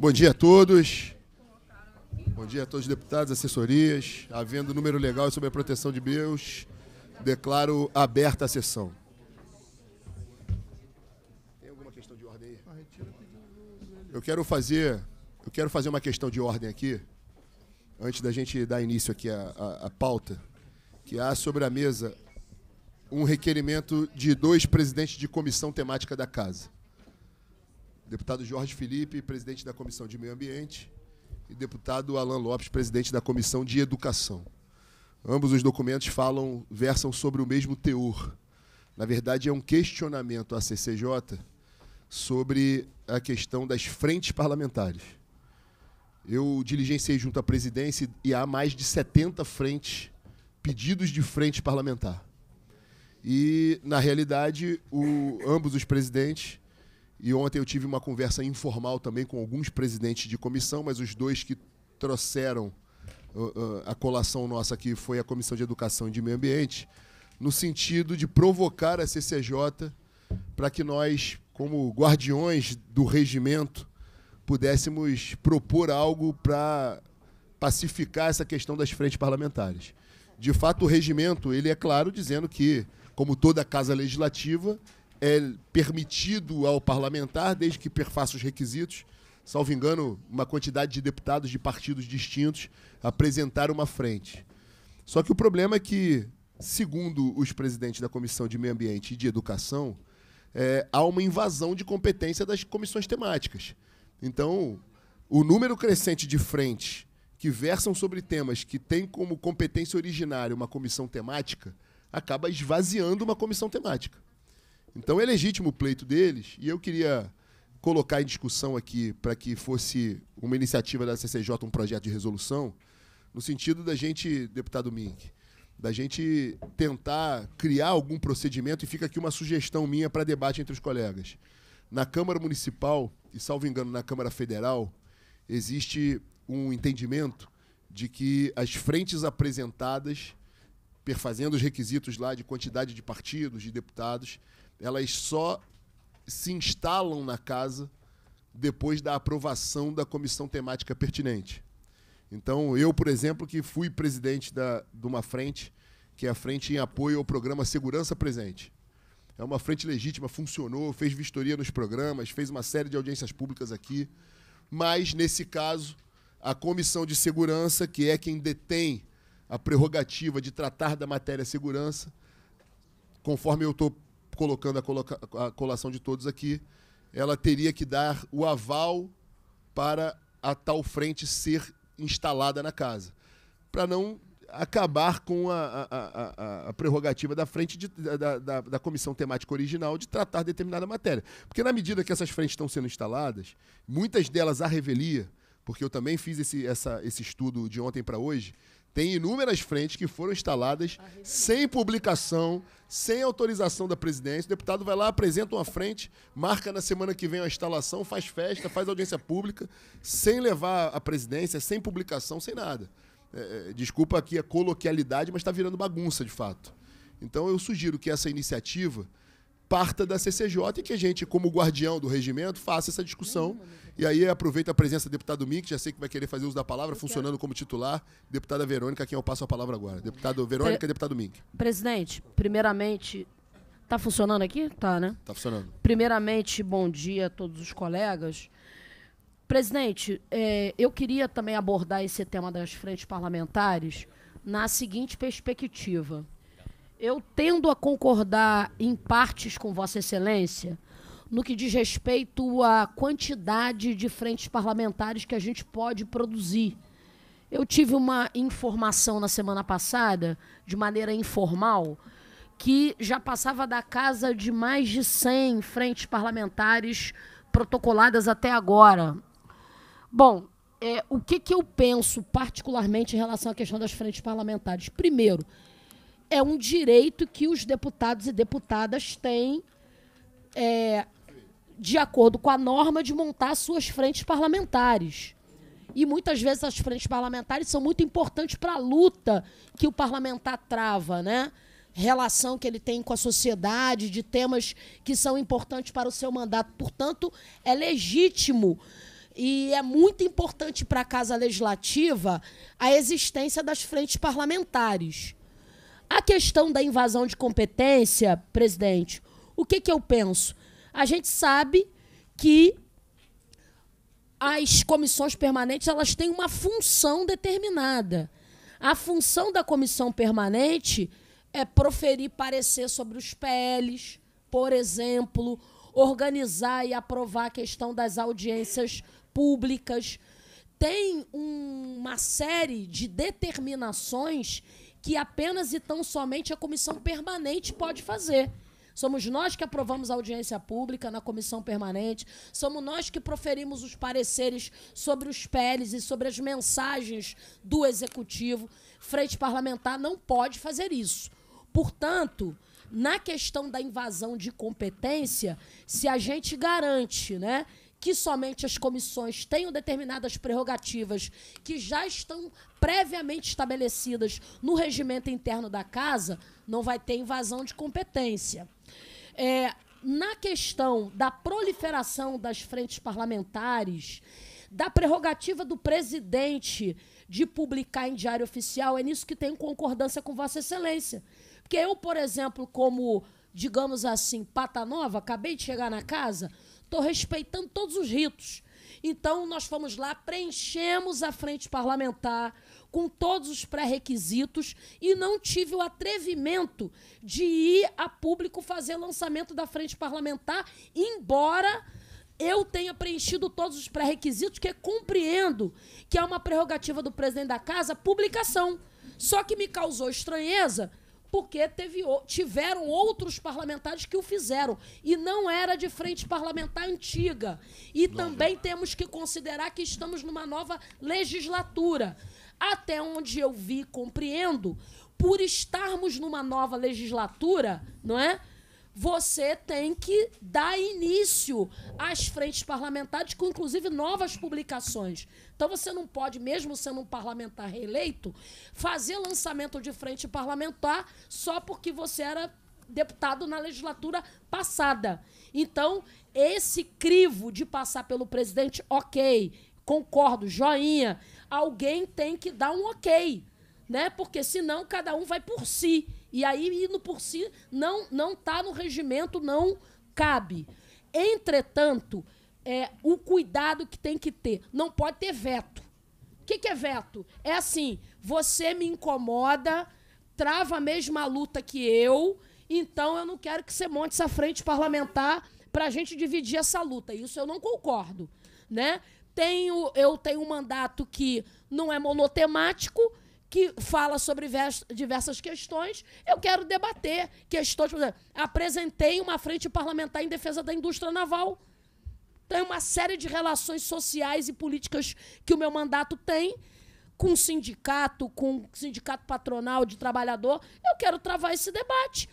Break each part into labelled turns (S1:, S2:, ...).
S1: Bom dia a todos. Bom dia a todos os deputados, assessorias. Havendo número legal sobre a proteção de meus, declaro aberta a sessão. Tem alguma questão de ordem aí? Eu quero fazer, eu quero fazer uma questão de ordem aqui, antes da gente dar início aqui à, à, à pauta, que há sobre a mesa um requerimento de dois presidentes de comissão temática da casa deputado Jorge Felipe, presidente da Comissão de Meio Ambiente, e deputado Alain Lopes, presidente da Comissão de Educação. Ambos os documentos falam, versam sobre o mesmo teor. Na verdade, é um questionamento à CCJ sobre a questão das frentes parlamentares. Eu diligenciei junto à presidência e há mais de 70 frentes, pedidos de frente parlamentar. E, na realidade, o, ambos os presidentes e ontem eu tive uma conversa informal também com alguns presidentes de comissão, mas os dois que trouxeram uh, uh, a colação nossa aqui foi a Comissão de Educação e de Meio Ambiente, no sentido de provocar a CCJ para que nós, como guardiões do regimento, pudéssemos propor algo para pacificar essa questão das frentes parlamentares. De fato, o regimento, ele é claro dizendo que, como toda casa legislativa, é permitido ao parlamentar, desde que perfaça os requisitos, salvo engano, uma quantidade de deputados de partidos distintos apresentar uma frente. Só que o problema é que, segundo os presidentes da Comissão de Meio Ambiente e de Educação, é, há uma invasão de competência das comissões temáticas. Então, o número crescente de frentes que versam sobre temas que têm como competência originária uma comissão temática acaba esvaziando uma comissão temática. Então é legítimo o pleito deles e eu queria colocar em discussão aqui para que fosse uma iniciativa da CCJ, um projeto de resolução, no sentido da gente, deputado Mink, da gente tentar criar algum procedimento e fica aqui uma sugestão minha para debate entre os colegas. Na Câmara Municipal e, salvo engano, na Câmara Federal, existe um entendimento de que as frentes apresentadas, perfazendo os requisitos lá de quantidade de partidos, de deputados, elas só se instalam na casa depois da aprovação da comissão temática pertinente. Então, eu, por exemplo, que fui presidente da, de uma frente, que é a frente em apoio ao programa Segurança Presente. É uma frente legítima, funcionou, fez vistoria nos programas, fez uma série de audiências públicas aqui. Mas, nesse caso, a comissão de segurança, que é quem detém a prerrogativa de tratar da matéria segurança, conforme eu estou colocando a, coloca a colação de todos aqui, ela teria que dar o aval para a tal frente ser instalada na casa, para não acabar com a, a, a, a prerrogativa da frente de, da, da, da, comissão temática original de tratar determinada matéria. Porque na medida que essas frentes estão sendo instaladas, muitas delas à revelia, porque eu também fiz esse, essa, esse estudo de ontem para hoje, tem inúmeras frentes que foram instaladas sem publicação, sem autorização da presidência. O deputado vai lá, apresenta uma frente, marca na semana que vem a instalação, faz festa, faz audiência pública, sem levar a presidência, sem publicação, sem nada. É, é desculpa aqui a coloquialidade, mas está virando bagunça de fato. Então eu sugiro que essa iniciativa parta da CCJ e que a gente, como guardião do regimento, faça essa discussão. E aí aproveita a presença do deputado Mink, já sei que vai querer fazer uso da palavra, funcionando como titular. Deputada Verônica, quem eu passo a palavra agora. Deputado Verônica, Pre deputado Mink.
S2: Presidente, primeiramente, está funcionando aqui? Tá, né? Está funcionando. Primeiramente, bom dia a todos os colegas. Presidente, é, eu queria também abordar esse tema das frentes parlamentares na seguinte perspectiva. Eu tendo a concordar em partes com Vossa Excelência no que diz respeito à quantidade de frentes parlamentares que a gente pode produzir. Eu tive uma informação na semana passada, de maneira informal, que já passava da casa de mais de 100 frentes parlamentares protocoladas até agora. Bom, é, o que, que eu penso particularmente em relação à questão das frentes parlamentares? Primeiro, é um direito que os deputados e deputadas têm, é, de acordo com a norma, de montar suas frentes parlamentares. E muitas vezes as frentes parlamentares são muito importantes para a luta que o parlamentar trava, né? relação que ele tem com a sociedade, de temas que são importantes para o seu mandato. Portanto, é legítimo e é muito importante para a Casa Legislativa a existência das frentes parlamentares. A questão da invasão de competência, presidente, o que, que eu penso? A gente sabe que as comissões permanentes elas têm uma função determinada. A função da comissão permanente é proferir parecer sobre os PLs, por exemplo, organizar e aprovar a questão das audiências públicas. Tem um, uma série de determinações que apenas e tão somente a comissão permanente pode fazer. Somos nós que aprovamos a audiência pública na comissão permanente, somos nós que proferimos os pareceres sobre os PELES e sobre as mensagens do executivo. Frente parlamentar não pode fazer isso. Portanto, na questão da invasão de competência, se a gente garante, né, que somente as comissões tenham determinadas prerrogativas que já estão previamente estabelecidas no regimento interno da casa, não vai ter invasão de competência. É, na questão da proliferação das frentes parlamentares, da prerrogativa do presidente de publicar em diário oficial, é nisso que tenho concordância com Vossa Excelência. Porque eu, por exemplo, como, digamos assim, pata nova, acabei de chegar na casa, estou respeitando todos os ritos. Então, nós fomos lá, preenchemos a frente parlamentar com todos os pré-requisitos e não tive o atrevimento de ir a público fazer lançamento da frente parlamentar, embora eu tenha preenchido todos os pré-requisitos, que compreendo que é uma prerrogativa do presidente da casa publicação. Só que me causou estranheza porque teve, tiveram outros parlamentares que o fizeram. E não era de frente parlamentar antiga. E não, também temos que considerar que estamos numa nova legislatura. Até onde eu vi, compreendo, por estarmos numa nova legislatura, não é? você tem que dar início às frentes parlamentares, com inclusive novas publicações. Então você não pode, mesmo sendo um parlamentar reeleito, fazer lançamento de frente parlamentar só porque você era deputado na legislatura passada. Então, esse crivo de passar pelo presidente, ok, concordo, joinha. Alguém tem que dar um ok, né? Porque senão cada um vai por si. E aí, indo por si, não não está no regimento, não cabe. Entretanto, é, o cuidado que tem que ter. Não pode ter veto. O que, que é veto? É assim, você me incomoda, trava a mesma luta que eu, então eu não quero que você monte essa frente parlamentar para a gente dividir essa luta. Isso eu não concordo, né? Tenho, eu tenho um mandato que não é monotemático, que fala sobre diversas questões. Eu quero debater questões. Por exemplo, apresentei uma frente parlamentar em defesa da indústria naval. Tem uma série de relações sociais e políticas que o meu mandato tem com sindicato, com sindicato patronal de trabalhador. Eu quero travar esse debate.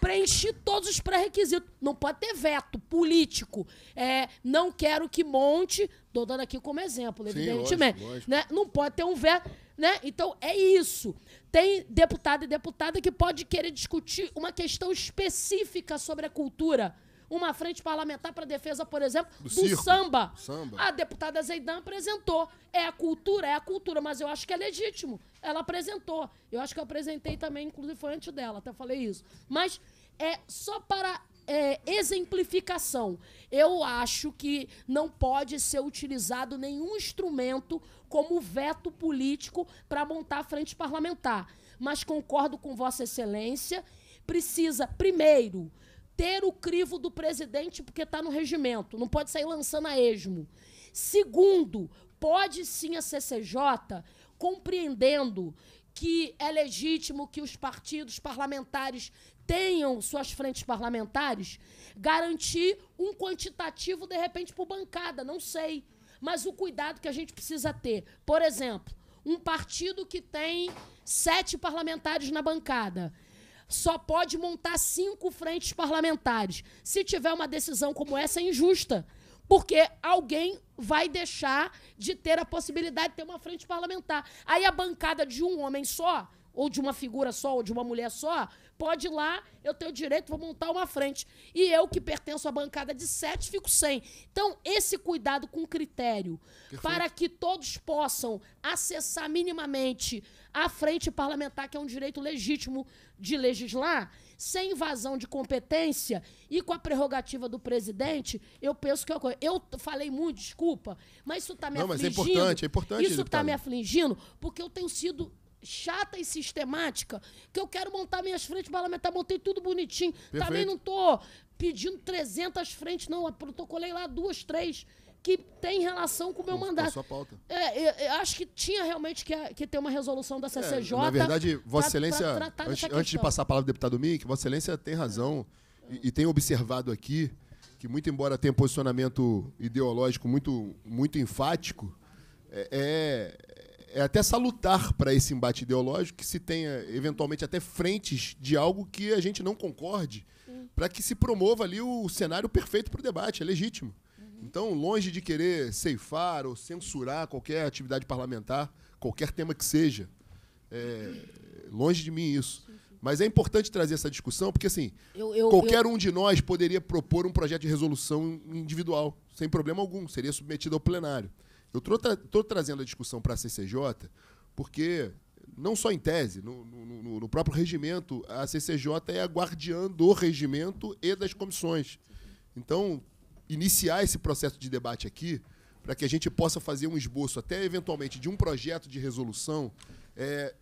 S2: preencher todos os pré-requisitos. Não pode ter veto político. É, não quero que monte. Estou dando aqui como exemplo, evidentemente. Sim, lógico, lógico. Né? Não pode ter um veto né? Então é isso. Tem deputado e deputada que pode querer discutir uma questão específica sobre a cultura. Uma frente parlamentar para defesa, por exemplo, do, do samba. samba. A deputada Zeidan apresentou. É a cultura, é a cultura, mas eu acho que é legítimo. Ela apresentou. Eu acho que eu apresentei também, inclusive foi antes dela, até falei isso. Mas é só para é, exemplificação. Eu acho que não pode ser utilizado nenhum instrumento como veto político para montar a frente parlamentar. Mas concordo com Vossa Excelência. Precisa, primeiro, ter o crivo do presidente, porque está no regimento. Não pode sair lançando a esmo. Segundo, pode sim a CCJ, compreendendo que é legítimo que os partidos parlamentares tenham suas frentes parlamentares, garantir um quantitativo, de repente, por bancada, não sei. Mas o cuidado que a gente precisa ter. Por exemplo, um partido que tem sete parlamentares na bancada só pode montar cinco frentes parlamentares. Se tiver uma decisão como essa, é injusta. Porque alguém vai deixar de ter a possibilidade de ter uma frente parlamentar. Aí a bancada de um homem só, ou de uma figura só, ou de uma mulher só, pode ir lá, eu tenho direito, vou montar uma frente. E eu, que pertenço à bancada de sete, fico sem. Então, esse cuidado com critério, Perfeito. para que todos possam acessar minimamente a frente parlamentar, que é um direito legítimo de legislar, sem invasão de competência e com a prerrogativa do presidente, eu penso que é Eu falei muito, desculpa, mas isso está me Não, afligindo. Não, mas é importante, é importante. Isso está me afligindo porque eu tenho sido chata e sistemática que eu quero montar minhas frentes parlamentares. Montei tudo bonitinho. Perfeito. Também não tô pedindo 300 frentes, não. Eu protocolei lá duas, três que tem relação com o meu com, mandato. Com a sua pauta. É, eu, é, eu é, acho que tinha realmente que, que ter uma resolução da CCJ. É, na verdade, Vossa Excelência, pra, pra antes, antes, de passar a
S1: palavra ao deputado Mink, Vossa Excelência tem razão é. e, e tem observado aqui que, muito embora tenha posicionamento ideológico muito, muito enfático, é, é é até salutar para esse embate ideológico que se tenha, eventualmente, até frentes de algo que a gente não concorde, para que se promova ali o cenário perfeito para o debate, é legítimo. Uhum. Então, longe de querer ceifar ou censurar qualquer atividade parlamentar, qualquer tema que seja, é, longe de mim isso. Mas é importante trazer essa discussão, porque assim,
S2: eu, eu, qualquer eu...
S1: um de nós poderia propor um projeto de resolução individual, sem problema algum, seria submetido ao plenário. Eu estou tra trazendo a discussão para a CCJ porque, não só em tese, no, no, no, próprio regimento, a CCJ é a guardiã do regimento e das comissões. Então, iniciar esse processo de debate aqui, para que a gente possa fazer um esboço, até eventualmente, de um projeto de resolução é,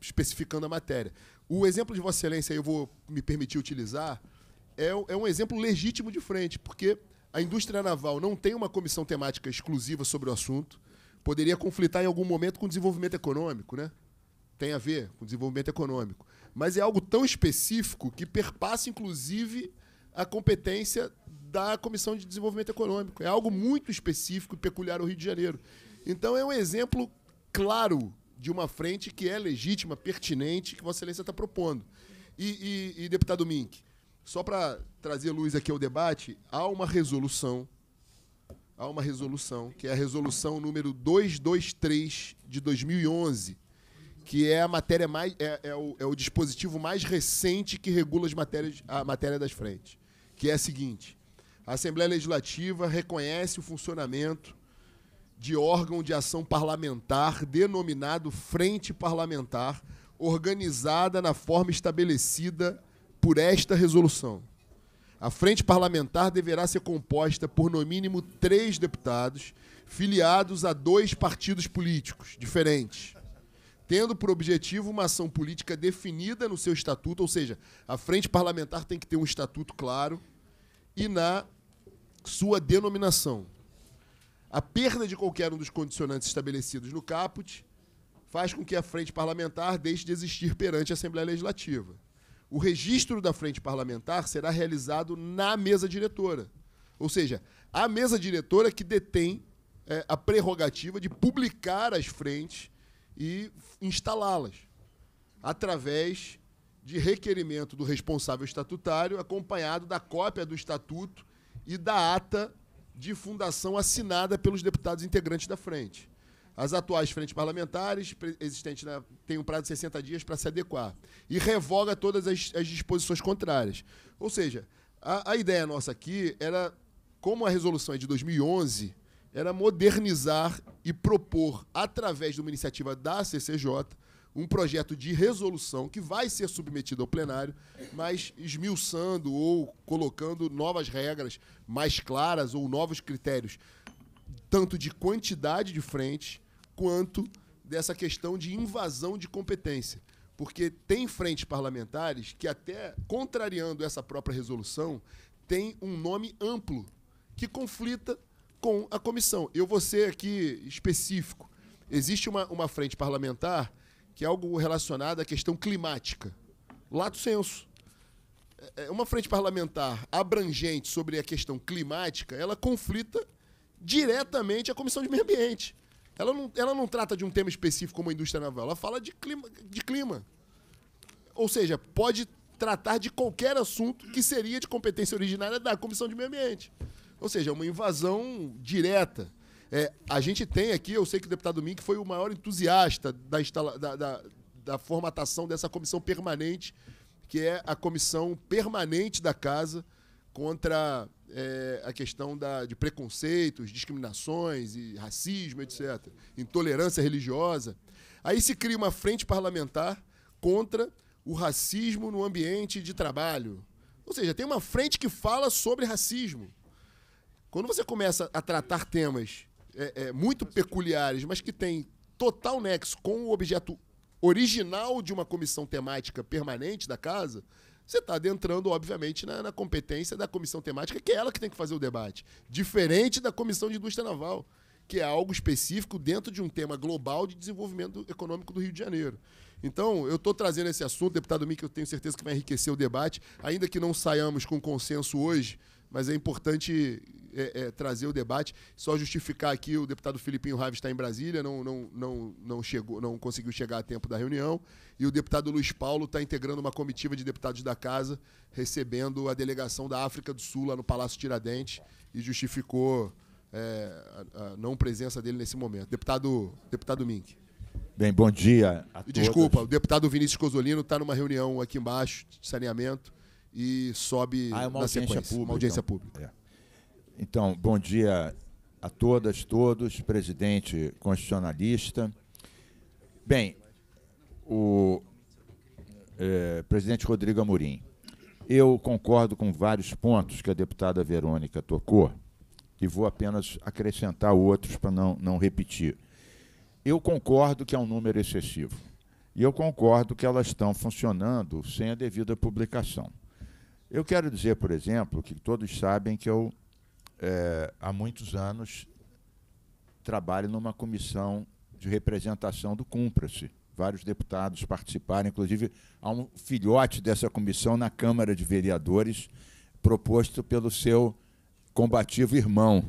S1: especificando a matéria. O exemplo de Vossa Excelência, eu vou me permitir utilizar, é, é um exemplo legítimo de frente, porque a indústria naval não tem uma comissão temática exclusiva sobre o assunto. Poderia conflitar em algum momento com o desenvolvimento econômico, né? Tem a ver com o desenvolvimento econômico. Mas é algo tão específico que perpassa, inclusive, a competência da Comissão de Desenvolvimento Econômico. É algo muito específico e peculiar ao Rio de Janeiro. Então é um exemplo claro de uma frente que é legítima, pertinente, que Vossa Excelência está propondo. E, e, e deputado Mink, só para trazer luz aqui ao debate, há uma resolução, há uma resolução, que é a resolução número 223 de 2011, que é a matéria mais é, é, o, é o dispositivo mais recente que regula as matérias, a matéria das frentes, que é a seguinte: a Assembleia Legislativa reconhece o funcionamento de órgão de ação parlamentar denominado Frente Parlamentar, organizada na forma estabelecida por esta resolução. A frente parlamentar deverá ser composta por no mínimo três deputados filiados a dois partidos políticos diferentes, tendo por objetivo uma ação política definida no seu estatuto, ou seja, a frente parlamentar tem que ter um estatuto claro e na sua denominação. A perda de qualquer um dos condicionantes estabelecidos no caput faz com que a frente parlamentar deixe de existir perante a Assembleia Legislativa. O registro da frente parlamentar será realizado na mesa diretora. Ou seja, a mesa diretora que detém é, a prerrogativa de publicar as frentes e instalá-las, através de requerimento do responsável estatutário, acompanhado da cópia do estatuto e da ata de fundação assinada pelos deputados integrantes da frente. As atuais frentes parlamentares existentes na, né, têm um prazo de 60 dias para se adequar e revoga todas as, as disposições contrárias. Ou seja, a, a, ideia nossa aqui era, como a resolução é de 2011, era modernizar e propor, através de uma iniciativa da CCJ, um projeto de resolução que vai ser submetido ao plenário, mas esmiuçando ou colocando novas regras mais claras ou novos critérios tanto de quantidade de frentes quanto dessa questão de invasão de competência. Porque tem frentes parlamentares que, até contrariando essa própria resolução, tem um nome amplo que conflita com a comissão. Eu vou ser aqui específico. Existe uma, uma frente parlamentar que é algo relacionado à questão climática. Lato senso. É, é uma frente parlamentar abrangente sobre a questão climática, ela conflita diretamente a Comissão de Meio Ambiente. Ela não, ela não trata de um tema específico como a indústria naval, ela fala de clima, de clima. Ou seja, pode tratar de qualquer assunto que seria de competência originária da Comissão de Meio Ambiente. Ou seja, é uma invasão direta. É, a gente tem aqui, eu sei que o deputado Mink foi o maior entusiasta da, instala, da, da, da formatação dessa comissão permanente, que é a comissão permanente da casa contra é, a questão da, de preconceitos, discriminações e racismo, etc. Intolerância religiosa. Aí se cria uma frente parlamentar contra o racismo no ambiente de trabalho. Ou seja, tem uma frente que fala sobre racismo. Quando você começa a tratar temas é, é, muito peculiares, mas que têm total nexo com o objeto original de uma comissão temática permanente da casa, você está adentrando, obviamente, na, na, competência da comissão temática, que é ela que tem que fazer o debate. Diferente da comissão de indústria naval, que é algo específico dentro de um tema global de desenvolvimento econômico do Rio de Janeiro. Então, eu estou trazendo esse assunto, deputado Mick, eu tenho certeza que vai enriquecer o debate, ainda que não saiamos com consenso hoje, mas é importante é, é, trazer o debate. Só justificar aqui, o deputado Filipinho Raves está em Brasília, não, não, não, não, chegou, não conseguiu chegar a tempo da reunião. E o deputado Luiz Paulo está integrando uma comitiva de deputados da casa, recebendo a delegação da África do Sul lá no Palácio Tiradentes, e justificou é, a, a, não presença dele nesse momento. Deputado, deputado Mink.
S3: Bem, bom dia a Desculpa,
S1: o deputado Vinícius Cosolino está numa reunião aqui embaixo de saneamento e sobe ah, é na sequência. Pública, uma audiência
S3: então. pública. É. Então, bom dia a todas, todos, presidente constitucionalista. Bem, o é, presidente Rodrigo Amorim, eu concordo com vários pontos que a deputada Verônica tocou e vou apenas acrescentar outros para não, não repetir. Eu concordo que é um número excessivo e eu concordo que elas estão funcionando sem a devida publicação. Eu quero dizer, por exemplo, que todos sabem que eu é, há muitos anos, trabalho numa comissão de representação do Cumpra-se. Vários deputados participaram, inclusive há um filhote dessa comissão na Câmara de Vereadores, proposto pelo seu combativo irmão.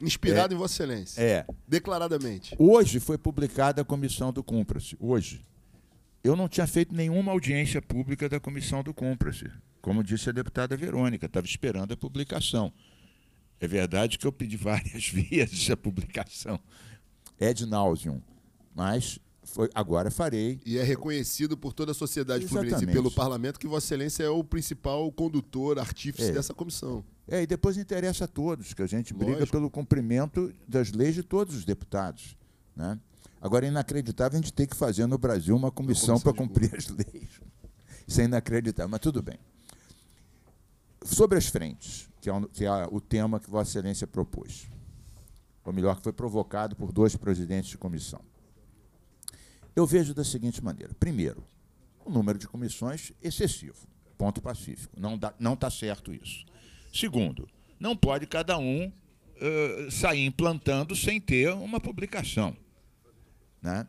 S3: Inspirado é, em Vossa Excelência. É.
S1: Declaradamente.
S3: Hoje foi publicada a comissão do Cumpra-se. Hoje. Eu não tinha feito nenhuma audiência pública da comissão do Cumpra-se. Como disse a deputada Verônica, estava esperando a publicação. É verdade que eu pedi várias vezes a publicação. É de nauseum. Mas foi, agora farei. E é reconhecido por toda
S1: a sociedade Exatamente. e pelo parlamento que Vossa Excelência é o principal condutor, artífice é. dessa comissão.
S3: É, e depois interessa a todos, que a gente Lógico. briga pelo cumprimento das leis de todos os deputados. Né? Agora, é inacreditável a gente ter que fazer no Brasil uma comissão, comissão para cumprir as leis. Isso é inacreditável, mas tudo bem sobre as frentes, que é, que é o tema que Vossa Excelência propôs, ou melhor, que foi provocado por dois presidentes de comissão. Eu vejo da seguinte maneira: primeiro, o número de comissões excessivo, ponto pacífico, não está não tá certo isso. Segundo, não pode cada um uh, sair implantando sem ter uma publicação. Né?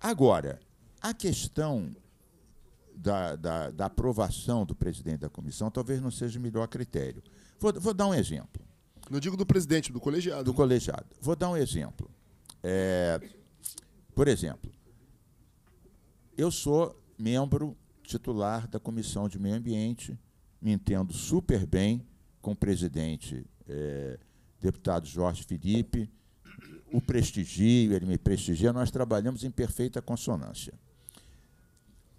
S3: Agora, a questão da, da, da, aprovação do presidente da comissão talvez não seja o melhor critério. Vou, vou dar um exemplo. Não digo do presidente, do colegiado. Do né? colegiado. Vou dar um exemplo. É, por exemplo, eu sou membro titular da Comissão de Meio Ambiente, me entendo super bem com o presidente, é, deputado Jorge Felipe, o prestigio, ele me prestigia, nós trabalhamos em perfeita consonância.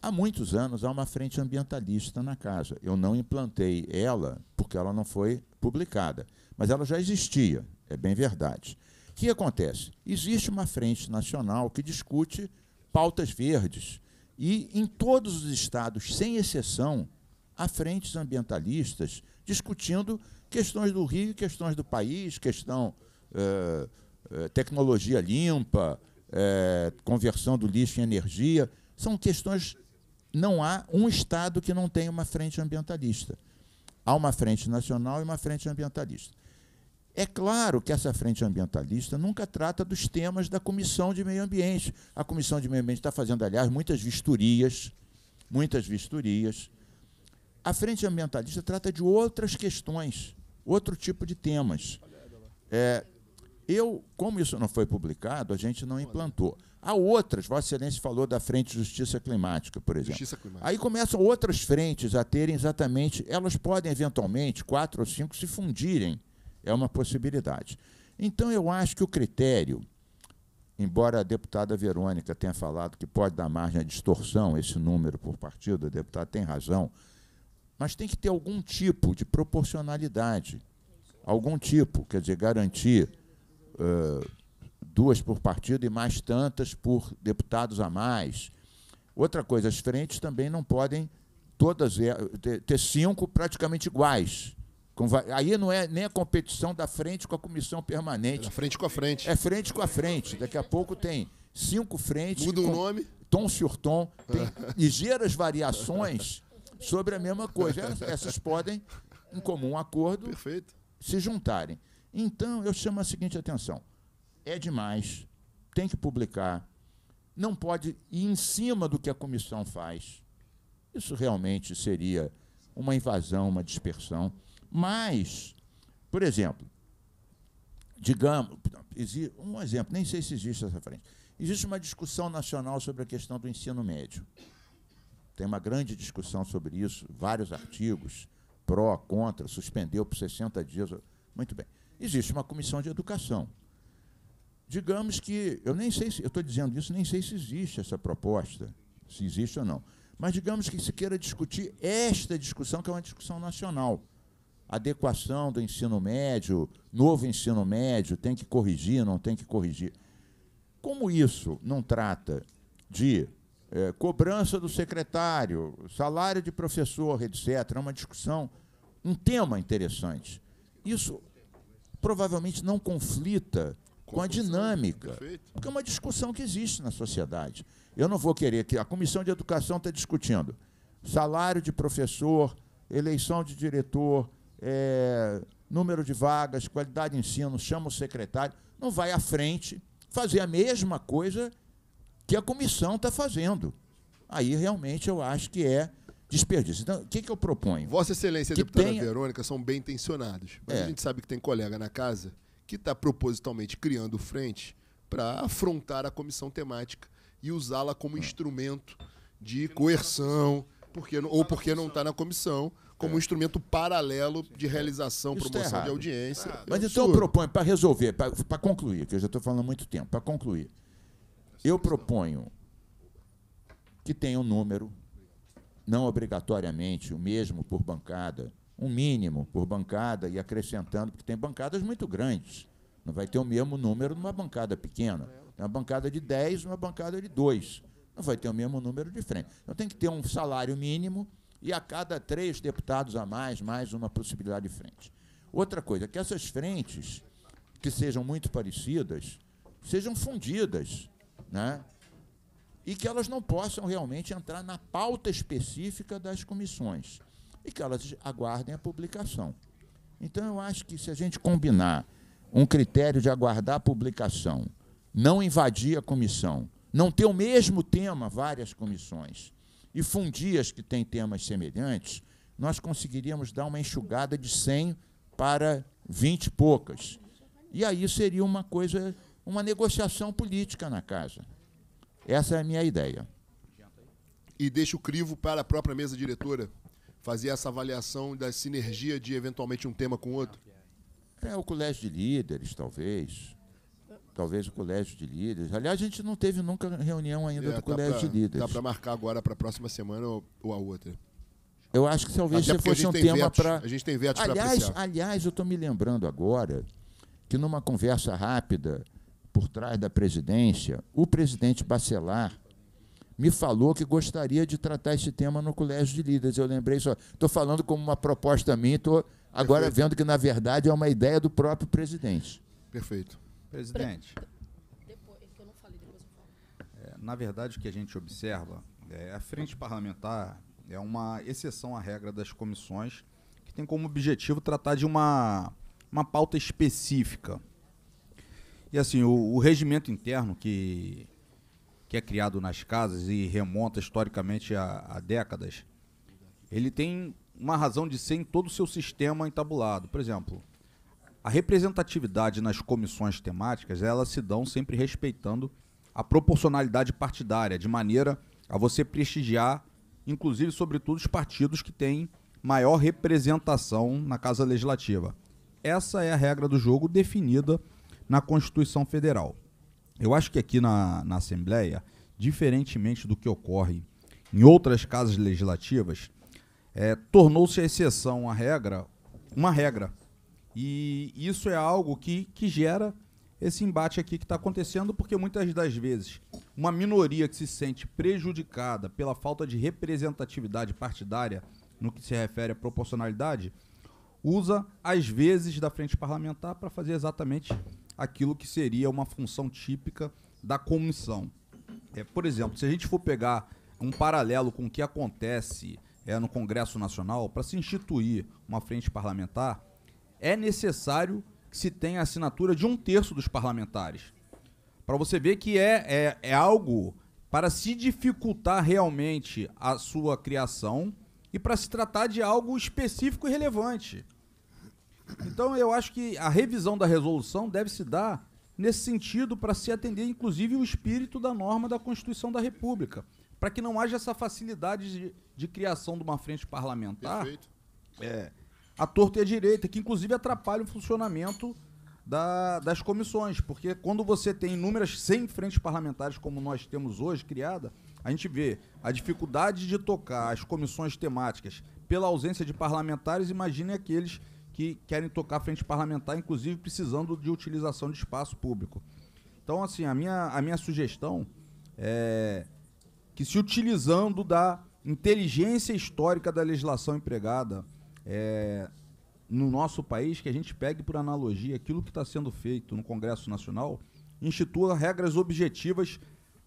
S3: Há muitos anos há uma frente ambientalista na casa. Eu não implantei ela porque ela não foi publicada, mas ela já existia, é bem verdade. O que acontece? Existe uma frente nacional que discute pautas verdes e em todos os estados, sem exceção, há frentes ambientalistas discutindo questões do rio, questões do país, questão eh, eh tecnologia limpa, eh, conversão do lixo em energia, são questões não há um Estado que não tenha uma frente ambientalista. Há uma frente nacional e uma frente ambientalista. É claro que essa frente ambientalista nunca trata dos temas da Comissão de Meio Ambiente. A Comissão de Meio Ambiente está fazendo, aliás, muitas vistorias, muitas vistorias. A frente ambientalista trata de outras questões, outro tipo de temas. É, eu, como isso não foi publicado, a gente não implantou. Há outras, Vossa Excelência falou da Frente Justiça Climática, por exemplo. Justiça Climática. Aí começam outras frentes a terem exatamente, elas podem eventualmente, quatro ou cinco, se fundirem. É uma possibilidade. Então, eu acho que o critério, embora a deputada Verônica tenha falado que pode dar margem à distorção esse número por partido, a deputada tem razão, mas tem que ter algum tipo de proporcionalidade algum tipo, quer dizer, garantir. Uh, duas por partido e mais tantas por deputados a mais. Outra coisa, as frentes também não podem todas é, ter cinco praticamente iguais. Aí não é nem a competição da frente com a comissão permanente. É frente com a frente. É frente com a frente. Daqui a pouco tem cinco frentes. Muda o nome. Tom sur tom. Tem ligeiras variações sobre a mesma coisa. Essas podem, em comum acordo, Perfeito. se juntarem. Então, eu chamo a seguinte atenção é demais, tem que publicar, não pode ir em cima do que a comissão faz. Isso realmente seria uma invasão, uma dispersão. Mas, por exemplo, digamos, um exemplo, nem sei se existe essa frente. Existe uma discussão nacional sobre a questão do ensino médio. Tem uma grande discussão sobre isso, vários artigos, pró, contra, suspendeu por 60 dias. Muito bem. Existe uma comissão de educação digamos que, eu nem sei se, eu estou dizendo isso, nem sei se existe essa proposta, se existe ou não, mas digamos que se queira discutir esta discussão, que é uma discussão nacional. Adequação do ensino médio, novo ensino médio, tem que corrigir, não tem que corrigir. Como isso não trata de é, cobrança do secretário, salário de professor, etc., é uma discussão, um tema interessante. Isso provavelmente não conflita com a dinâmica. Porque é uma discussão que existe na sociedade. Eu não vou querer que a Comissão de Educação está discutindo salário de professor, eleição de diretor, é, número de vagas, qualidade de ensino, chama o secretário. Não vai à frente fazer a mesma coisa que a comissão está fazendo. Aí realmente eu acho que é desperdício. Então, o que, que eu proponho? Vossa Excelência e a deputada tenha... Verônica são bem intencionados,
S1: mas é. a gente sabe que tem colega na casa que está propositalmente criando frente para afrontar a comissão temática e usá-la como é. instrumento de coerção, porque, ou porque não está tá tá na comissão, como é. um instrumento paralelo de é. realização, Isso tá promoção tá de audiência. Mas então eu
S3: proponho, para resolver, para concluir, que eu já estou falando há muito tempo, para concluir, eu proponho que tenha um número, não obrigatoriamente o mesmo por bancada, um mínimo por bancada e acrescentando, porque tem bancadas muito grandes. Não vai ter o mesmo número numa bancada pequena. Tem uma bancada de 10, uma bancada de 2. Não vai ter o mesmo número de frente. Então tem que ter um salário mínimo e a cada três deputados a mais, mais uma possibilidade de frente. Outra coisa, que essas frentes, que sejam muito parecidas, sejam fundidas, né? e que elas não possam realmente entrar na pauta específica das comissões e que elas aguardem a publicação. Então, eu acho que se a gente combinar um critério de aguardar a publicação, não invadir a comissão, não ter o mesmo tema várias comissões e fundir as que têm temas semelhantes, nós conseguiríamos dar uma enxugada de 100 para 20 e poucas. E aí seria uma coisa, uma negociação política na casa. Essa é a minha ideia. E deixo o crivo
S1: para a própria mesa diretora fazer essa avaliação da sinergia de eventualmente um tema com
S3: outro? É, o colégio de líderes, talvez. Talvez o colégio de líderes. Aliás, a gente não teve nunca reunião ainda é, do colégio pra, de líderes. Dá para marcar agora para a próxima semana
S1: ou, ou a outra?
S3: Eu acho que talvez se fosse um tema para. A gente tem vetos para aliás, aliás, eu estou me lembrando agora que numa conversa rápida por trás da presidência, o presidente Bacelar me falou que gostaria de tratar esse tema no Colégio de Líderes. Eu lembrei só, estou falando como uma proposta minha, estou agora Perfeito. vendo que, na verdade, é uma ideia do próprio presidente. Perfeito. Presidente.
S4: É
S5: eu não falei, depois
S4: É, na verdade, o que a gente observa é a frente parlamentar é uma exceção à regra das comissões, que tem como objetivo tratar de uma, uma pauta específica. E assim, o, o regimento interno que que é criado nas casas e remonta historicamente a, a décadas, ele tem uma razão de ser em todo o seu sistema entabulado. Por exemplo, a representatividade nas comissões temáticas, elas se dão sempre respeitando a proporcionalidade partidária, de maneira a você prestigiar, inclusive, sobretudo, os partidos que têm maior representação na Casa Legislativa. Essa é a regra do jogo definida na Constituição Federal. Eu acho que aqui na, na Assembleia, diferentemente do que ocorre em outras casas legislativas, é, tornou-se a exceção, a regra, uma regra. E isso é algo que, que gera esse embate aqui que está acontecendo, porque muitas das vezes uma minoria que se sente prejudicada pela falta de representatividade partidária no que se refere à proporcionalidade, usa, às vezes, da frente parlamentar para fazer exatamente aquilo que seria uma função típica da comissão. É, por exemplo, se a gente for pegar um paralelo com o que acontece é, no Congresso Nacional, para se instituir uma frente parlamentar, é necessário que se tenha assinatura de um terço dos parlamentares. Para você ver que é, é, é algo para se dificultar realmente a sua criação e para se tratar de algo específico e relevante. Então eu acho que a revisão da resolução deve se dar nesse sentido para se atender, inclusive, o espírito da norma da Constituição da República, para que não haja essa facilidade de, de criação de uma frente parlamentar. É, a torta e a direita, que inclusive atrapalha o funcionamento da, das comissões, porque quando você tem inúmeras 100 frentes parlamentares como nós temos hoje criada, a gente vê a dificuldade de tocar as comissões temáticas pela ausência de parlamentares, imagine aqueles que querem tocar frente parlamentar, inclusive precisando de utilização de espaço público. Então, assim, a minha, a minha sugestão é que se utilizando da inteligência histórica da legislação empregada é, no nosso país, que a gente pegue por analogia aquilo que está sendo feito no Congresso Nacional, institua regras objetivas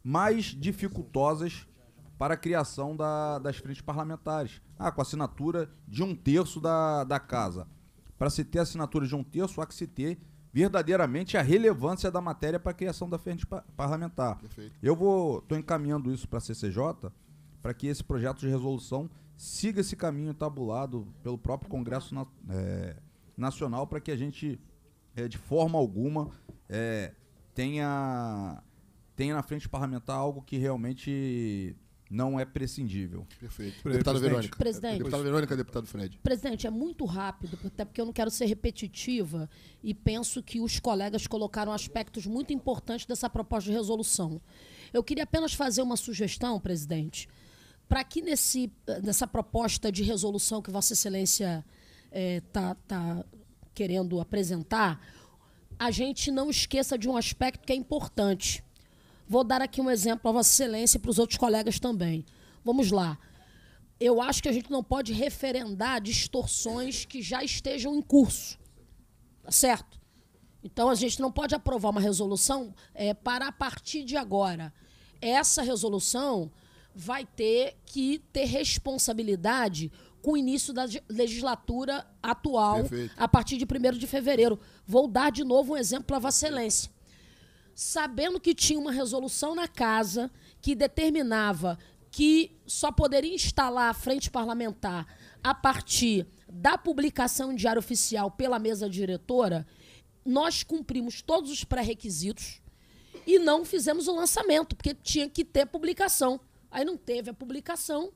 S4: mais dificultosas para a criação da, das frentes parlamentares. Ah, com assinatura de um terço da, da casa. Para se ter assinatura de um terço, há que se ter verdadeiramente a relevância da matéria para a criação da frente parlamentar. Perfeito. Eu vou, estou encaminhando isso para a CCJ, para que esse projeto de resolução siga esse caminho tabulado pelo próprio Congresso na, é, Nacional, para que a gente, é, de forma alguma, é, tenha, tenha na frente parlamentar algo que realmente não é prescindível. Perfeito. Deputada
S1: Presidente. Verônica. Presidente. Deputada
S4: Verônica, deputado Fred.
S2: Presidente, é muito rápido, até porque eu não quero ser repetitiva e penso que os colegas colocaram aspectos muito importantes dessa proposta de resolução. Eu queria apenas fazer uma sugestão, presidente, para que nesse, nessa proposta de resolução que Vossa Excelência está eh, é, tá querendo apresentar, a gente não esqueça de um aspecto que é importante Vou dar aqui um exemplo à Vossa Excelência e para os outros colegas também. Vamos lá. Eu acho que a gente não pode referendar distorções que já estejam em curso. Tá certo? Então, a gente não pode aprovar uma resolução é, para a partir de agora. Essa resolução vai ter que ter responsabilidade com o início da legislatura atual, Perfeito. a partir de 1 de fevereiro. Vou dar de novo um exemplo à Vossa Excelência sabendo que tinha uma resolução na casa que determinava que só poderia instalar a frente parlamentar a partir da publicação em diário oficial pela mesa diretora, nós cumprimos todos os pré-requisitos e não fizemos o lançamento, porque tinha que ter publicação. Aí não teve a publicação.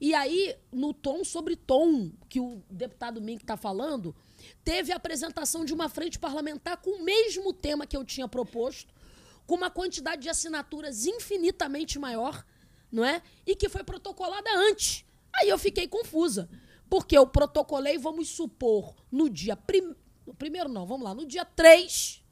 S2: E aí, no tom sobre tom que o deputado Mink está falando, teve a apresentação de uma frente parlamentar com o mesmo tema que eu tinha proposto, com uma quantidade de assinaturas infinitamente maior, não é? E que foi protocolada antes. Aí eu fiquei confusa. Porque eu protocolei, vamos supor, no dia. Prim... Primeiro não, vamos lá, no dia 3.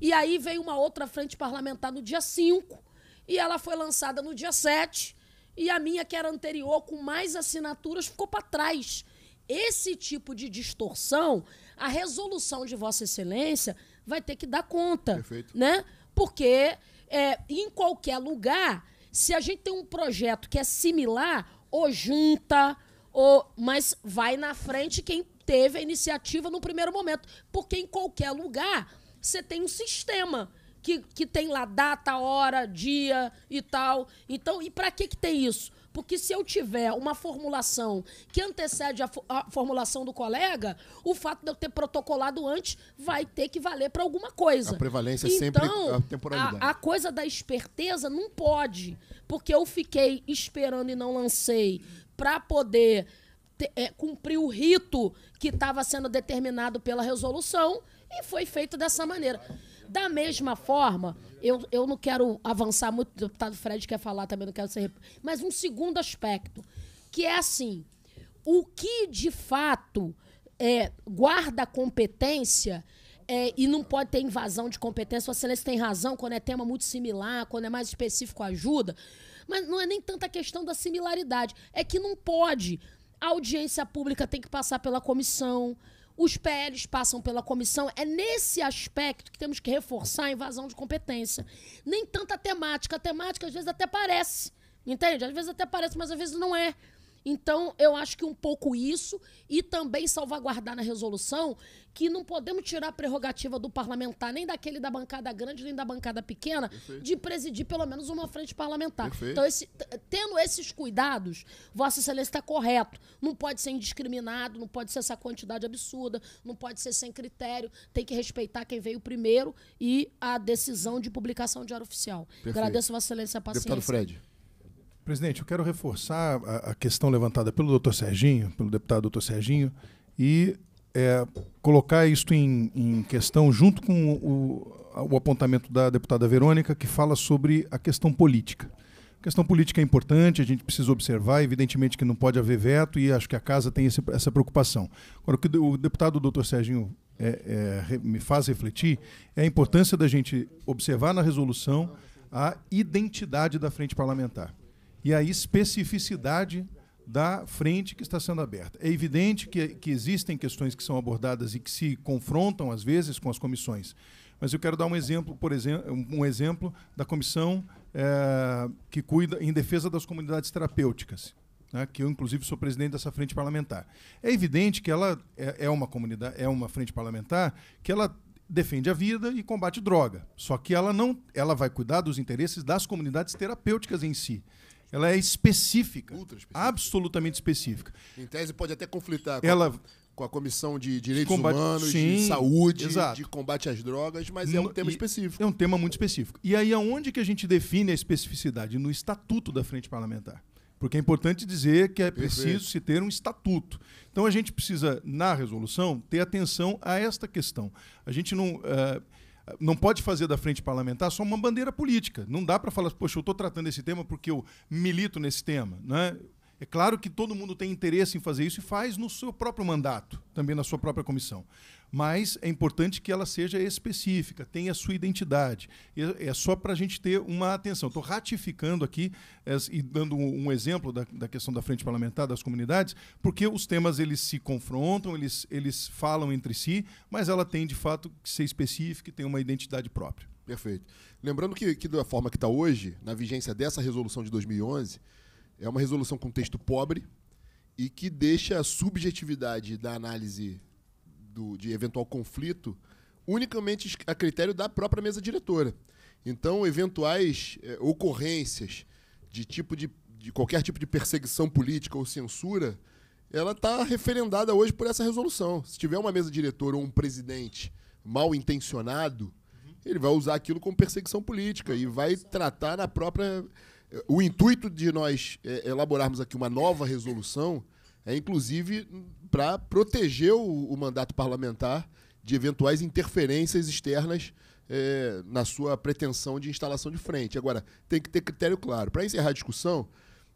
S2: E aí veio uma outra frente parlamentar no dia 5. E ela foi lançada no dia 7. E a minha, que era anterior, com mais assinaturas, ficou para trás. Esse tipo de distorção, a resolução de Vossa Excelência vai ter que dar conta. Perfeito. Né? Porque é, em qualquer lugar, se a gente tem um projeto que é similar, ou junta, ou, mas vai na frente quem teve a iniciativa no primeiro momento. Porque em qualquer lugar você tem um sistema que, que tem lá data, hora, dia e tal. Então, e para que, que tem isso? Porque se eu tiver uma formulação que antecede a, a formulação do colega, o fato de eu ter protocolado antes vai ter que valer para alguma coisa. A prevalência então, é sempre então, a temporalidade. A, a coisa da esperteza não pode. Porque eu fiquei esperando e não lancei para poder é, cumprir o rito que estava sendo determinado pela resolução e foi feito dessa maneira. Da mesma forma, eu, eu não quero avançar muito, o deputado Fred quer falar também, não quero ser. Mas um segundo aspecto, que é assim: o que de fato é, guarda competência. É, e não pode ter invasão de competência. Sua excelência tem razão quando é tema muito similar, quando é mais específico ajuda. Mas não é nem tanta questão da similaridade. É que não pode. A audiência pública tem que passar pela comissão os PLs passam pela comissão. É nesse aspecto que temos que reforçar a invasão de competência. Nem tanta temática. A temática, às vezes, até parece. Entende? Às vezes até parece, mas às vezes não é. Então, eu acho que um pouco isso, e também salvaguardar na resolução que não podemos tirar a prerrogativa do parlamentar, nem daquele da bancada grande, nem da bancada pequena, Perfeito. de presidir pelo menos uma frente parlamentar. Perfeito. Então, esse, tendo esses cuidados, Vossa Excelência está correto. Não pode ser indiscriminado, não pode ser essa quantidade absurda, não pode ser sem critério, tem que respeitar quem veio primeiro e a decisão de publicação de diário oficial. Perfeito. Agradeço, Vossa Excelência, a paciência. Deputado Fred.
S6: Presidente, eu quero reforçar a, a questão levantada pelo doutor Serginho, pelo deputado doutor Serginho, e é, colocar isto em, em, questão junto com o, o, apontamento da deputada Verônica, que fala sobre a questão política. A questão política é importante, a gente precisa observar, evidentemente que não pode haver veto, e acho que a casa tem esse, essa preocupação. Agora, o que o deputado doutor Serginho é, é, me faz refletir é a importância da gente observar na resolução a identidade da frente parlamentar e a especificidade da frente que está sendo aberta. É evidente que, que existem questões que são abordadas e que se confrontam, às vezes, com as comissões. Mas eu quero dar um exemplo, por exemplo, um exemplo da comissão é, que cuida em defesa das comunidades terapêuticas, né, que eu, inclusive, sou presidente dessa frente parlamentar. É evidente que ela é, é uma comunidade, é uma frente parlamentar que ela defende a vida e combate droga. Só que ela não, ela vai cuidar dos interesses das comunidades terapêuticas em si. Ela é específica, específica, absolutamente específica.
S1: Em tese pode até conflitar com, ela,
S6: com a Comissão de Direitos de combate, Humanos, sim, de Saúde, exato. de combate às drogas, mas é um tema específico. É um tema muito específico. E aí aonde que a gente define a especificidade? No Estatuto da Frente Parlamentar. Porque é importante dizer que é preciso se ter um estatuto. Então a gente precisa, na resolução, ter atenção a esta questão. A gente não. Uh, não pode fazer da frente parlamentar só uma bandeira política. Não dá para falar, poxa, eu estou tratando esse tema porque eu milito nesse tema. Né? É claro que todo mundo tem interesse em fazer isso e faz no seu próprio mandato, também na sua própria comissão mas é importante que ela seja específica, tenha sua identidade. é só para a gente ter uma atenção. Estou ratificando aqui é, e dando um, exemplo da, da questão da frente parlamentar das comunidades, porque os temas eles se confrontam, eles, eles falam entre si, mas ela tem de fato que ser específica e tem uma identidade própria. Perfeito. Lembrando que, que
S1: da forma que está hoje, na vigência dessa resolução de 2011, é uma resolução com texto pobre e que deixa a subjetividade da análise do, de eventual conflito unicamente a critério da própria mesa diretora. Então, eventuais é, ocorrências de tipo de, de qualquer tipo de perseguição política ou censura, ela está referendada hoje por essa resolução. Se tiver uma mesa diretora ou um presidente mal intencionado, uhum. ele vai usar aquilo como perseguição política e vai tratar na própria. Eh, o intuito de nós é, elaborarmos aqui uma nova resolução é, inclusive, para proteger o, o, mandato parlamentar de eventuais interferências externas é, na sua pretensão de instalação de frente. Agora, tem que ter critério claro. Para encerrar a discussão,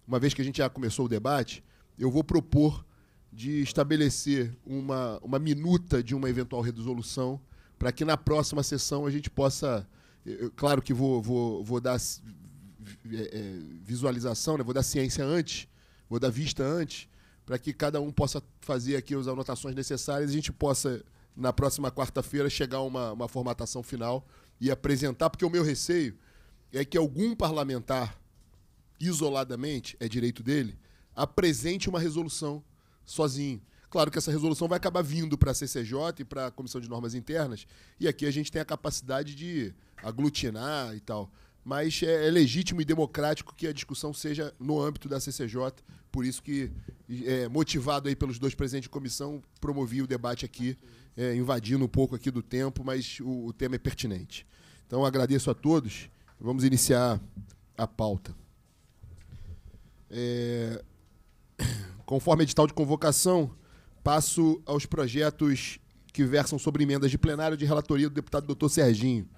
S1: uma vez que a gente já começou o debate, eu vou propor de estabelecer uma, uma minuta de uma eventual resolução para que na próxima sessão a gente possa. Eu, claro que vou, vou, vou dar é, é, visualização, né? vou dar ciência antes, vou dar vista antes, para que cada um possa fazer aqui as anotações necessárias e a gente possa, na próxima quarta-feira, chegar a uma, uma formatação final e apresentar, porque o meu receio é que algum parlamentar, isoladamente, é direito dele, apresente uma resolução sozinho. Claro que essa resolução vai acabar vindo para a CCJ e para a Comissão de Normas Internas, e aqui a gente tem a capacidade de aglutinar e tal mas é, é, legítimo e democrático que a discussão seja no âmbito da CCJ, por isso que, é, motivado aí pelos dois presidentes de comissão, promovi o debate aqui, é, invadindo um pouco aqui do tempo, mas o, o tema é pertinente. Então, agradeço a todos. Vamos iniciar a pauta. É, conforme edital de convocação, passo aos projetos que versam sobre emendas de plenário de relatoria do deputado Dr. Serginho.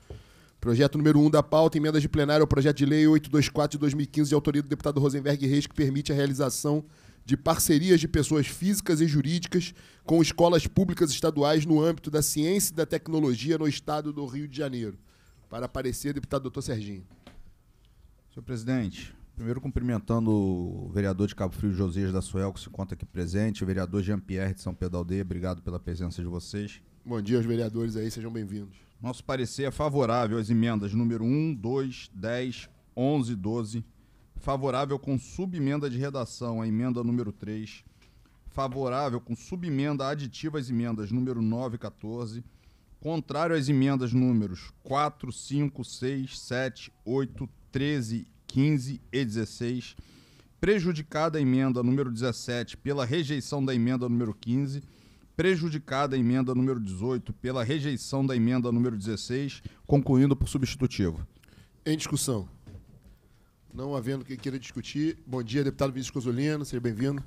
S1: Projeto número 1 um da pauta, emendas de plenário ao projeto de lei 824 de 2015, de autoria do deputado Rosenberg Reis, que permite a realização de parcerias de pessoas físicas e jurídicas com escolas públicas estaduais no âmbito da ciência e da tecnologia no estado do Rio de Janeiro. Para aparecer, deputado doutor Serginho.
S4: Senhor presidente, primeiro cumprimentando o vereador de Cabo Frio, Josias da Suel, que se encontra aqui presente, o vereador Jean-Pierre de São Pedro Aldeia, obrigado pela presença de vocês. Bom dia aos vereadores aí, sejam bem-vindos. Nosso parecer é favorável às emendas número 1, 2, 10, 11, e 12. Favorável com subemenda de redação à emenda número 3. Favorável com subemenda aditiva às emendas número 9 e 14. Contrário às emendas números 4, 5, 6, 7, 8, 13, 15 e 16. Prejudicada a emenda número 17 pela rejeição da emenda número 15 prejudicada a emenda número 18 pela rejeição da emenda número 16, concluindo por substitutivo. Em
S3: discussão.
S1: Não havendo quem queira discutir. Bom dia, deputado Vinícius Cosolino, seja bem-vindo.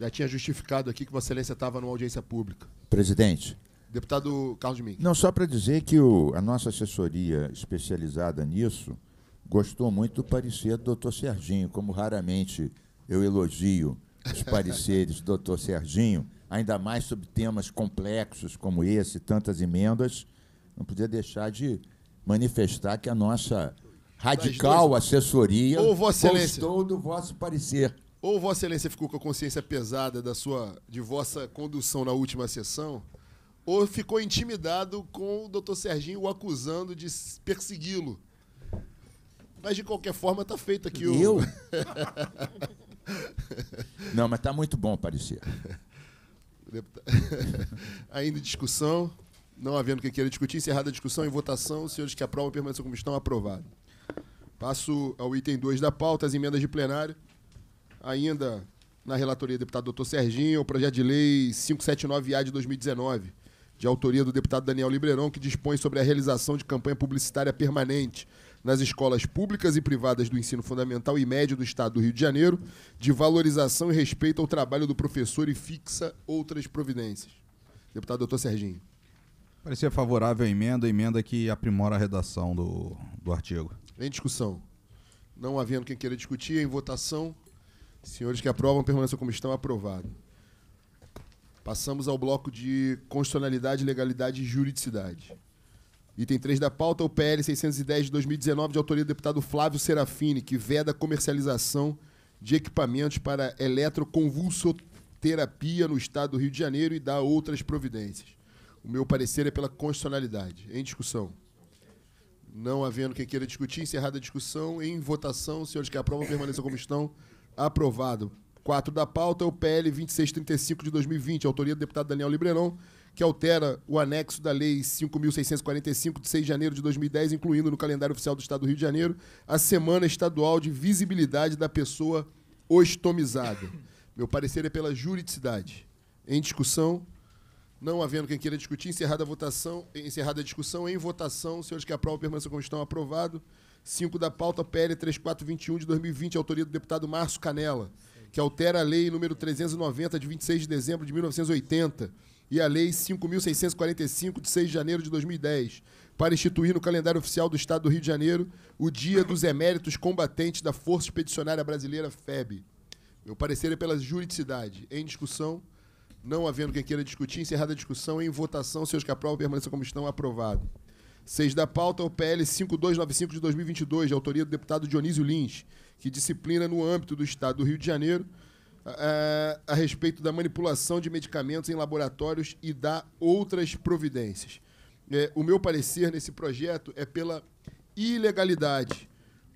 S1: Já tinha justificado aqui que Vossa Excelência estava numa audiência pública.
S3: Presidente.
S1: Deputado Carlos Domingues.
S3: Não, só para dizer que o, a nossa assessoria especializada nisso gostou muito do parecer do doutor Serginho, como raramente eu elogio os pareceres do doutor Serginho, ainda mais sobre temas complexos como esse, tantas emendas, não podia deixar de manifestar que a nossa radical duas... assessoria ou Vossa Excelência.
S1: gostou do vosso parecer. Ou Vossa Excelência ficou com a consciência pesada da sua, de vossa condução na última sessão, ou ficou intimidado com o doutor Serginho o acusando de persegui-lo. Mas de qualquer forma está feito aqui o. Eu?
S3: Não, mas está muito bom parecer. Ainda em discussão?
S1: Não havendo quem queira discutir, encerrada a discussão em votação. Os senhores que aprovam permaneçam como estão, aprovado. Passo ao item 2 da pauta, as emendas de plenário. Ainda na relatoria do deputado doutor Serginho, o projeto de lei 579-A de 2019, de autoria do deputado Daniel Libreirão, que dispõe sobre a realização de campanha publicitária permanente nas escolas públicas e privadas do ensino fundamental e médio do Estado do Rio de Janeiro, de valorização e respeito ao trabalho do professor e fixa outras providências. Deputado doutor Serginho.
S4: Parecia favorável à emenda, a emenda que aprimora a redação do, do artigo. Em discussão.
S1: Não havendo quem queira discutir, em votação.
S4: Senhores que aprovam, permaneçam
S1: como estão, aprovado. Passamos ao bloco de constitucionalidade, legalidade e juridicidade. Item 3 da pauta, o PL 610 de 2019, de autoria do deputado Flávio Serafini, que veda a comercialização de equipamentos para eletroconvulsoterapia no estado do Rio de Janeiro e dá outras providências. O meu parecer é pela constitucionalidade. Em discussão. Não havendo quem queira discutir, encerrada a discussão. Em votação, senhores que aprovam, permaneçam como estão. Aprovado. 4 da pauta, o PL 2635 de 2020, autoria do deputado Daniel Librenon, que altera o anexo da Lei 5.645, de 6 de janeiro de 2010, incluindo no calendário oficial do Estado do Rio de Janeiro a Semana Estadual de Visibilidade da Pessoa Ostomizada. Meu parecer é pela juridicidade. Em discussão, não havendo quem queira discutir, encerrada a votação, encerrada a discussão, em votação, senhores que aprovam, a permanência como estão, aprovado. 5 da pauta, PL 3421 de 2020, autoria do deputado Márcio Canela, que altera a lei número 390 de 26 de dezembro de 1980, e a Lei 5.645, de 6 de janeiro de 2010, para instituir no calendário oficial do Estado do Rio de Janeiro o Dia dos Eméritos Combatentes da Força Expedicionária Brasileira, FEB. Meu parecer é pela juridicidade. Em discussão, não havendo quem queira discutir, encerrada a discussão, em votação, se os que aprovam permaneçam como estão, aprovado. 6 da pauta, o PL 5295 de 2022, de autoria do deputado Dionísio Lins, que disciplina no âmbito do Estado do Rio de Janeiro a, a respeito da manipulação de medicamentos em laboratórios e da outras providências. É, o meu parecer nesse projeto é pela ilegalidade,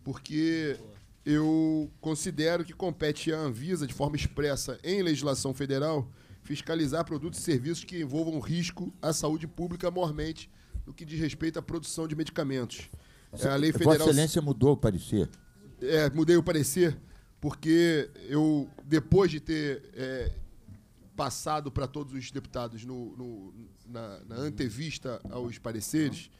S1: porque eu considero que compete à Anvisa, de forma expressa em legislação federal, fiscalizar produtos e serviços que envolvam risco à saúde pública, mormente, no que diz respeito à produção de medicamentos. É, a lei federal. Vossa Excelência
S3: mudou o parecer.
S1: É, mudei o parecer porque eu, depois de ter é, passado para todos os deputados no, no na, na, antevista aos pareceres,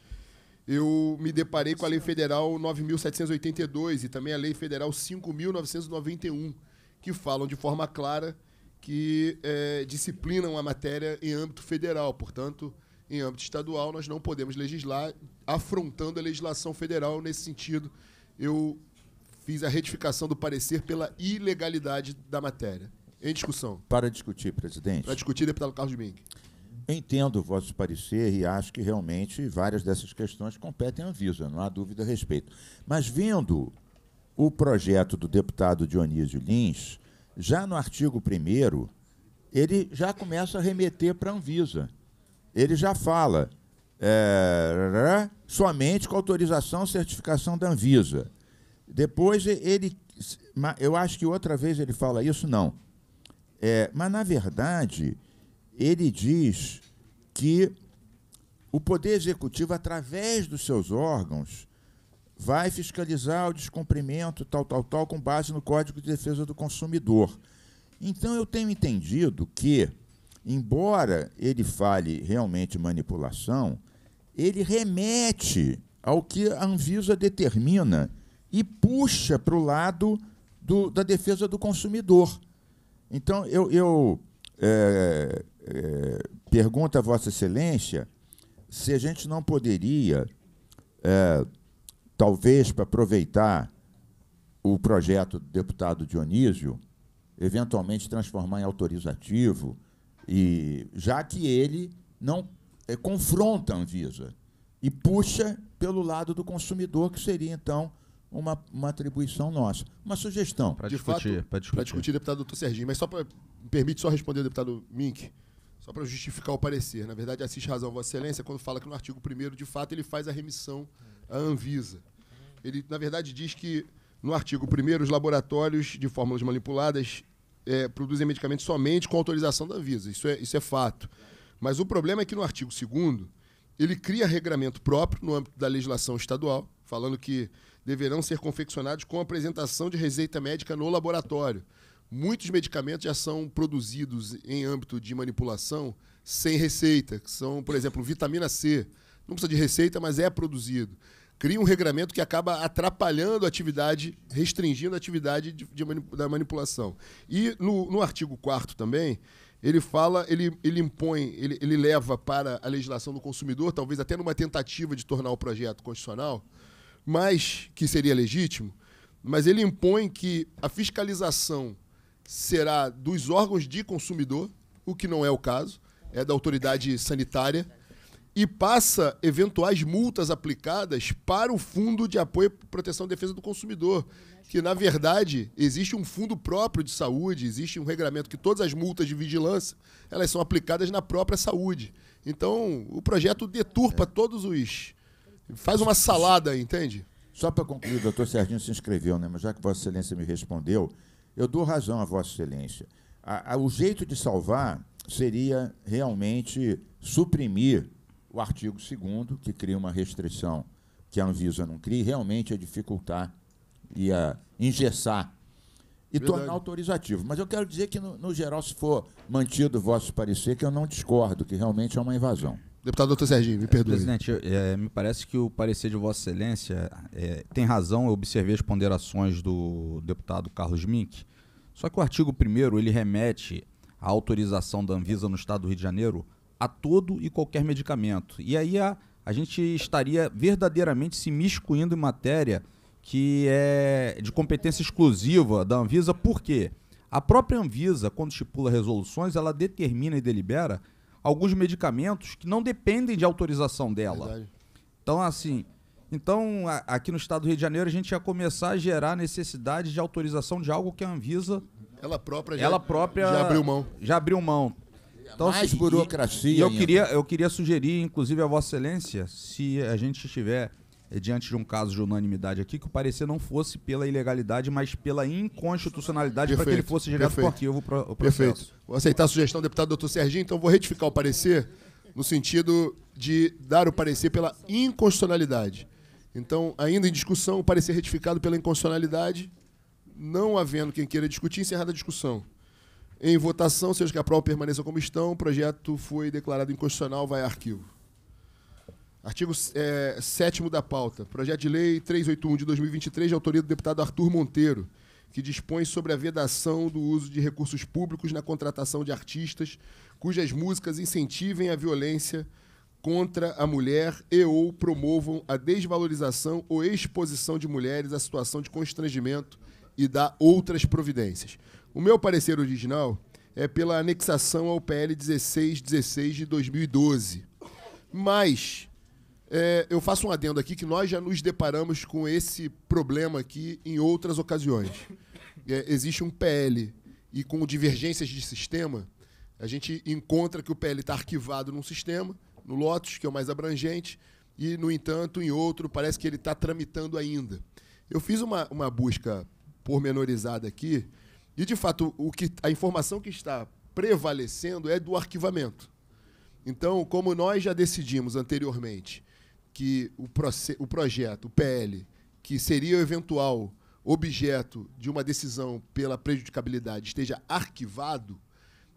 S1: eu me deparei com a Lei Federal 9.782 e também a Lei Federal 5.991, que falam de forma clara que é, disciplinam a matéria em âmbito federal. Portanto, em âmbito estadual, nós não podemos legislar afrontando a legislação federal nesse sentido. Eu fiz a retificação do parecer pela ilegalidade da matéria. Em discussão.
S3: Para discutir, presidente. Para
S1: discutir, deputado Carlos Mink.
S3: Entendo o vosso parecer e acho que realmente várias dessas questões competem à Anvisa, não há dúvida a respeito. Mas vendo o projeto do deputado Dionísio Lins, já no artigo 1 ele já começa a remeter para a Anvisa. Ele já fala é, somente com autorização e certificação da Anvisa. Depois ele, eu acho que outra vez ele fala isso, não. É, mas, na verdade, ele diz que o Poder Executivo, através dos seus órgãos, vai fiscalizar o descumprimento, tal, tal, tal, com base no Código de Defesa do Consumidor. Então, eu tenho entendido que, embora ele fale realmente manipulação, ele remete ao que a Anvisa determina e puxa para o lado do, da defesa do consumidor. Então, eu, eu é, é, pergunto a Vossa Excelência se a gente não poderia, é, talvez para aproveitar o projeto do deputado Dionísio, eventualmente transformar em autorizativo, e já que ele não é, confronta a Anvisa e puxa pelo lado do consumidor, que seria então uma, uma atribuição nossa. Uma sugestão. Para discutir, para discutir. discutir, deputado doutor Serginho. Mas só para.
S1: Permite só responder, deputado Mink, só para justificar o parecer. Na verdade, assiste razão, Vossa Excelência, quando fala que no artigo 1, de fato, ele faz a remissão à Anvisa. Ele, na verdade, diz que no artigo 1, os laboratórios de fórmulas manipuladas é, produzem medicamentos somente com autorização da Anvisa. Isso é, isso é fato. Mas o problema é que no artigo 2, ele cria regramento próprio no âmbito da legislação estadual, falando que deverão ser confeccionados com apresentação de receita médica no laboratório. Muitos medicamentos já são produzidos em âmbito de manipulação sem receita, que são, por exemplo, vitamina C. Não precisa de receita, mas é produzido. Cria um regramento que acaba atrapalhando a atividade, restringindo a atividade de, de manip da manipulação. E no, no artigo 4 também, ele fala, ele, ele impõe, ele, ele leva para a legislação do consumidor, talvez até numa tentativa de tornar o projeto constitucional, mas que seria legítimo, mas ele impõe que a fiscalização será dos órgãos de consumidor, o que não é o caso, é da autoridade sanitária, e passa eventuais multas aplicadas para o Fundo de Apoio Proteção e Defesa do Consumidor, que na verdade existe um fundo próprio de saúde, existe um regulamento que todas as multas de vigilância, elas são aplicadas na própria saúde. Então, o projeto deturpa todos os Faz uma salada
S3: aí, entende? Só para concluir, o doutor Serginho se inscreveu, né? Mas já que Vossa Excelência me respondeu, eu dou razão a Vossa Excelência. A, a, o jeito de salvar seria realmente suprimir o artigo 2 que cria uma restrição que a Anvisa não cria, realmente é dificultar e a é, engessar e Verdade. tornar autorizativo. Mas eu quero dizer que, no, no geral, se for mantido o vosso parecer, que eu não discordo, que realmente é uma invasão.
S4: Deputado doutor Serginho, me perdoe. Presidente, é, me parece que o parecer de Vossa Excelência é, tem razão. Eu observei as ponderações do deputado Carlos Mink. Só que o artigo 1 ele remete à autorização da Anvisa no estado do Rio de Janeiro a todo e qualquer medicamento. E aí a, a gente estaria verdadeiramente se miscuindo em matéria que é de competência exclusiva da Anvisa, por quê? A própria Anvisa, quando estipula resoluções, ela determina e delibera alguns medicamentos que não dependem de autorização dela. Verdade. Então, assim, então a, aqui no estado do Rio de Janeiro a gente ia começar a gerar necessidade de autorização de algo que a Anvisa. Ela própria já, ela própria já abriu mão. Já abriu mão. Então, Mais assim, burocracia. E, e eu, queria, eu queria sugerir, inclusive, a Vossa Excelência, se a gente estiver é diante de um caso de unanimidade aqui, que o parecer não fosse pela ilegalidade, mas pela inconstitucionalidade para que ele fosse gerado para o arquivo pro, o processo. Perfeito. Vou aceitar a sugestão deputado doutor Serginho, então vou retificar o parecer no sentido
S1: de dar o parecer pela inconstitucionalidade. Então, ainda em discussão, o parecer retificado pela inconstitucionalidade, não havendo quem queira discutir, encerrada a discussão. Em votação, seja que a prova permaneça como estão, o projeto foi declarado inconstitucional, vai a arquivo. Artigo é, 7 da pauta. Projeto de Lei 381 de 2023, de autoria do deputado Arthur Monteiro, que dispõe sobre a vedação do uso de recursos públicos na contratação de artistas cujas músicas incentivem a violência contra a mulher e ou promovam a desvalorização ou exposição de mulheres à situação de constrangimento e dá outras providências. O meu parecer original é pela anexação ao PL 1616 de 2012. Mas é, eu faço um adendo aqui que nós já nos deparamos com esse problema aqui em outras ocasiões. É, existe um PL e com divergências de sistema, a gente encontra que o PL está arquivado num sistema, no Lotus, que é o mais abrangente, e, no entanto, em outro, parece que ele está tramitando ainda. Eu fiz uma, uma busca pormenorizada aqui, e, de fato, o que, a informação que está prevalecendo é do arquivamento. Então, como nós já decidimos anteriormente que o, o projeto, o PL, que seria o eventual objeto de uma decisão pela prejudicabilidade, esteja arquivado,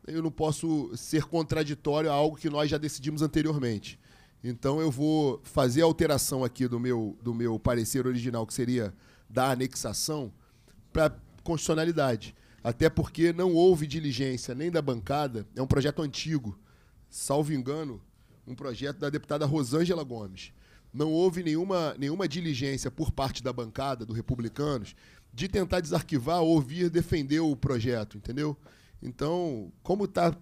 S1: eu não posso ser contraditório a algo que nós já decidimos anteriormente. Então eu vou fazer a alteração aqui do meu, do meu parecer original, que seria da anexação, para constitucionalidade. Até porque não houve diligência nem da bancada, é um projeto antigo, salvo engano, um projeto da deputada Rosângela Gomes não houve nenhuma, nenhuma diligência por parte da bancada, do Republicanos, de tentar desarquivar ou vir defender o projeto, entendeu? Então, como está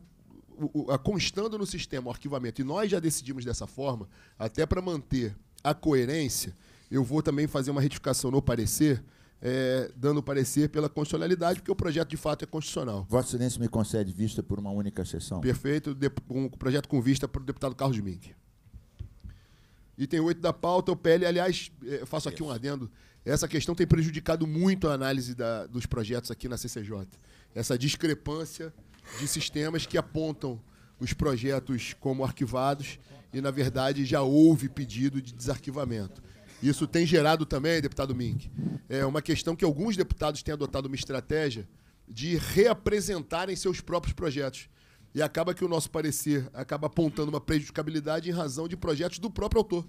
S1: constando no sistema o arquivamento, e nós já decidimos dessa forma, até para manter a coerência, eu vou também fazer uma retificação no parecer, é, dando parecer pela constitucionalidade, porque o projeto de fato é constitucional.
S3: Vossa Excelência me concede vista por uma única sessão.
S1: Perfeito, um projeto com vista para o deputado Carlos Mink. Item 8 da pauta, o PL, aliás, eh, eu faço aqui Isso. um adendo. Essa questão tem prejudicado muito a análise da, dos projetos aqui na CCJ. Essa discrepância de sistemas que apontam os projetos como arquivados e, na verdade, já houve pedido de desarquivamento. Isso tem gerado também, deputado Mink, é uma questão que alguns deputados têm adotado uma estratégia de reapresentarem seus próprios projetos. E acaba que o nosso parecer acaba apontando uma prejudicabilidade em razão de projetos do próprio autor.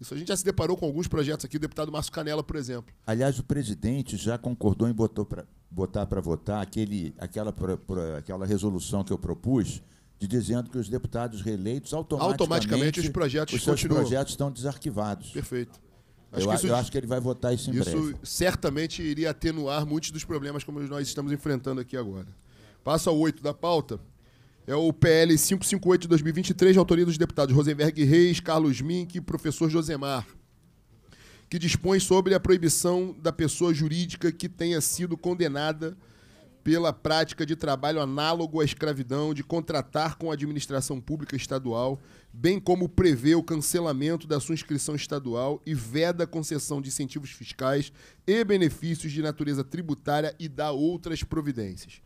S1: Isso a gente já se deparou com alguns projetos aqui, o deputado Márcio Canela, por exemplo.
S3: Aliás, o presidente já concordou em botou pra, botar para votar aquele, aquela, pra, pra, aquela resolução que eu propus, de dizendo que os deputados reeleitos automaticamente, automaticamente os projetos os seus continuam. projetos estão desarquivados.
S1: Perfeito. Acho eu, isso, eu, acho que ele vai votar isso em isso breve. Isso certamente iria atenuar muitos dos problemas como nós estamos enfrentando aqui agora. Passa ao oito da pauta. É o PL 558 de 2023, de autoria dos deputados Rosenberg Reis, Carlos Mink e professor Josemar, que dispõe sobre a proibição da pessoa jurídica que tenha sido condenada pela prática de trabalho análogo à escravidão, de contratar com a administração pública estadual, bem como prevê o cancelamento da sua inscrição estadual e veda a concessão de incentivos fiscais e benefícios de natureza tributária e dá outras providências.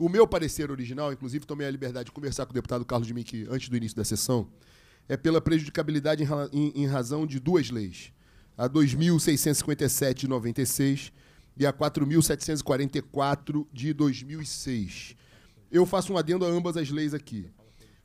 S1: O meu parecer original, inclusive tomei a liberdade de conversar com o deputado Carlos de Mink antes do início da sessão, é pela prejudicabilidade em, razão de duas leis, a 2.657 de 96 e a 4.744 de 2006. Eu faço um adendo a ambas as leis aqui.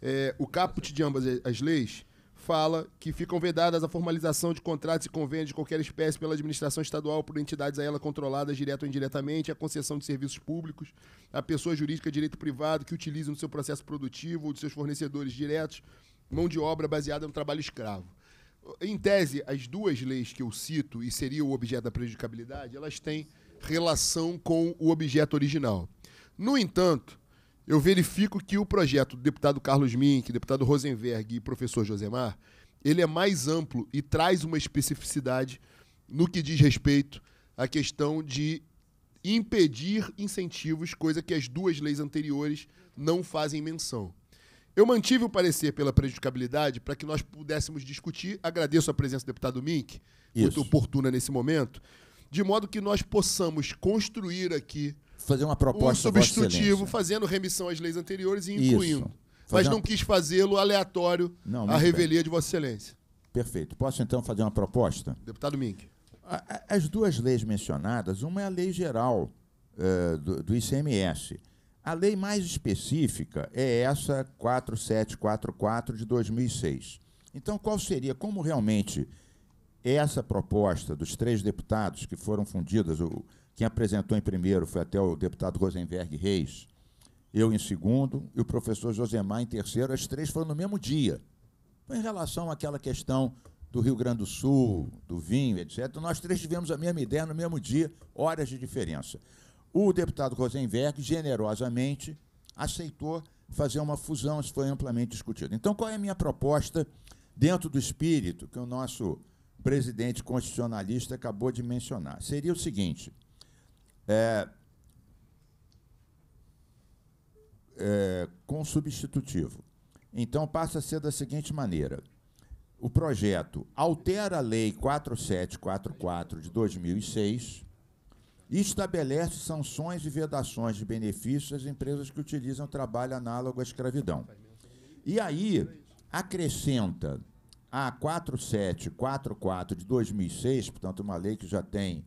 S1: É, o caput de ambas as leis fala que ficam vedadas a formalização de contratos e convênios de qualquer espécie pela administração estadual por entidades a ela controladas direta ou indiretamente, a concessão de serviços públicos, a pessoa jurídica direito privado que utiliza no seu processo produtivo ou de seus fornecedores diretos mão de obra baseada no trabalho escravo. Em tese, as duas leis que eu cito e seria o objeto da prejudicabilidade, elas têm relação com o objeto original. No entanto, eu verifico que o projeto do deputado Carlos Mink, deputado Rosenberg e professor Josemar, ele é mais amplo e traz uma especificidade no que diz respeito à questão de impedir incentivos, coisa que as duas leis anteriores não fazem menção. Eu mantive o parecer pela prejudicabilidade para que nós pudéssemos discutir. Agradeço a presença do deputado Mink, Isso. muito oportuna nesse momento, de modo que nós possamos construir aqui fazer uma proposta um substitutivo, fazendo remissão às leis anteriores e incluindo. Isso. Mas não uma... quis fazê-lo aleatório não, à revelia bem. de Vossa
S3: Excelência. Perfeito. Posso então fazer uma proposta? Deputado Mink. As duas leis mencionadas, uma é a lei geral uh, do, do ICMS. A lei mais específica é essa 4744 de 2006. Então, qual seria, como realmente essa proposta dos três deputados que foram fundidas, o, quem apresentou em primeiro foi até o deputado Rosenberg Reis, eu em segundo e o professor Josemar em terceiro. As três foram no mesmo dia. Foi em relação àquela questão do Rio Grande do Sul, do vinho, etc. Nós três tivemos a mesma ideia no mesmo dia, horas de diferença. O deputado Rosenberg, generosamente, aceitou fazer uma fusão, isso foi amplamente discutido. Então, qual é a minha proposta dentro do espírito que o nosso presidente constitucionalista acabou de mencionar? Seria o seguinte: é, é, com substitutivo. Então passa a ser da seguinte maneira: o projeto altera a Lei 4744 de 2006 e estabelece sanções e vedações de benefícios às empresas que utilizam trabalho análogo à escravidão. E aí acrescenta a 4744 de 2006, portanto, uma lei que já tem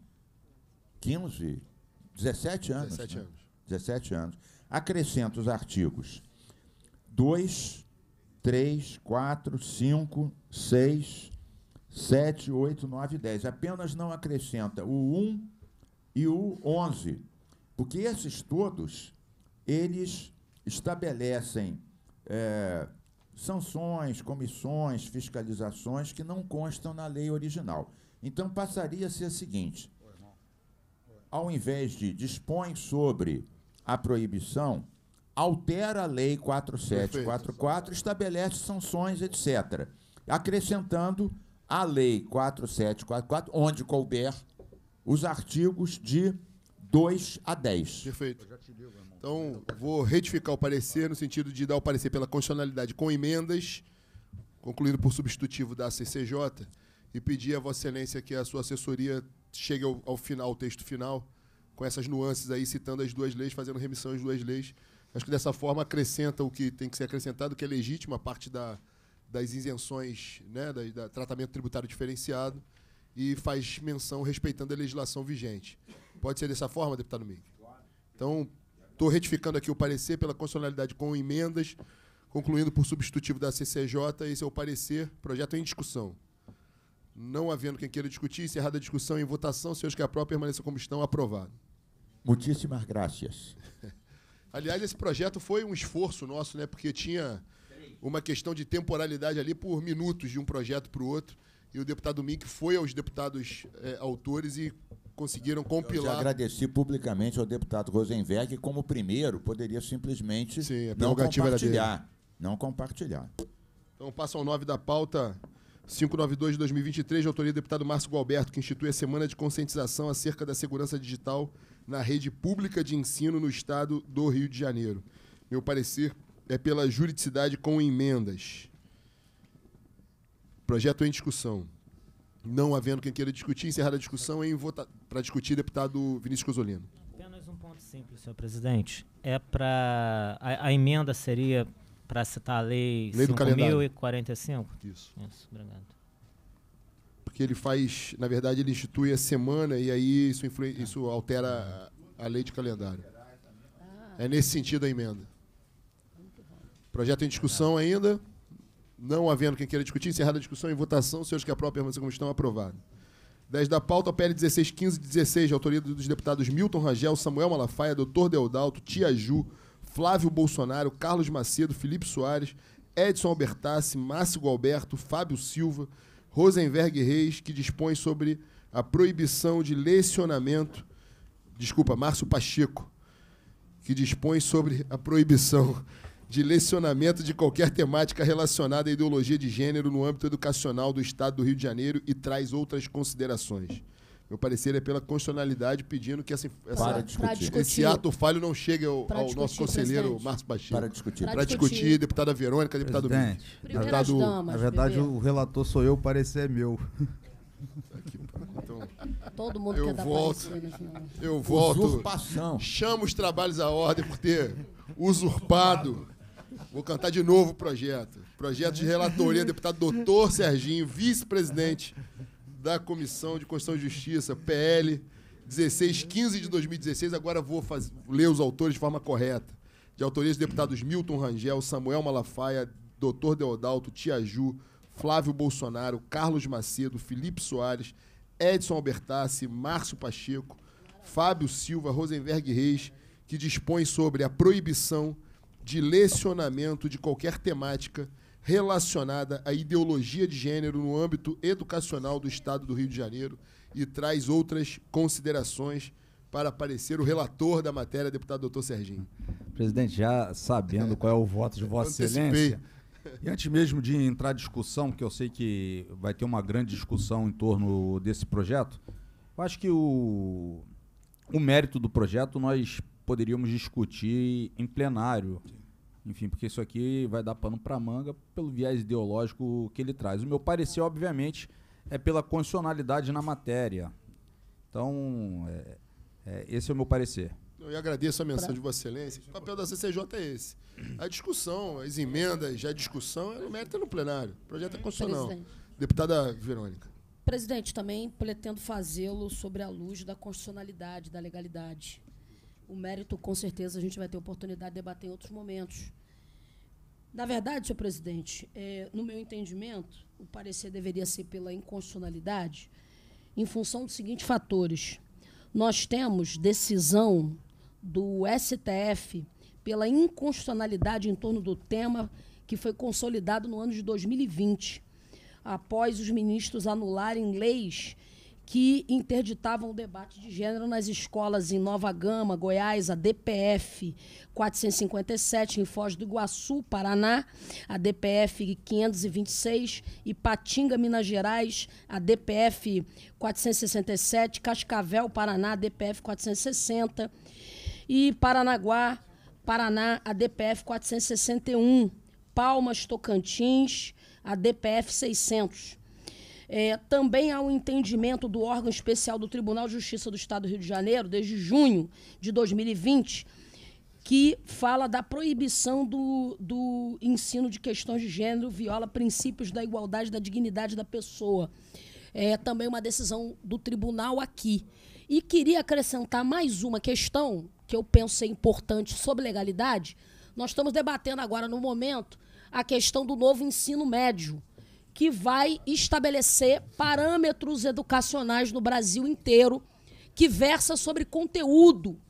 S3: 15 17 anos. 17 né? anos. 17 anos. Acrescenta os artigos 2, 3, 4, 5, 6, 7, 8, 9 10. Apenas não acrescenta o 1 e o 11, porque esses todos, eles estabelecem é, sanções, comissões, fiscalizações que não constam na lei original. Então, passaria a ser a seguinte: ao invés de dispõe sobre a proibição, altera a Lei 4744, Perfeito. estabelece sanções, etc. Acrescentando à Lei 4744, onde couber, os artigos de 2 a 10. Perfeito. Então, vou retificar o
S1: parecer no sentido de dar o parecer pela constitucionalidade com emendas, concluído por substitutivo da CCJ, e pedir a Vossa Excelência que a sua assessoria chegue ao, ao final, ao texto final, com essas nuances aí, citando as duas leis, fazendo remissão às duas leis. Acho que dessa forma acrescenta o que tem que ser acrescentado, que é legítimo, a parte da, das isenções, né, da, da, tratamento tributário diferenciado, e faz menção respeitando a legislação vigente. Pode ser dessa forma, deputado Mig? Então, estou retificando aqui o parecer pela constitucionalidade com emendas, concluindo por substitutivo da CCJ, esse é o parecer, projeto em discussão. Não havendo quem queira discutir, encerrada a discussão e votação, senhores que a própria permaneça
S3: como estão, aprovado. Muitíssimas graças.
S1: Aliás, esse projeto foi um esforço nosso, né? Porque tinha uma questão de temporalidade ali por minutos de um projeto para o outro. E o deputado Mink foi aos deputados eh, autores e conseguiram
S3: compilar. Eu agradeci publicamente ao deputado Rosenberg, que como primeiro poderia simplesmente Sim, não compartilhar. Não compartilhar.
S1: Então passa ao nove da pauta. 592 de 2023, de autoria do deputado Márcio Galberto, que institui a Semana de Conscientização acerca da segurança digital na rede pública de ensino no estado do Rio de Janeiro. Meu parecer é pela juridicidade com emendas. Projeto em discussão. Não havendo quem queira discutir, encerrar a discussão em vota para discutir, deputado Vinícius Cozolino.
S5: Apenas um ponto simples, senhor presidente. É para. A, a emenda seria para citar a lei, lei 5.045? Isso. Isso, obrigado. Porque
S1: ele faz, na verdade, ele institui a semana e aí isso, influi, isso altera a, lei de calendário. É nesse sentido a emenda. Projeto em discussão ainda. Não havendo quem queira discutir, encerrada a discussão e votação, senhores que aprovam, permaneçam como estão, aprovado. 10 da pauta, PL 1615 16, autoria dos deputados Milton Rangel, Samuel Malafaia, Dr. Deodalto, Tia Ju, Flávio Bolsonaro, Carlos Macedo, Felipe Soares, Edson Albertassi, Márcio Galberto, Fábio Silva, Rosenberg Reis, que dispõe sobre a proibição de lecionamento. Desculpa, Márcio Pacheco, que dispõe sobre a proibição de lecionamento de qualquer temática relacionada à ideologia de gênero no âmbito educacional do Estado do Rio de Janeiro e traz outras considerações. Meu parecer é pela constitucionalidade pedindo que essa, essa para discutir. discutir. esse ato falho não chegue ao, ao discutir, nosso conselheiro presidente. Márcio Baixinho. Para discutir. Para, para discutir. deputada Verônica, deputado Vinci. Deputado... Na verdade, primeiro. o
S4: relator sou eu, o parecer é meu.
S2: então, Todo mundo eu quer volto,
S1: dar
S4: Eu volto.
S1: Usurpação. Chamo os trabalhos à ordem por ter usurpado. Vou cantar de novo o projeto. Projeto de relatoria, deputado doutor Serginho, vice-presidente da Comissão de Constituição e Justiça, PL 1615 de 2016. Agora vou ler os autores de forma correta. De autoria dos deputados Milton Rangel, Samuel Malafaia, Dr. Deodalto, Tiaju, Flávio Bolsonaro, Carlos Macedo, Felipe Soares, Edson Albertassi, Márcio Pacheco, Fábio Silva, Rosenberg Reis, que dispõe sobre a proibição de lecionamento de qualquer temática relacionada à ideologia de gênero no âmbito educacional do Estado do Rio de Janeiro e traz outras considerações para aparecer o relator da matéria, deputado doutor Serginho.
S4: Presidente, já sabendo qual é o voto de Vossa Excelência, e antes mesmo de entrar discussão, que eu sei que vai ter uma grande discussão em torno desse projeto, eu acho que o, o mérito do projeto nós poderíamos discutir em plenário. Sim. Enfim, porque isso aqui vai dar pano para manga pelo viés ideológico que ele traz. O meu parecer, obviamente, é pela constitucionalidade na matéria. Então, é, é, esse é o meu parecer.
S1: Eu agradeço
S4: a menção pra... de Vossa Excelência.
S1: O papel da CCJ é esse. A discussão, as emendas, a discussão, ela é mérito no plenário. O projeto é, é constitucional. Presidente. Deputada Verônica.
S2: Presidente, também pretendo fazê-lo sobre a luz da constitucionalidade, da legalidade. O mérito, com certeza, a gente vai ter oportunidade de debater em outros momentos. Na verdade, senhor presidente, é, no meu entendimento, o parecer deveria ser pela inconstitucionalidade em função dos seguintes fatores. Nós temos decisão do STF pela inconstitucionalidade em torno do tema que foi consolidado no ano de 2020, após os ministros anularem leis que interditavam o debate de gênero nas escolas em Nova Gama, Goiás, a DPF 457 em Foz do Iguaçu, Paraná, a DPF 526 Ipatinga, Minas Gerais, a DPF 467 Cascavel, Paraná, a DPF 460 e Paranaguá, Paraná, a DPF 461, Palmas, Tocantins, a DPF 600. É, também há um entendimento do órgão especial do Tribunal de Justiça do Estado do Rio de Janeiro, desde junho de 2020, que fala da proibição do, do ensino de questões de gênero, viola princípios da igualdade, da dignidade da pessoa. É também uma decisão do tribunal aqui. E queria acrescentar mais uma questão que eu penso ser é importante sobre legalidade. Nós estamos debatendo agora, no momento, a questão do novo ensino médio que vai estabelecer parâmetros educacionais no Brasil inteiro, que versa sobre conteúdo,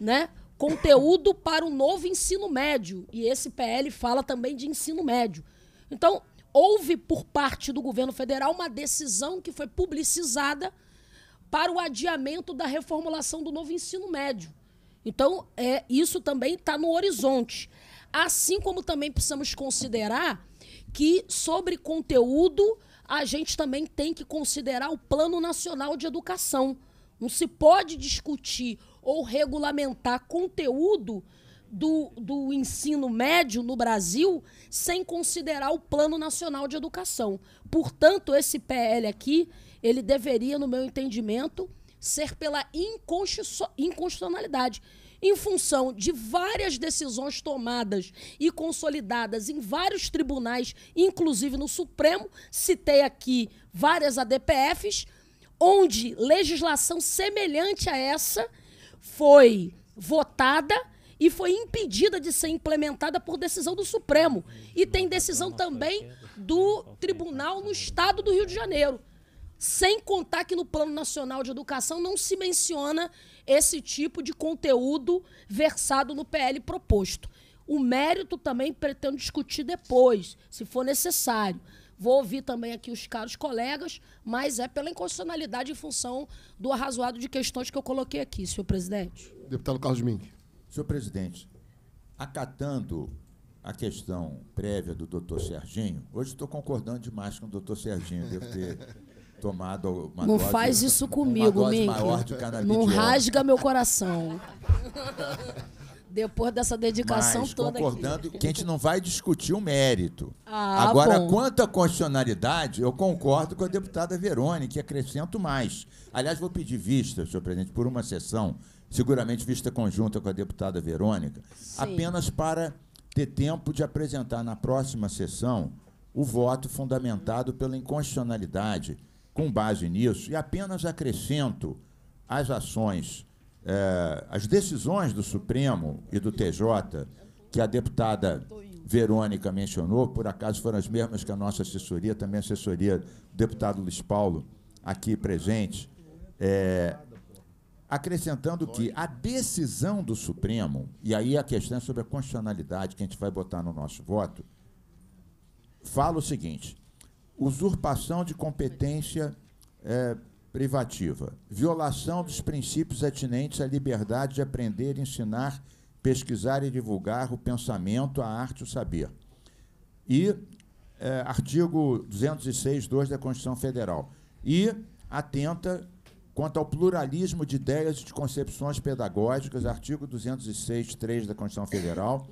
S2: né? Conteúdo para o novo ensino médio. E esse PL fala também de ensino médio. Então, houve por parte do governo federal uma decisão que foi publicizada para o adiamento da reformulação do novo ensino médio. Então, é, isso também está no horizonte. Assim como também precisamos considerar que sobre conteúdo a gente também tem que considerar o Plano Nacional de Educação. Não se pode discutir ou regulamentar conteúdo do, do ensino médio no Brasil sem considerar o Plano Nacional de Educação. Portanto, esse PL aqui, ele deveria, no meu entendimento, ser pela inconstitucionalidade em função de várias decisões tomadas e consolidadas em vários tribunais, inclusive no Supremo, citei aqui várias ADPFs, onde legislação semelhante a essa foi votada e foi impedida de ser implementada por decisão do Supremo. E tem decisão também do tribunal no estado do Rio de Janeiro. Sem contar que no Plano Nacional de Educação não se menciona esse tipo de conteúdo versado no PL proposto. O mérito também pretendo discutir depois, se for necessário. Vou ouvir também aqui os caros colegas, mas é pela inconstitucionalidade em função do arrazoado de questões que eu coloquei aqui, senhor presidente.
S3: Deputado Carlos Mink. Senhor presidente, acatando a questão prévia do doutor Serginho, hoje estou concordando demais com o doutor Serginho, devo ter tomado uma Não dose, faz isso comigo, Mink. Não rasga
S2: meu coração. Depois dessa dedicação Mas, toda concordando
S3: aqui. que a gente não vai discutir o mérito.
S2: Ah, Agora, bom. quanto
S3: à constitucionalidade, eu concordo com a deputada Verônica, e acrescento mais. Aliás, vou pedir vista, senhor presidente, por uma sessão, seguramente vista conjunta com a deputada Verônica, Sim. apenas para ter tempo de apresentar na próxima sessão o voto fundamentado pela inconstitucionalidade com base nisso, e apenas acrescento as ações, eh, as decisões do Supremo e do TJ, que a deputada Verônica mencionou, por acaso foram as mesmas que a nossa assessoria, também a assessoria do deputado Luiz Paulo, aqui presente, eh, acrescentando que a decisão do Supremo, e aí a questão é sobre a constitucionalidade que a gente vai botar no nosso voto, fala o seguinte: usurpação de competência é, privativa, violação dos princípios atinentes à liberdade de aprender, ensinar, pesquisar e divulgar o pensamento, a arte e o saber. E é, artigo 206,2 da Constituição Federal. E atenta quanto ao pluralismo de ideias e de concepções pedagógicas, artigo 206,3 da Constituição Federal.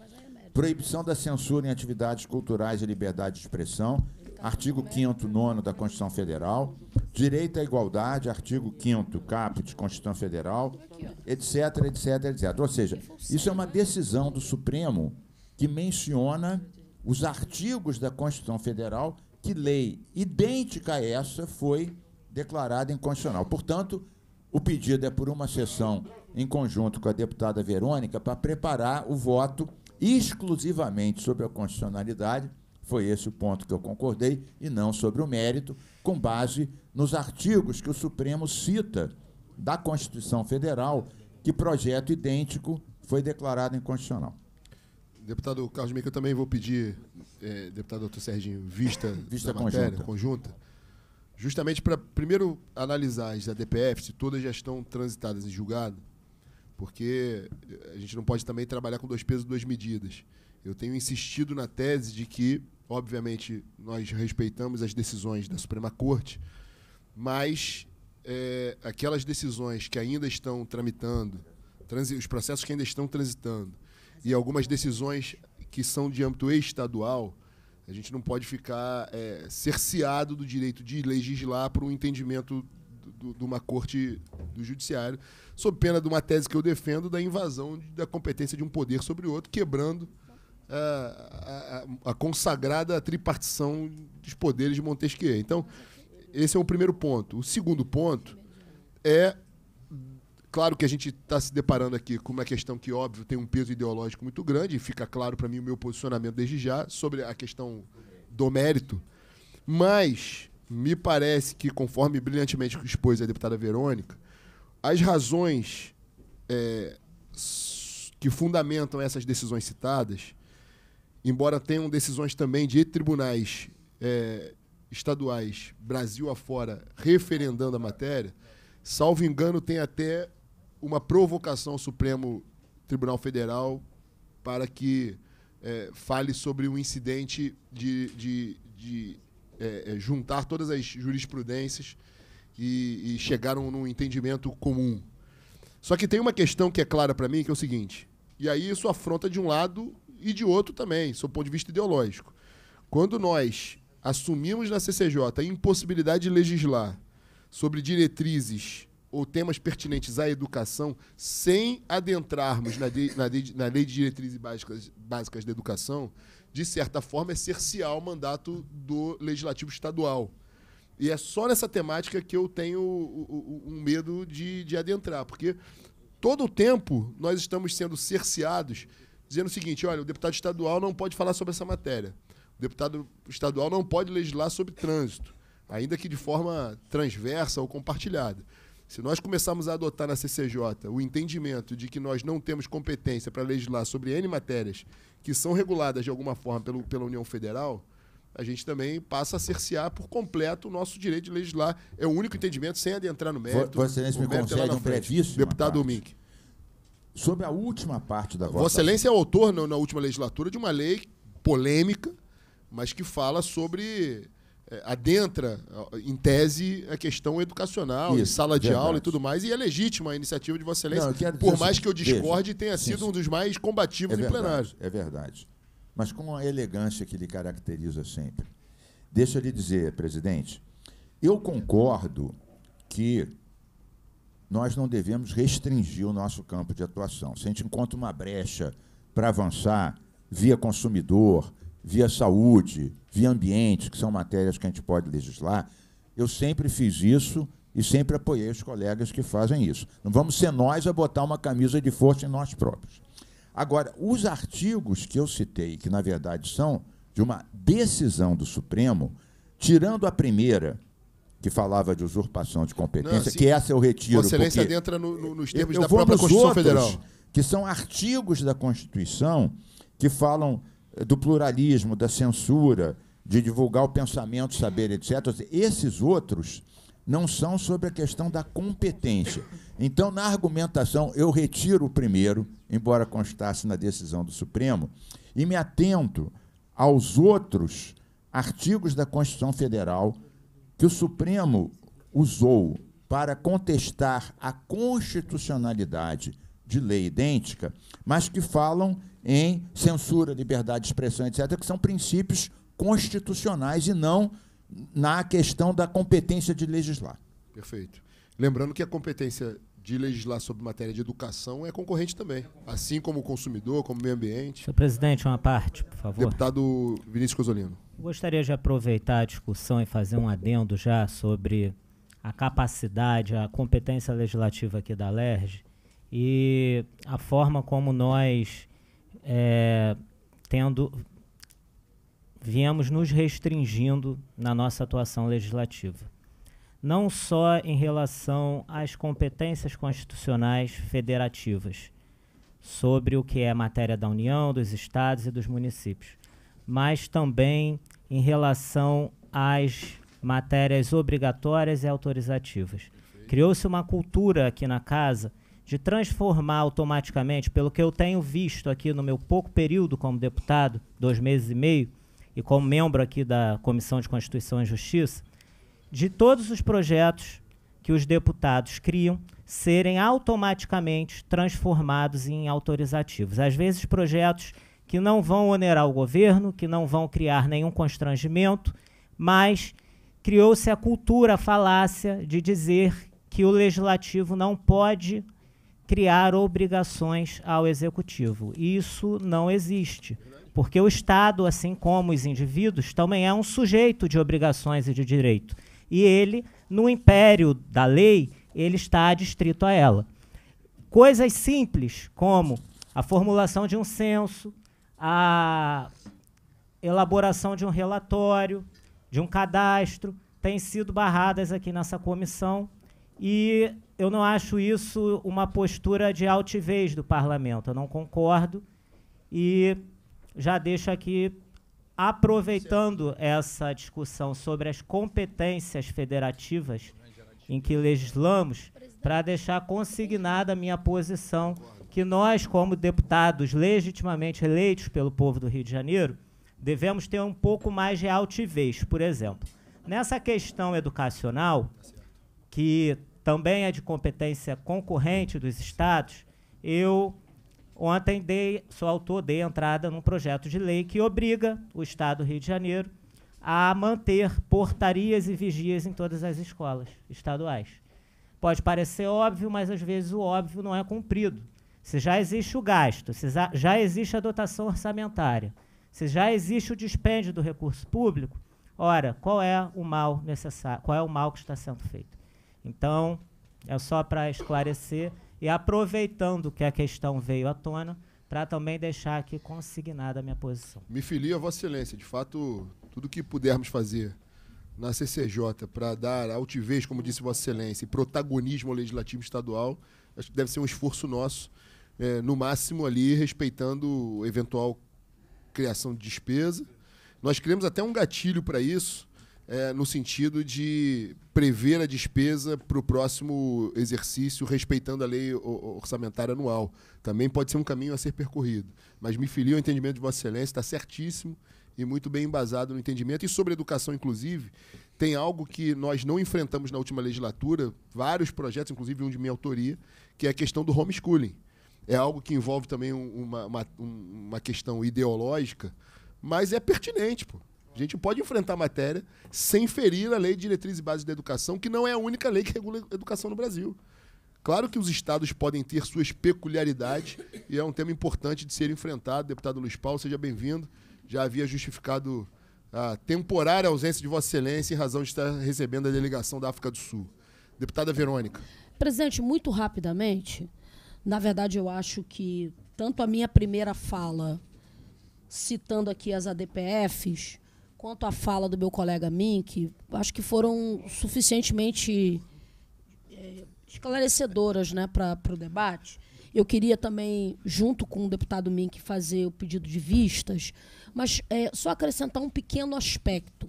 S3: Proibição da censura em atividades culturais e liberdade de expressão. Artigo 5 9 da Constituição Federal. Direito à igualdade, artigo 5 caput Constituição Federal, etc, etc, etc. Ou seja, isso é uma decisão do Supremo que menciona os artigos da Constituição Federal que lei idêntica a essa foi declarada inconstitucional. Portanto, o pedido é por uma sessão em conjunto com a deputada Verônica para preparar o voto exclusivamente sobre a constitucionalidade, foi esse o ponto que eu concordei, e não sobre o mérito, com base nos artigos que o Supremo cita da Constituição Federal, que projeto idêntico foi declarado inconstitucional. Deputado
S1: Carlos Mica, eu também vou pedir, é, deputado doutor Serginho, vista, vista da matéria, conjunta. justamente para, primeiro, analisar as ADPFs, se todas já estão transitadas em julgado, porque eh, a gente não pode também trabalhar com dois pesos e duas medidas. Eu tenho insistido na tese de que, obviamente, nós respeitamos as decisões da Suprema Corte, mas é, aquelas decisões que ainda estão tramitando, os processos que ainda estão transitando, e algumas decisões que são de âmbito estadual, a gente não pode ficar é, cerceado do direito de legislar por um entendimento de uma corte do judiciário, sob pena de uma tese que eu defendo da invasão de, da competência de um poder sobre o outro, quebrando é, a, a, a, consagrada tripartição dos poderes de Montesquieu. Então, esse é o primeiro ponto. O segundo ponto é. Claro que a gente está se deparando aqui com uma questão que, óbvio, tem um peso ideológico muito grande, e fica claro para mim o meu posicionamento desde já sobre a questão do mérito, mas me parece que, conforme brilhantemente expôs a deputada Verônica, as razões é, que fundamentam essas decisões citadas, embora tenham decisões também de tribunais é, estaduais, Brasil afora, referendando a matéria, salvo engano, tem até uma provocação ao Supremo Tribunal Federal para que é, fale sobre um incidente de, de, de é, é, juntar todas as jurisprudências e, e chegaram num entendimento comum. Só que tem uma questão que é clara para mim, que é o seguinte, e aí isso afronta de um lado e de outro também, sob o ponto de vista ideológico. Quando nós assumimos na CCJ a impossibilidade de legislar sobre diretrizes ou temas pertinentes à educação sem adentrarmos na, de, na, de, na lei de diretrizes básicas, básicas da educação, de certa forma, é cercear o mandato do legislativo estadual. E é só nessa temática que eu tenho um medo de, de adentrar, porque todo o tempo nós estamos sendo cerceados, dizendo o seguinte: olha, o deputado estadual não pode falar sobre essa matéria, o deputado estadual não pode legislar sobre trânsito, ainda que de forma transversa ou compartilhada. Se nós começarmos a adotar na CCJ o entendimento de que nós não temos competência para legislar sobre N matérias que são reguladas de alguma forma pelo, pela União Federal, a gente também passa a cercear por completo o nosso direito de legislar. É o único entendimento, sem adentrar no mérito. Vossa Excelência me é concede um previsto, Deputado
S3: Mink. Sobre a última parte da votação. Vossa
S1: Excelência é autor, na, na última legislatura, de uma lei polêmica, mas que fala sobre é, adentra, em tese, a questão educacional, Isso, sala de verdade. aula e tudo mais, e é legítima a iniciativa de Vossa Excelência, Não, por mais que eu discorde, tenha sido um dos mais combativos é em verdade, plenário.
S3: É verdade. Mas com a elegância que lhe caracteriza sempre. Deixa eu lhe dizer, presidente, eu concordo que nós não devemos restringir o nosso campo de atuação. Se a gente encontra uma brecha para avançar via consumidor, via saúde, via ambiente, que são matérias que a gente pode legislar, eu sempre fiz isso e sempre apoiei os colegas que fazem isso. Não vamos ser nós a botar uma camisa de força em nós próprios. Agora, os artigos que eu citei, que na verdade são de uma decisão do Supremo, tirando a primeira, que falava de usurpação de competência, Não, assim, que essa eu retiro. Vossa Excelência porque
S1: entra no, no, nos termos eu, eu da própria Constituição outros, Federal.
S3: Que são artigos da Constituição que falam do pluralismo, da censura, de divulgar o pensamento, saber, etc. Esses outros não são sobre a questão da competência. Então, na argumentação, eu retiro o primeiro, embora constasse na decisão do Supremo, e me atento aos outros artigos da Constituição Federal que o Supremo usou para contestar a constitucionalidade de lei idêntica, mas que falam em censura, liberdade de expressão, etc., que são princípios constitucionais e não na questão
S5: da competência de legislar.
S1: Perfeito. Lembrando que a competência de legislar sobre matéria de educação é concorrente também, assim como o consumidor, como o meio ambiente.
S5: Senhor presidente, uma parte, por favor.
S1: Deputado Vinícius Cosolino.
S5: Gostaria de aproveitar a discussão e fazer um adendo já sobre a capacidade, a competência legislativa aqui da LERJ e a forma como nós é, tendo viemos nos restringindo na nossa atuação legislativa. Não só em relação às competências constitucionais federativas, sobre o que é matéria da União, dos estados e dos municípios, mas também em relação às matérias obrigatórias e autorizativas. Criou-se uma cultura aqui na casa de transformar automaticamente, pelo que eu tenho visto aqui no meu pouco período como deputado, dois meses e meio, e como membro aqui da Comissão de Constituição e Justiça, de todos os projetos que os deputados criam serem automaticamente transformados em autorizativos. Às vezes, projetos que não vão onerar o governo, que não vão criar nenhum constrangimento, mas criou-se a cultura, a falácia de dizer que o legislativo não pode criar obrigações ao executivo. Isso não existe, porque o Estado, assim como os indivíduos, também é um sujeito de obrigações e de direito. E ele, no império da lei, ele está adstrito a ela. Coisas simples como a formulação de um censo, a elaboração de um relatório, de um cadastro, têm sido barradas aqui nessa comissão e eu não acho isso uma postura de altivez do parlamento. Eu não concordo e já deixo aqui, aproveitando essa discussão sobre as competências federativas em que legislamos, para deixar consignada a minha posição que nós, como deputados legitimamente eleitos pelo povo do Rio de Janeiro, devemos ter um pouco mais de altivez, por exemplo. Nessa questão educacional, que também é de competência concorrente dos estados, eu ontem dei, sou autor, dei entrada num projeto de lei que obriga o estado do Rio de Janeiro a manter portarias e vigias em todas as escolas estaduais. Pode parecer óbvio, mas às vezes o óbvio não é cumprido. Se já existe o gasto, se já existe a dotação orçamentária, se já existe o dispêndio do recurso público, ora, qual é o mal necessário, qual é o mal que está sendo feito? Então, é só para esclarecer e aproveitando que a questão veio à tona, para também deixar aqui consignada a minha posição.
S1: Me filio a Vossa Excelência. De fato, tudo que pudermos fazer na CCJ para dar altivez, como disse Vossa Excelência, e protagonismo ao legislativo estadual, acho que deve ser um esforço nosso, é, no máximo ali, respeitando eventual criação de despesa. Nós criamos até um gatilho para isso, é, no sentido de prever a despesa para o próximo exercício, respeitando a lei orçamentária anual. Também pode ser um caminho a ser percorrido. Mas me filio ao entendimento de Vossa Excelência, está certíssimo e muito bem embasado no entendimento. E sobre educação, inclusive, tem algo que nós não enfrentamos na última legislatura, vários projetos, inclusive um de minha autoria, que é a questão do homeschooling. É algo que envolve também uma, uma, uma questão ideológica, mas é pertinente, pô. A gente pode enfrentar a matéria sem ferir a lei de diretriz e base da educação, que não é a única lei que regula a educação no Brasil. Claro que os estados podem ter suas peculiaridades e é um tema importante de ser enfrentado. Deputado Luiz Paulo, seja bem-vindo. Já havia justificado a temporária ausência de Vossa Excelência em razão de estar recebendo a delegação da África do Sul. Deputada Verônica.
S2: Presidente, muito rapidamente, na verdade, eu acho que tanto a minha primeira fala, citando aqui as ADPFs, quanto à fala do meu colega Mink, acho que foram suficientemente é, esclarecedoras né, para o debate. Eu queria também, junto com o deputado Mink, fazer o pedido de vistas, mas é, só acrescentar um pequeno aspecto.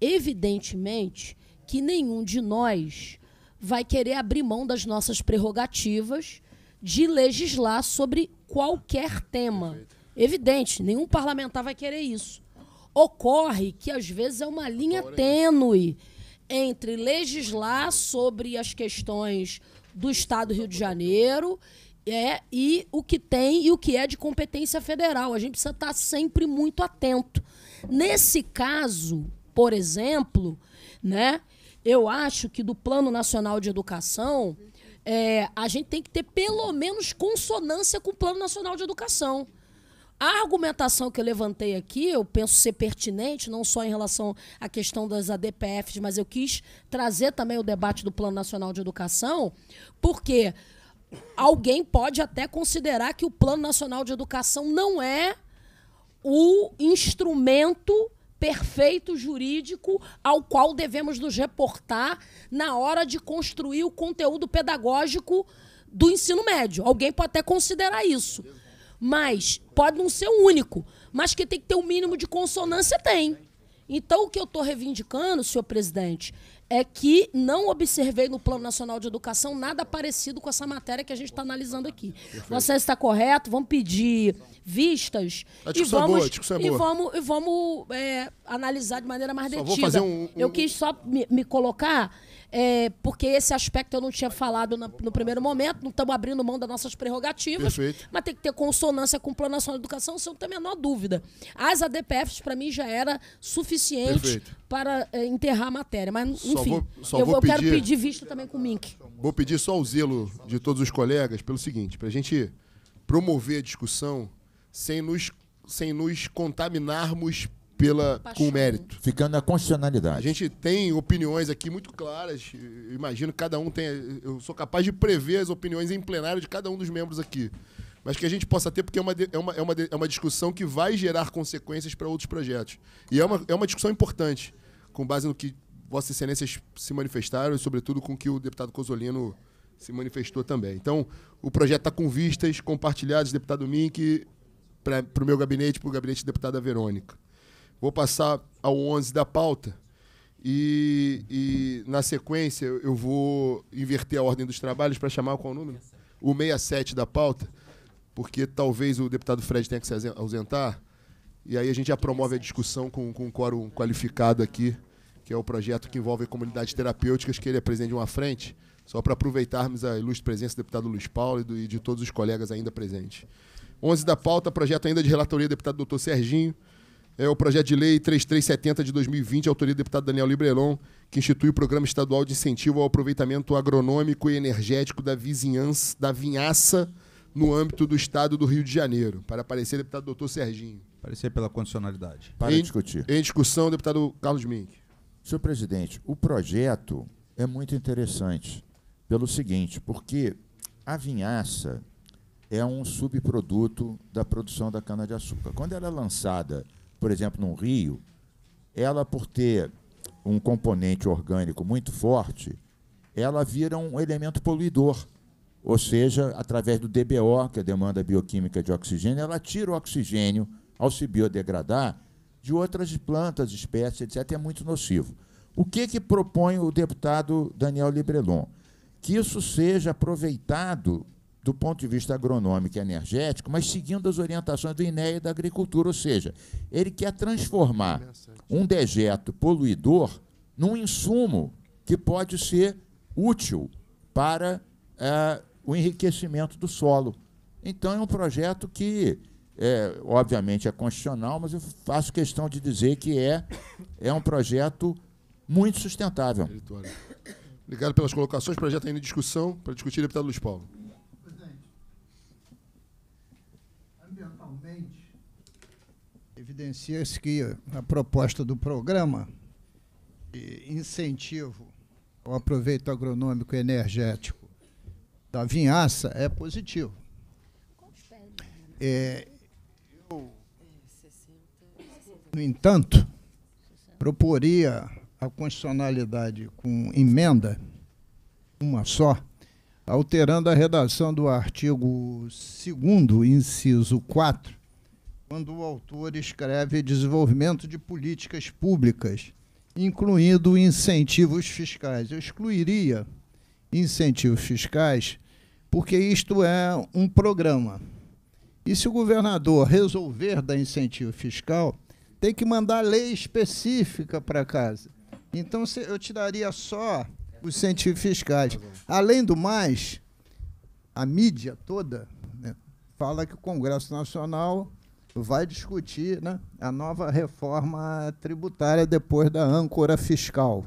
S2: Evidentemente que nenhum de nós vai querer abrir mão das nossas prerrogativas de legislar sobre qualquer tema. Evidente, nenhum parlamentar vai querer isso. Ocorre que às vezes é uma linha tênue entre legislar sobre as questões do Estado do Rio de Janeiro é, e o que tem e o que é de competência federal. A gente precisa estar sempre muito atento. Nesse caso, por exemplo, né, eu acho que do Plano Nacional de Educação, é, a gente tem que ter pelo menos consonância com o Plano Nacional de Educação. A argumentação que eu levantei aqui, eu penso ser pertinente, não só em relação à questão das ADPFs, mas eu quis trazer também o debate do Plano Nacional de Educação, porque alguém pode até considerar que o Plano Nacional de Educação não é o instrumento perfeito jurídico ao qual devemos nos reportar na hora de construir o conteúdo pedagógico do ensino médio. Alguém pode até considerar isso. Mas pode não ser o único, mas que tem que ter o um mínimo de consonância, tem. Então, o que eu estou reivindicando, senhor presidente, é que não observei no Plano Nacional de Educação nada parecido com essa matéria que a gente está analisando aqui. Você está correto, vamos pedir vistas e vamos, é boa, é e vamos, e vamos é, analisar de maneira mais só detida. Um, um... Eu quis só me, me colocar é, porque esse aspecto eu não tinha falado no primeiro momento, não estamos abrindo mão das nossas prerrogativas, Perfeito. mas tem que ter consonância com o Plano Nacional de Educação, sem ter a menor dúvida. As ADPFs, para mim, já era suficiente Perfeito. para é, enterrar a matéria, mas enfim, só vou, só eu, vou eu quero pedir visto também com o Mink.
S1: Vou pedir só o zelo de todos os colegas pelo seguinte, para a gente promover a discussão sem nos, sem nos contaminarmos pela, com mérito. Ficando a constitucionalidade. A gente tem opiniões aqui muito claras. imagino que cada um tem. Eu sou capaz de prever as opiniões em plenário de cada um dos membros aqui. Mas que a gente possa ter, porque é uma, é uma, é uma, é uma discussão que vai gerar consequências para outros projetos. E é uma, é uma discussão importante, com base no que Vossas Excelências se manifestaram e, sobretudo, com o que o deputado Cosolino se manifestou também. Então, o projeto está com vistas compartilhadas, deputado Mink, para o meu gabinete, para o gabinete da deputada Verônica. Vou passar ao 11 da pauta e, e na sequência eu vou inverter a ordem dos trabalhos para chamar qual o número? O 67 da pauta, porque talvez o deputado Fred tenha que se ausentar. E aí a gente já promove a discussão com, com um quórum qualificado aqui, que é o projeto que envolve comunidades terapêuticas, que ele é presidente de uma frente, só para aproveitarmos a ilustre presença do deputado Luiz Paulo e, do, e de todos os colegas ainda presentes. 11 da pauta, projeto ainda de relatoria do deputado doutor Serginho, é o projeto de lei 3370 de 2020, autoria do deputado Daniel Librelon, que institui o Programa Estadual de Incentivo ao Aproveitamento Agronômico e Energético da Vizinhança, da Vinhaça, no âmbito do Estado do Rio de Janeiro. Para aparecer, deputado doutor Serginho. Aparecer pela
S4: condicionalidade.
S3: Para em, discutir. Em discussão, deputado Carlos Mink. Senhor presidente, o projeto é muito interessante pelo seguinte, porque a vinhaça é um subproduto da produção da cana-de-açúcar. Quando ela é lançada por exemplo, no rio, ela por ter um componente orgânico muito forte, ela vira um elemento poluidor. Ou seja, através do DBO, que é a demanda bioquímica de oxigênio, ela tira o oxigênio, ao se biodegradar, de outras plantas, espécies, etc. É muito nocivo. O que, que propõe o deputado Daniel Librelon? Que isso seja aproveitado do ponto de vista agronômico e energético, mas seguindo as orientações do INEA e da agricultura, ou seja, ele quer transformar um dejeto poluidor num insumo que pode ser útil para eh, o enriquecimento do solo. Então, é um projeto que, é, obviamente, é constitucional, mas eu faço questão de dizer que é, é um projeto muito sustentável.
S1: Obrigado pelas colocações. O projeto ainda em discussão. Para discutir, deputado Luiz Paulo.
S7: evidencia-se que a proposta do programa de incentivo ao aproveito agronômico energético da vinhaça é positivo. É, eu, no entanto, proporia a constitucionalidade com emenda, uma só, alterando a redação do artigo 2 inciso 4, quando o autor escreve desenvolvimento de políticas públicas, incluindo incentivos fiscais. Eu excluiria incentivos fiscais, porque isto é um programa. E se o governador resolver dar incentivo fiscal, tem que mandar lei específica para casa. Então eu tiraria só os incentivos fiscais. Tá Além do mais, a mídia toda né, fala que o Congresso Nacional vai discutir né, a nova reforma tributária depois da âncora fiscal.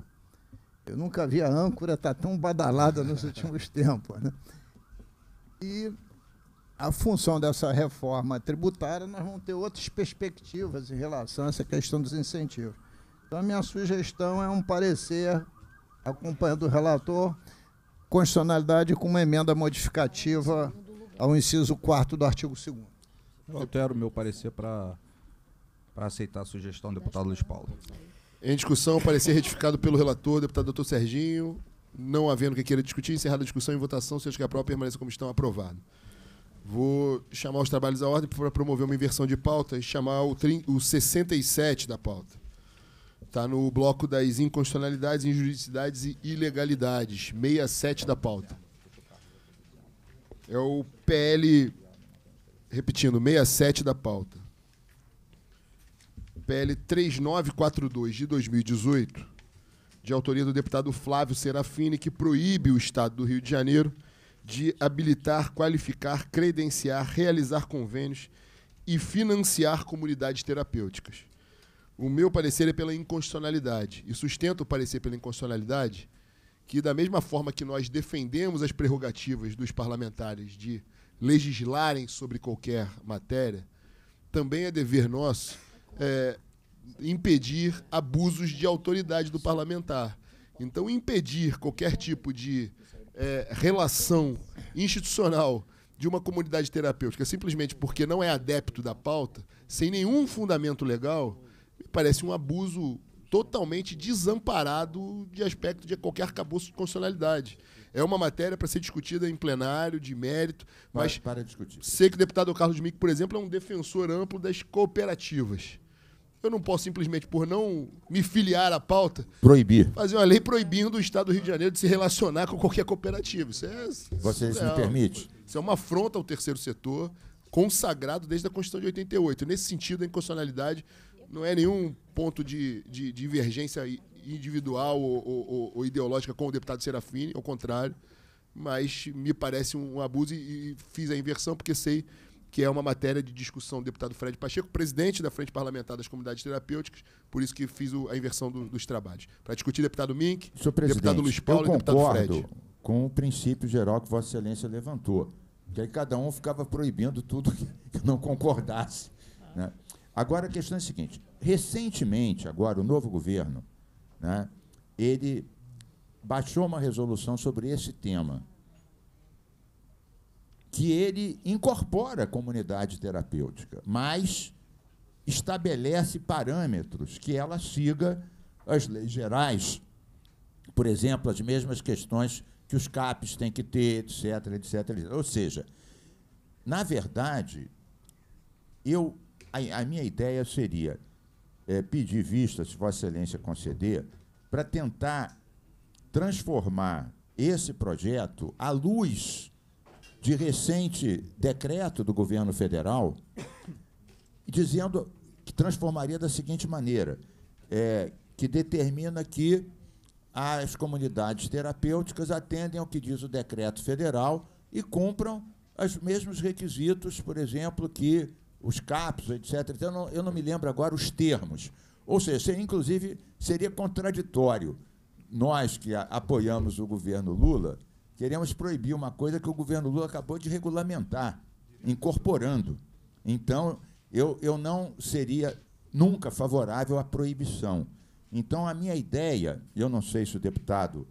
S7: Eu nunca vi a âncora estar tá tão badalada nos últimos tempos. Né? E a função dessa reforma tributária, nós vamos ter outras perspectivas em relação a essa questão dos incentivos. Então, a minha sugestão é um parecer acompanhando o relator, constitucionalidade com uma emenda modificativa ao inciso 4 do artigo 2
S4: eu altero o meu parecer para aceitar a sugestão do deputado Luiz Paulo. Em
S7: discussão, parecer retificado pelo relator,
S4: deputado doutor
S1: Serginho. Não havendo que queira discutir, encerrada a discussão e votação, se acha que a prova permaneça como estão, aprovado. Vou chamar os trabalhos à ordem para promover uma inversão de pauta e chamar o, o 67 da pauta. Está no bloco das inconstitucionalidades, injuridicidades e ilegalidades, 67 da pauta. É o PL repetindo, 67 da pauta. PL 3942 de 2018, de autoria do deputado Flávio Serafini, que proíbe o Estado do Rio de Janeiro de habilitar, qualificar, credenciar, realizar convênios e financiar comunidades terapêuticas. O meu parecer é pela inconstitucionalidade e sustento o parecer pela inconstitucionalidade que da mesma forma que nós defendemos as prerrogativas dos parlamentares de legislarem sobre qualquer matéria, também é dever nosso é, impedir abusos de autoridade do parlamentar. Então, impedir qualquer tipo de é, relação institucional de uma comunidade terapêutica simplesmente porque não é adepto da pauta, sem nenhum fundamento legal, me parece um abuso totalmente desamparado de aspecto de qualquer arcabouço de constitucionalidade. É uma matéria para ser discutida em plenário, de mérito, mas para discutir. sei que o deputado Carlos Mico, por exemplo, é um defensor amplo das cooperativas. Eu não posso simplesmente, por não me filiar à pauta, proibir. Fazer uma lei proibindo o Estado do Rio de Janeiro de se relacionar com qualquer cooperativa. Isso é. Você isso é, me permite? Isso é uma afronta ao terceiro setor, consagrado desde a Constituição de 88. Nesse sentido, a inconstitucionalidade não é nenhum ponto de, de, de divergência individual ou, ou, ou, ideológica com o deputado Serafini, ao contrário, mas me parece um, abuso e, fiz a inversão porque sei que é uma matéria de discussão do deputado Fred Pacheco, presidente da Frente Parlamentar das Comunidades Terapêuticas, por isso que fiz o, a inversão do, dos trabalhos. Para discutir deputado Mink,
S3: deputado Luiz Paulo eu e deputado Fred. Com o princípio geral que Vossa Excelência levantou, que aí cada um ficava proibindo tudo que não concordasse. Né? Agora a questão é a seguinte: recentemente, agora, o novo governo né, ele baixou uma resolução sobre esse tema, que ele incorpora a comunidade terapêutica, mas estabelece parâmetros que ela siga as leis gerais, por exemplo, as mesmas questões que os CAPs têm que ter, etc, etc. etc. Ou seja, na verdade, eu a, a minha ideia seria é, pedir vista, se Vossa Excelência conceder, para tentar transformar esse projeto à luz de recente decreto do governo federal, dizendo que transformaria da seguinte maneira: é, que determina que as comunidades terapêuticas atendem ao que diz o decreto federal e cumpram os mesmos requisitos, por exemplo, que os CAPs, etc. Então, eu não, eu não me lembro agora os termos. Ou seja, seria, inclusive, seria contraditório nós que a, apoiamos o governo Lula queremos proibir uma coisa que o governo Lula acabou de regulamentar, incorporando. Então, eu, eu não seria nunca favorável à proibição. Então, a minha ideia, eu não sei se o deputado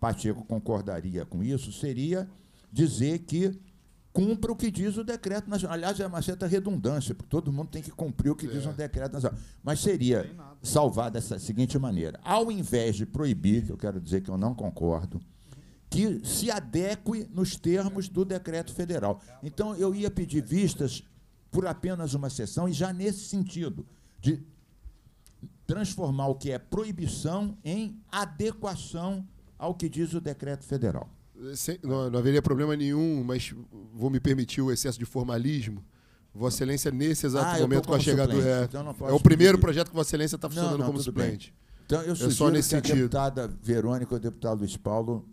S3: Pacheco concordaria com isso, seria dizer que cumpra o que diz o decreto nacional. Aliás, é uma certa redundância, porque todo mundo tem que cumprir o que é. diz o decreto nacional. Mas seria salvado dessa seguinte maneira: ao invés de proibir, que eu quero dizer que eu não concordo, que se adeque nos termos do decreto federal. Então, eu ia pedir vistas por apenas uma sessão, e já nesse sentido, de transformar o que é proibição em adequação ao que diz o decreto federal sem, não, não, haveria problema nenhum, mas vou me
S1: permitir o excesso de formalismo. Vossa Excelência, nesse exato ah, momento, com a chegada do. Então é, então é o primeiro projeto que Vossa Excelência está funcionando não, não, como suplente. Bem. Então, eu sugiro é só nesse que a sentido.
S3: deputada Verônica o
S7: deputado Luiz Paulo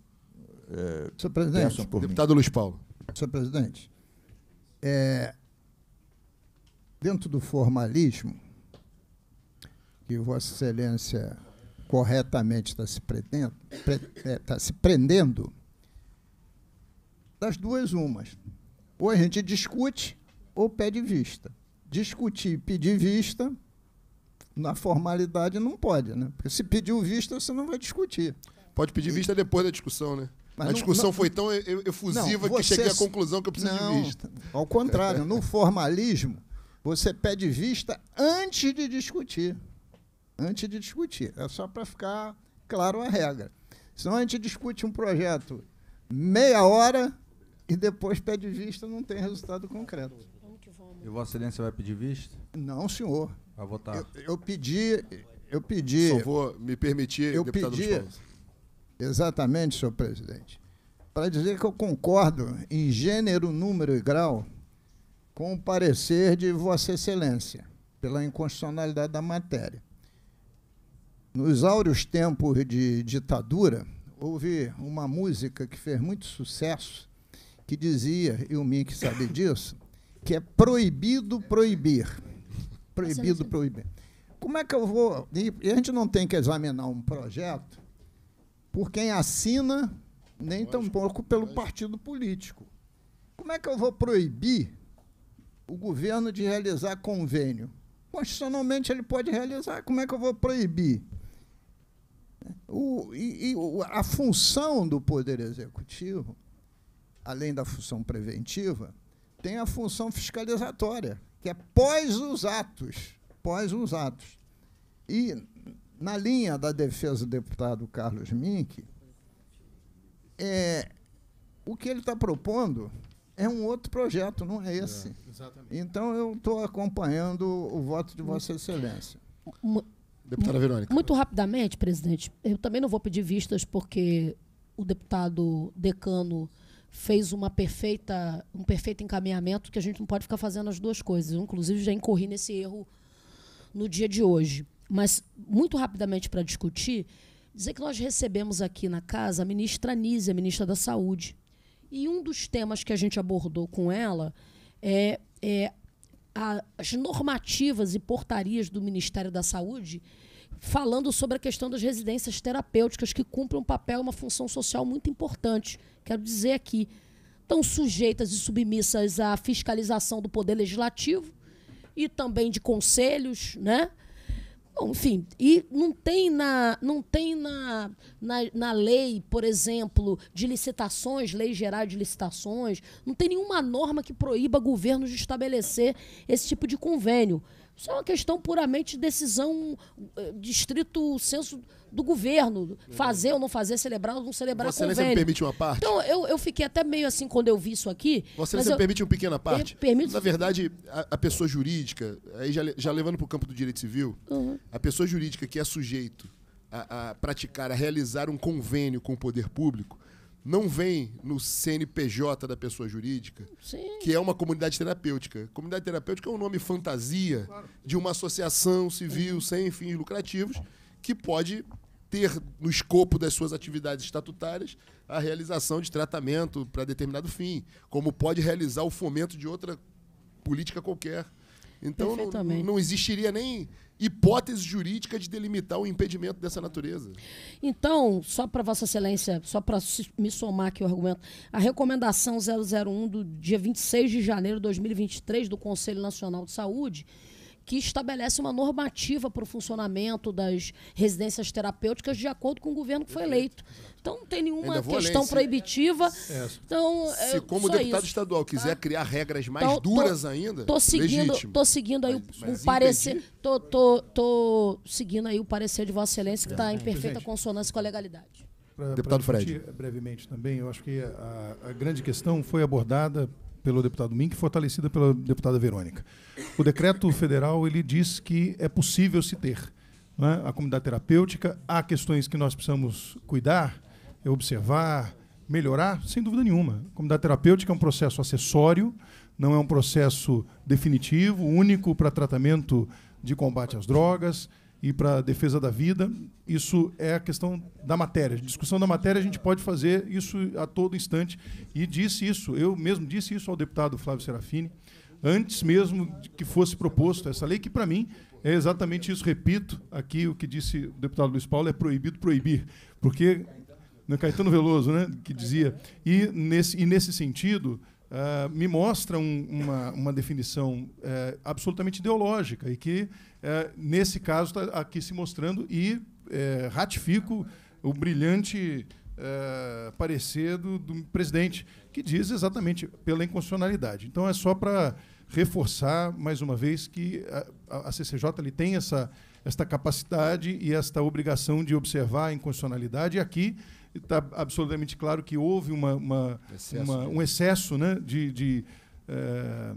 S7: é, Senhor presidente, deputado mim. Luiz Paulo. Senhor presidente, é, dentro do formalismo que Vossa Excelência corretamente está se, pre, é, está se prendendo, das duas umas. Ou a gente discute ou pede vista. Discutir e pedir vista, na formalidade, não pode, né? Porque se pediu vista, você não vai discutir. Pode pedir vista depois da discussão, né? Mas a discussão não, foi tão efusiva não, que cheguei à conclusão que eu preciso de vista. Ao contrário, no formalismo, você pede vista antes de discutir. Antes de discutir. É só para ficar claro a regra. Senão a gente discute um projeto meia hora e depois pede vista, não tem resultado concreto. E Vossa Excelência vai pedir vista? Não, senhor. Vai votar. Eu, eu pedi. Eu pedi. Só vou me permitir, eu deputado pedi, Exatamente, senhor presidente. Para dizer que eu concordo em gênero, número e grau com o parecer de Vossa Excelência pela inconstitucionalidade da matéria. Nos áureos tempos de ditadura, houve uma música que fez muito sucesso, que dizia, e o Mink sabe disso, que é proibido proibir. Proibido proibir. Como é que eu vou. E a gente não tem que examinar um projeto por quem assina, nem tampouco pelo partido político. Como é que eu vou proibir o governo de realizar convênio? Constitucionalmente ele pode realizar, como é que eu vou proibir? O, e, e a função do Poder Executivo além da função preventiva, tem a função fiscalizatória, que é pós os atos, pós os atos. E na linha da defesa do deputado Carlos Mink, é, o que ele está propondo é um outro projeto, não é esse. É, então eu estou acompanhando o voto de Vossa Excelência.
S2: Deputada Verônica. Muito rapidamente, presidente, eu também não vou pedir vistas porque o deputado decano fez uma perfeita, um perfeito encaminhamento que a gente não pode ficar fazendo as duas coisas. Eu, inclusive, já incorri nesse erro no dia de hoje. Mas, muito rapidamente para discutir, dizer que nós recebemos aqui na casa a ministra Nise, a ministra da Saúde. E um dos temas que a gente abordou com ela é, é a, as normativas e portarias do Ministério da Saúde falando sobre a questão das residências terapêuticas, que cumprem um papel, uma função social muito importante. Quero dizer aqui, estão sujeitas e submissas à fiscalização do Poder Legislativo e também de conselhos, né? Bom, enfim, e não tem, na, não tem na, na, na lei, por exemplo, de licitações, lei geral de licitações, não tem nenhuma norma que proíba governos de estabelecer esse tipo de convênio. Isso é uma questão puramente de decisão, eh, de estrito senso do governo. Fazer ou não fazer, celebrar ou não celebrar Você convênio. Você me permite uma parte? Então, eu, eu fiquei até meio assim quando eu vi isso aqui. Você me permite
S1: uma pequena parte? Per permite... Na verdade, a, a, pessoa jurídica, aí já, já levando para o campo do direito civil, uhum. a pessoa jurídica que é sujeito a, a praticar, a realizar um convênio com o poder público, não vem no CNPJ da pessoa jurídica, Sim. que é uma comunidade terapêutica. Comunidade terapêutica é um nome fantasia claro. de uma associação civil uhum. sem fins lucrativos que pode ter no escopo das suas atividades estatutárias a realização de tratamento para determinado fim, como pode realizar o fomento de outra política qualquer. Então não, não existiria nem hipótese jurídica de delimitar o um impedimento dessa natureza.
S2: Então, só para Vossa Excelência, só para me somar aqui o argumento, a recomendação 001 do dia 26 de janeiro de 2023 do Conselho Nacional de Saúde que estabelece uma normativa para o funcionamento das residências terapêuticas de acordo com o governo que foi eleito. Então não tem nenhuma questão além, proibitiva. É. Então, se é, como como deputado isso.
S1: estadual quiser tá? criar regras mais então, duras tô, ainda, tô seguindo, legítimo. tô
S2: seguindo aí mas, o, mas o parecer, tô, tô, tô, seguindo aí o parecer de Vossa Excelência que está em é. perfeita consonância com a legalidade.
S1: Pra, Deputado pra Fred.
S6: Brevemente também, eu acho que a, a grande questão foi abordada pelo deputado Mink, fortalecida pela deputada Verônica. O decreto federal ele diz que é possível se ter né, a comunidade terapêutica, há questões que nós precisamos cuidar, observar, melhorar, sem dúvida nenhuma. A comunidade terapêutica é um processo acessório, não é um processo definitivo, único para tratamento de combate às drogas, e para a defesa da vida. Isso é a questão da matéria. Discussão da matéria, a gente pode fazer isso a todo instante. E disse isso, eu mesmo disse isso ao deputado Flávio Serafini, antes mesmo que fosse proposto essa lei, que para mim é exatamente isso. Repito aqui o que disse o deputado Luiz Paulo: é proibido proibir. Porque. Né, Caetano Veloso, né, que dizia. E nesse, e nesse sentido, Uh, me mostra um, uma, uma, definição uh, absolutamente ideológica e que é, nesse caso está aqui se mostrando e é, ratifico o brilhante é, parecer do, do, presidente, que diz exatamente pela inconstitucionalidade. Então é só para reforçar, mais uma vez, que a, a CCJ ele tem essa, esta capacidade e esta obrigação de observar a inconstitucionalidade, e aqui está absolutamente claro que houve uma, uma, excesso. uma um excesso né, de. de é,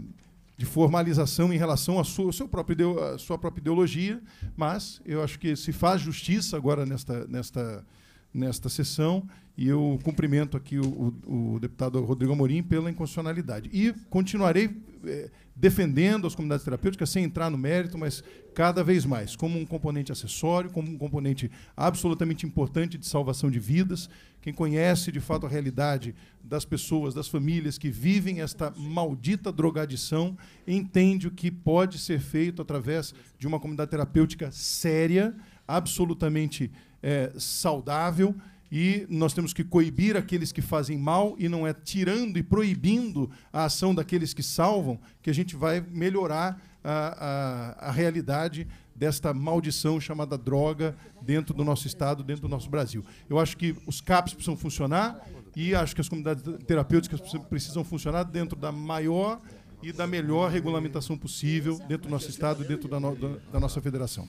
S6: de formalização em relação à sua, seu próprio, à sua própria ideologia, mas eu acho que se faz justiça agora nesta, nesta, nesta sessão e eu cumprimento aqui o, o, o deputado Rodrigo Amorim pela inconstitucionalidade. E continuarei eh, defendendo as comunidades terapêuticas, sem entrar no mérito, mas cada vez mais, como um componente acessório, como um componente absolutamente importante de salvação de vidas. Quem conhece de fato a realidade das pessoas, das famílias que vivem esta maldita drogadição, entende o que pode ser feito através de uma comunidade terapêutica séria, absolutamente eh, saudável e nós temos que coibir aqueles que fazem mal, e não é tirando e proibindo a ação daqueles que salvam que a gente vai melhorar a, a, a realidade desta maldição chamada droga dentro do nosso Estado, dentro do nosso Brasil. Eu acho que os CAPs precisam funcionar e acho que as comunidades terapêuticas precisam funcionar dentro da maior e da melhor regulamentação possível dentro do nosso Estado e dentro da, no, da, da nossa federação.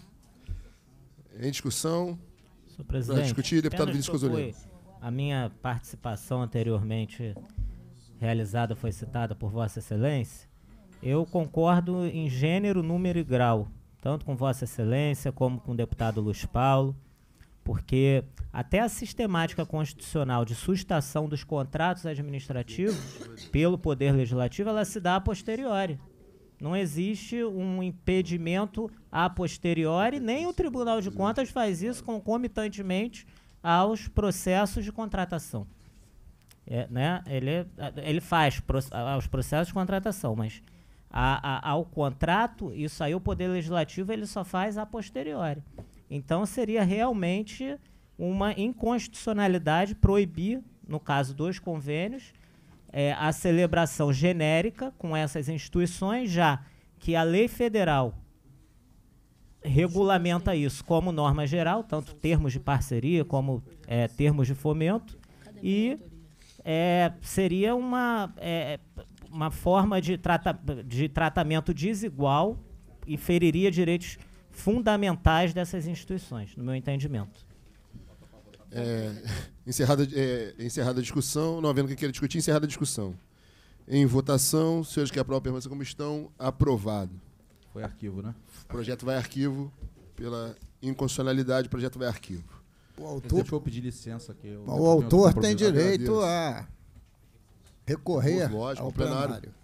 S1: Em discussão, Senhor presidente. Para discutir, deputado Vinícius Cozolino.
S5: A minha participação anteriormente realizada foi citada por Vossa Excelência. Eu concordo em gênero, número e grau, tanto com Vossa Excelência como com o deputado Luiz Paulo, porque até a sistemática constitucional de sustação dos contratos administrativos pelo Poder Legislativo ela se dá a posteriori. Não existe um impedimento a posteriori, nem o Tribunal de Contas faz isso concomitantemente aos processos de contratação. É, né? ele, ele faz aos processos de contratação, mas a, a, ao contrato, isso aí o Poder Legislativo ele só faz a posteriori. Então seria realmente uma inconstitucionalidade proibir, no caso dos convênios, é, a celebração genérica com essas instituições, já que a lei federal regulamenta isso como norma geral, tanto termos de parceria como é, termos de fomento, e é, seria uma, é, uma forma de, trata de tratamento desigual e feriria direitos fundamentais dessas instituições, no meu entendimento.
S1: É, encerrada, é, encerrada a discussão. Não havendo quem queira discutir, encerrada a discussão. Em votação, senhores que aprovam permanência como estão.
S4: Aprovado.
S1: Foi arquivo, né? O projeto vai arquivo. Pela inconstitucionalidade, o projeto vai arquivo.
S4: O autor, Deixa eu pedir licença aqui. o o
S1: autor tem direito
S7: a recorrer Lógico, ao plenário. plenário.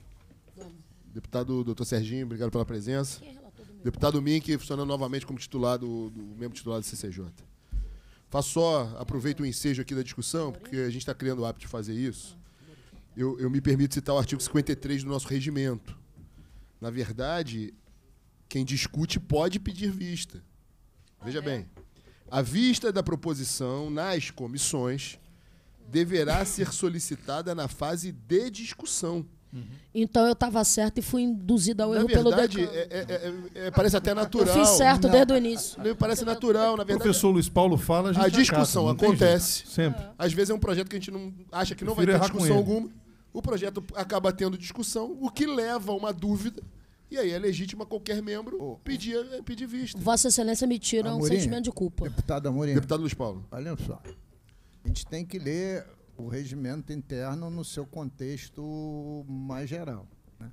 S1: Deputado doutor Serginho, obrigado pela presença. É Deputado Mink, funcionando novamente como titular do, do membro titular do CCJ. Faço só, aproveito o ensejo aqui da discussão, porque a gente está criando o hábito de fazer isso. Eu, eu me permito citar o artigo 53 do nosso regimento. Na verdade, quem discute pode pedir vista. Veja ah, é? bem. A vista da proposição nas comissões deverá ser solicitada na fase de discussão. Uhum.
S2: Então eu estava certo e fui induzida ao na erro verdade, pelo
S1: decano. É, é, é, é, parece até natural.
S6: Eu fiz certo não, desde o início. Não, parece natural, na verdade. O professor Luiz Paulo fala, a, a discussão acontece. Sempre. Às
S1: vezes é um projeto que a gente não acha que não vai ter discussão alguma. O projeto acaba tendo discussão, o que leva a uma dúvida. E aí é legítima qualquer membro pedir, eh, pedir vista. Vossa
S2: Excelência me tira um sentimento de culpa.
S7: Deputado Amorim. Deputado Luiz Paulo. Olha só. A gente tem que ler o regimento interno no seu contexto mais geral. Né?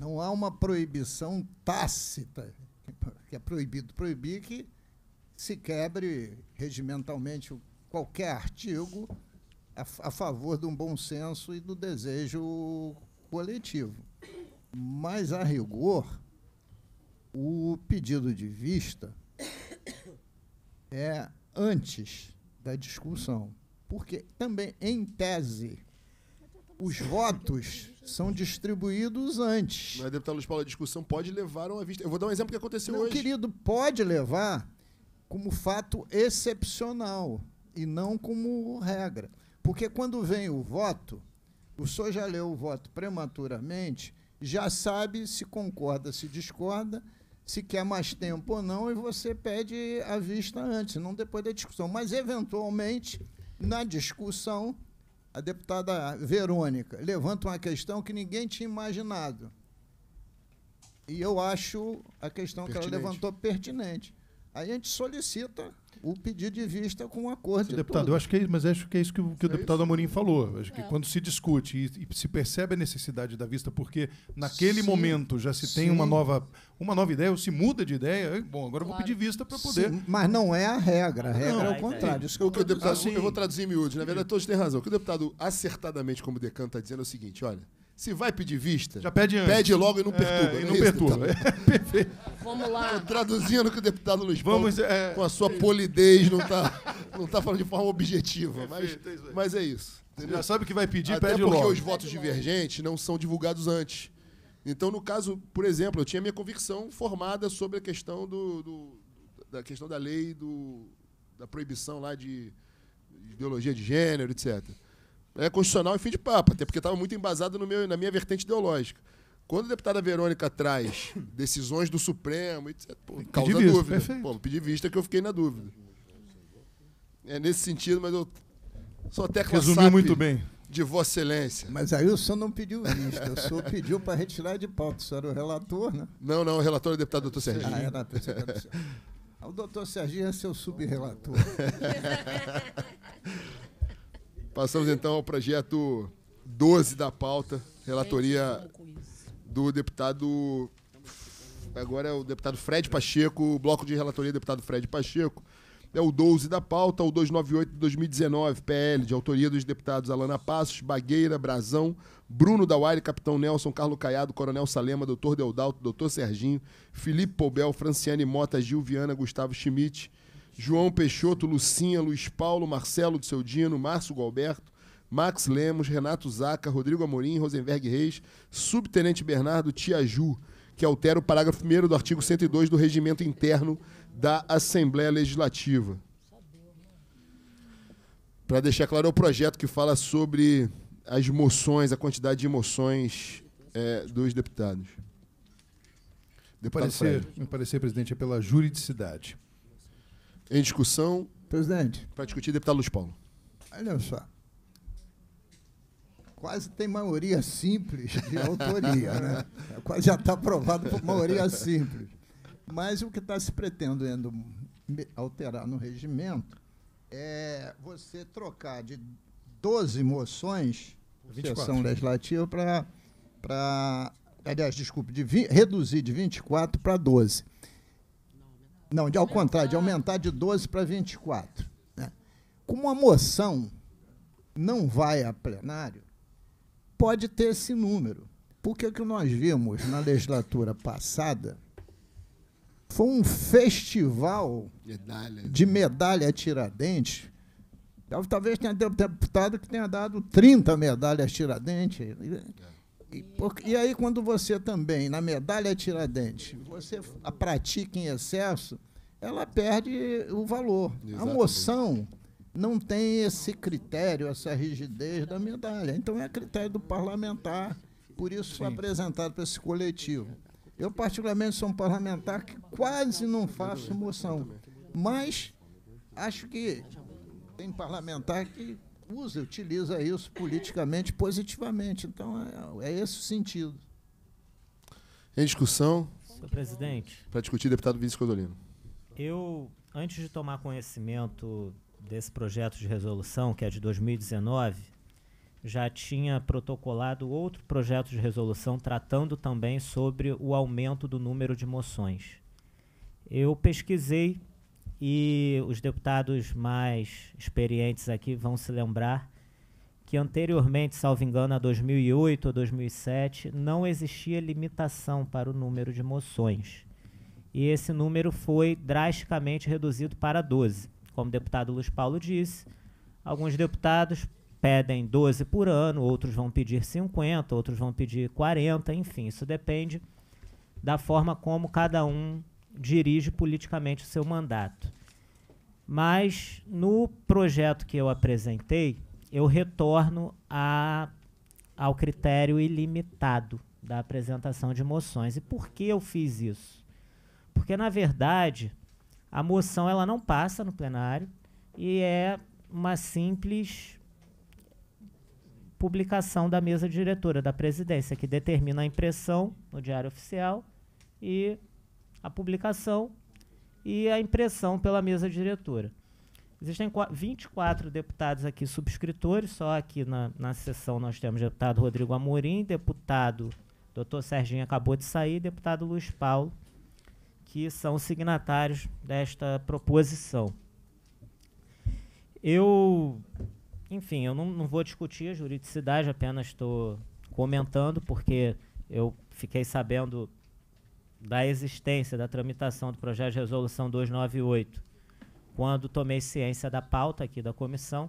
S7: Não há uma proibição tácita, que é proibido proibir que se quebre regimentalmente qualquer artigo a, a favor do bom senso e do desejo coletivo. Mas, a rigor, o pedido de vista é antes da discussão. Porque também, em tese, os votos são distribuídos antes. Mas, deputado Luiz Paulo, a discussão pode levar a uma vista. Eu vou dar um exemplo que aconteceu Meu hoje. querido, pode levar como fato excepcional e não como regra. Porque quando vem o voto, o senhor já leu o voto prematuramente, já sabe se concorda, se discorda, se quer mais tempo ou não, e você pede a vista antes, não depois da discussão. Mas, eventualmente na discussão, a deputada Verônica levanta uma questão que ninguém tinha imaginado. E eu acho a questão pertinente. que ela levantou pertinente. Aí a gente solicita o pedido de vista com o um acordo. Sim, deputado, tudo. eu acho
S6: que é, mas acho que é isso que, o, que o é deputado isso. Amorim falou. Acho que é. quando se discute e, e, se percebe a necessidade da vista, porque naquele sim, momento já se sim. tem uma nova, uma nova ideia, ou se muda de ideia, é bom, agora claro. eu vou pedir vista para poder.
S7: mas não é a regra, a regra não, é o contrário. Isso que o que o deputado, assim,
S6: eu
S1: vou traduzir em né? na verdade todos têm razão. O que o deputado acertadamente como decano está dizendo é o seguinte, olha, se vai pedir vista, já pede antes. Pede logo e não é, perturba. É, e não, não é perturba. Tá perfeito. Vamos lá. Traduzindo que o deputado Luiz Paulo, é... com a sua polidez, não está não tá falando de forma objetiva. Mas, é mas é isso. Já sabe que vai pedir, Até pede porque logo. os votos divergentes não são divulgados antes. Então, no caso, por exemplo, eu tinha minha convicção formada sobre a questão do, do da questão da lei do, da proibição lá de ideologia de gênero, etc né, constitucional e fim de papo, até porque estava muito embasado no meu, na minha vertente ideológica. Quando a deputada Verônica traz decisões do Supremo, etc., pô,
S7: causa vista, dúvida. Perfeito.
S1: Pô, pedi vista que eu fiquei na dúvida. É nesse sentido, mas eu sou até Resumiu muito bem.
S7: De Vossa Excelência. Mas aí o senhor não pediu vista, o senhor pediu para retirar de pauta. O senhor era o relator, né? Não, não, o relator é o deputado doutor Serginho. Ah, é ah, o doutor Serginho é seu sub-relator.
S1: Passamos então ao projeto 12 da pauta, relatoria do deputado. Agora é o deputado Fred Pacheco, bloco de relatoria deputado Fred Pacheco. É o 12 da pauta, o 298 de 2019, PL, de autoria dos deputados Alana Passos, Bagueira, Brazão, Bruno Dauari, Capitão Nelson, Carlos Caiado, Coronel Salema, Doutor Deodalto, Doutor Serginho, Felipe Pobel, Franciane Mota, Gil Viana, Gustavo Schmidt, João Peixoto, Lucinha, Luiz Paulo, Marcelo de Seudino, Márcio Galberto, Max Lemos, Renato Zaca, Rodrigo Amorim, Rosenberg Reis, Subtenente Bernardo Tiaju, que altera o parágrafo 1 do artigo 102 do Regimento Interno da Assembleia Legislativa. Para deixar claro, é o projeto que fala sobre as moções, a quantidade de moções é, dos deputados. Deputado me parecer,
S6: me parecer, presidente, é
S1: pela
S7: juridicidade. Em discussão. Presidente. Para discutir, deputado Luiz Paulo. Olha só. Quase tem maioria simples de autoria, né? Quase já está aprovado por maioria simples. Mas o que está se pretendendo alterar no regimento é você trocar de 12 moções por 24, sessão legislativa para. Aliás, desculpe, de vi, reduzir de 24 para 12. Não, de ao contrário, de aumentar de 12 para 24. Né? Como a moção não vai a plenário, pode ter esse número. Porque o que nós vimos na legislatura passada foi um festival medalha. de medalha Tiradentes. Talvez tenha deputado que tenha dado 30 medalhas Tiradentes. É. E, porque, e aí, quando você também, na medalha Tiradentes, você a pratica em excesso, ela perde o valor. Exatamente. A moção não tem esse critério, essa rigidez da medalha. Então, é critério do parlamentar, por isso foi apresentado para esse coletivo. Eu, particularmente, sou um parlamentar que quase não faço moção, mas acho que tem parlamentar que usa, utiliza isso politicamente positivamente. Então, é, é esse o
S5: sentido.
S1: Em discussão? Senhor presidente. Para discutir, deputado Vinícius Codolino.
S5: Eu, antes de tomar conhecimento desse projeto de resolução, que é de 2019, já tinha protocolado outro projeto de resolução tratando também sobre o aumento do número de moções. Eu pesquisei e os deputados mais experientes aqui vão se lembrar que anteriormente, salvo engano, a 2008 ou 2007, não existia limitação para o número de moções. E esse número foi drasticamente reduzido para 12. Como o deputado Luiz Paulo disse, alguns deputados pedem 12 por ano, outros vão pedir 50, outros vão pedir 40, enfim, isso depende da forma como cada um dirige politicamente o seu mandato. Mas no projeto que eu apresentei, eu retorno a, ao critério ilimitado da apresentação de moções. E por que eu fiz isso? Porque, na verdade, a moção ela não passa no plenário e é uma simples publicação da mesa diretora da presidência, que determina a impressão no Diário Oficial e a publicação e a impressão pela mesa diretora. Existem 24 deputados aqui subscritores, só aqui na, na sessão nós temos deputado Rodrigo Amorim, deputado doutor Serginho acabou de sair, deputado Luiz Paulo, que são signatários desta proposição. Eu, enfim, eu não, não vou discutir a juridicidade, apenas estou comentando, porque eu fiquei sabendo da existência da tramitação do projeto de resolução 298, quando tomei ciência da pauta aqui da comissão,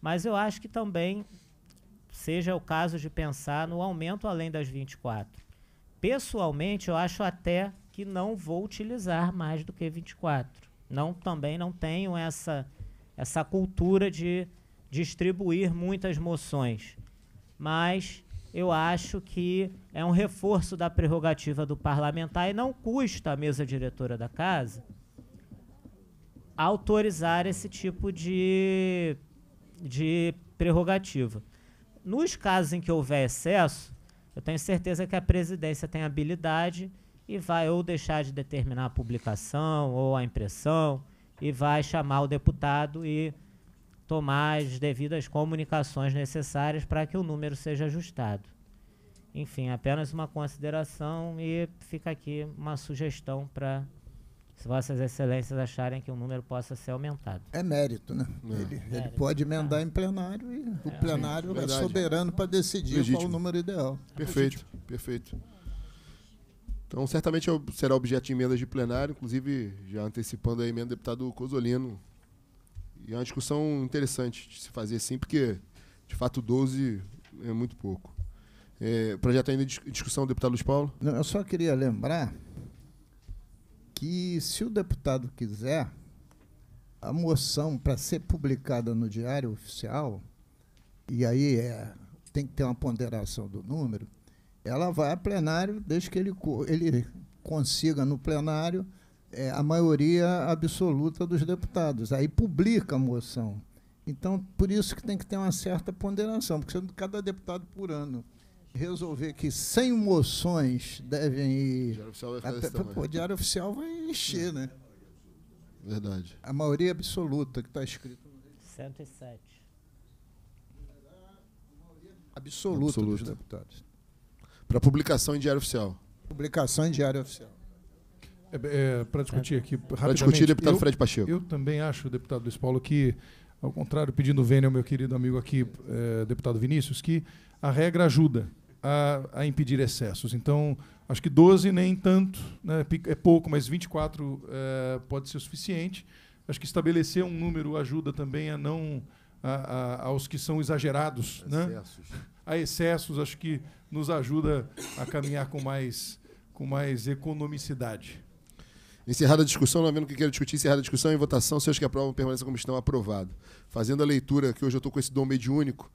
S5: mas eu acho que também seja o caso de pensar no aumento além das 24. Pessoalmente, eu acho até que não vou utilizar mais do que 24. Não também não tenho essa essa cultura de distribuir muitas moções, mas eu acho que é um reforço da prerrogativa do parlamentar e não custa à mesa diretora da casa autorizar esse tipo de, de prerrogativa. Nos casos em que houver excesso, eu tenho certeza que a presidência tem habilidade e vai ou deixar de determinar a publicação ou a impressão e vai chamar o deputado e tomar as devidas comunicações necessárias para que o número seja ajustado. Enfim, apenas uma consideração e fica aqui uma sugestão para se vossas excelências acharem que o número possa ser aumentado.
S7: É mérito, né? É. Ele, mérito, ele, pode tá. emendar tá. em plenário e o é. plenário é, é soberano para decidir Legítimo. qual o número ideal. Perfeito,
S1: Legítimo. perfeito. Então, certamente será objeto de emendas de plenário, inclusive já antecipando a emenda do deputado Cozolino, e é uma discussão interessante de se fazer assim, porque, de fato, 12 é muito pouco. É, projeto ainda é
S7: de discussão, deputado Luiz Paulo? Não, eu só queria lembrar que, se o deputado quiser, a moção para ser publicada no Diário Oficial, e aí é, tem que ter uma ponderação do número, ela vai a plenário desde que ele, ele consiga no plenário é, a maioria absoluta dos deputados. Aí publica a moção. Então, por isso que tem que ter uma certa ponderação, porque cada deputado por ano resolver que 100 moções devem ir. O Diário Oficial vai até, pô, Diário Oficial vai encher, né? Verdade. A maioria absoluta que está escrito.
S5: 107. A
S7: maioria absoluta. dos deputados.
S1: Para publicação em Diário Oficial.
S7: Publicação em Diário Oficial. É, é, para discutir
S6: aqui rapidamente. Para discutir,
S1: deputado eu, Fred Pacheco.
S6: Eu também acho, deputado Luiz Paulo, que, ao contrário, pedindo vênia ao meu querido amigo aqui, é, deputado Vinícius, que a regra ajuda a, a, impedir excessos. Então, acho que 12 nem tanto, né, é pouco, mas 24 é, pode ser o suficiente. Acho que estabelecer um número ajuda também a não a, a, aos que são exagerados, né? excessos. Né? a excessos. Acho que nos ajuda a caminhar com mais com mais economicidade.
S1: Encerrada a discussão, não havendo o que quero discutir, encerrada a discussão e votação, se os que aprovam permaneçam como estão, aprovado. Fazendo a leitura, que hoje eu estou com esse dom mediúnico,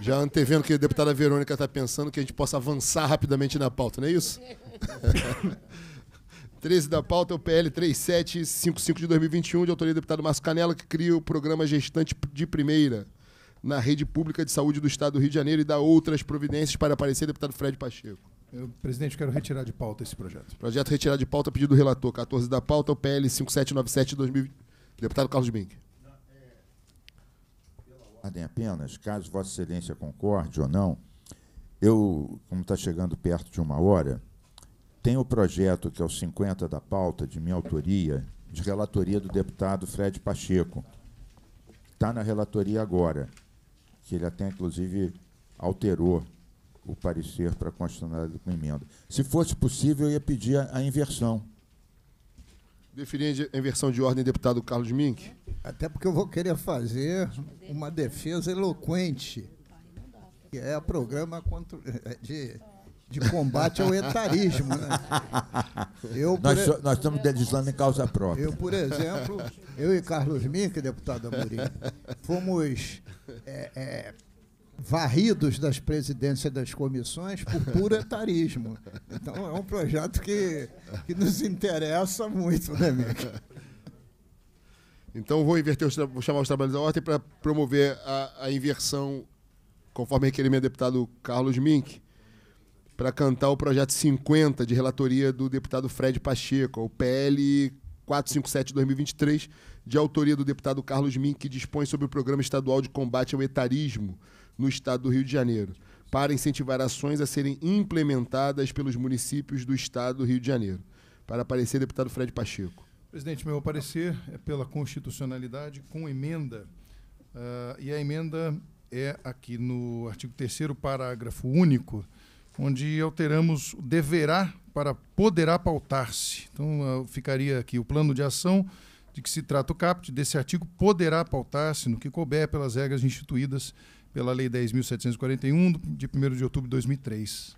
S1: já antevendo que a deputada Verônica está pensando que a gente possa avançar rapidamente na pauta, não é isso? 13 da pauta é o PL 3755 de 2021, de autoria do deputado Márcio Canela, que cria o programa Gestante de Primeira na Rede Pública de Saúde do Estado do Rio de Janeiro e dá outras providências para aparecer, deputado Fred Pacheco.
S5: Eu,
S6: presidente, quero retirar de pauta esse projeto.
S1: Projeto retirado de pauta, pedido do relator. 14 da pauta, o PL 5797 2020. Deputado Carlos Bing. É,
S3: pela ordem apenas, caso Vossa Excelência concorde ou não, eu, como está chegando perto de uma hora, tenho o projeto que é o 50 da pauta, de minha autoria, de relatoria do deputado Fred Pacheco. Está na relatoria agora, que ele até, inclusive, alterou o parecer para constitucionalidade com emenda. Se fosse possível, eu ia pedir a, a inversão.
S7: Deferindo a inversão de ordem, deputado Carlos Mink. Até porque eu vou querer fazer uma defesa eloquente, que é o programa contra, é, de, de combate ao etarismo. Né? Eu, nós, nós estamos deslizando em causa própria. Eu, por exemplo, eu e Carlos Mink, deputado Amorim, fomos é, é, varridos das presidências das comissões por puretarismo. Então é um projeto que, que nos interessa muito, né,
S1: Mica? Então vou inverter, vou chamar os trabalhos da ordem para promover a, a, inversão, conforme requerimento do deputado Carlos Mink, para cantar o projeto 50 de relatoria do deputado Fred Pacheco, o PL 457-2023, de autoria do deputado Carlos Mink, que dispõe sobre o Programa Estadual de Combate ao Etarismo, no estado do Rio de Janeiro, para incentivar ações a serem implementadas pelos municípios do estado do Rio de Janeiro. Para aparecer, deputado Fred Pacheco.
S6: Presidente, meu parecer é pela constitucionalidade com emenda. Uh, e a emenda é aqui no artigo 3 parágrafo único, onde alteramos deverá para poderá pautar-se. Então, uh, ficaria aqui o plano de ação de que se trata o caput desse artigo poderá pautar-se no que couber pelas regras instituídas pela Lei 10.741, de 1 de outubro de 2003.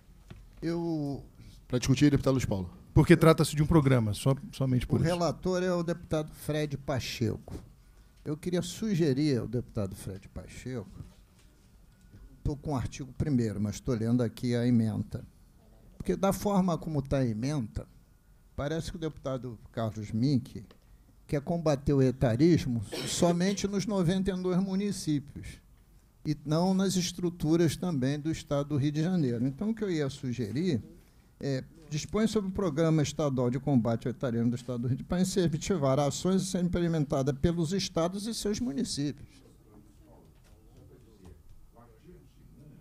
S7: Eu. Para discutir, deputado Luiz Paulo. Porque trata-se de um programa, só, somente por o isso. O relator é o deputado Fred Pacheco. Eu queria sugerir ao deputado Fred Pacheco, estou com o artigo primeiro, mas estou lendo aqui a emenda. Porque da forma como está a emenda, parece que o deputado Carlos Mink quer combater o etarismo somente nos 92 municípios e não nas estruturas também do Estado do Rio de Janeiro. Então, o que eu ia sugerir é dispõe sobre o Programa Estadual de Combate ao Etarismo do Estado do Rio de Janeiro para incentivar ações a serem implementadas pelos estados e seus municípios.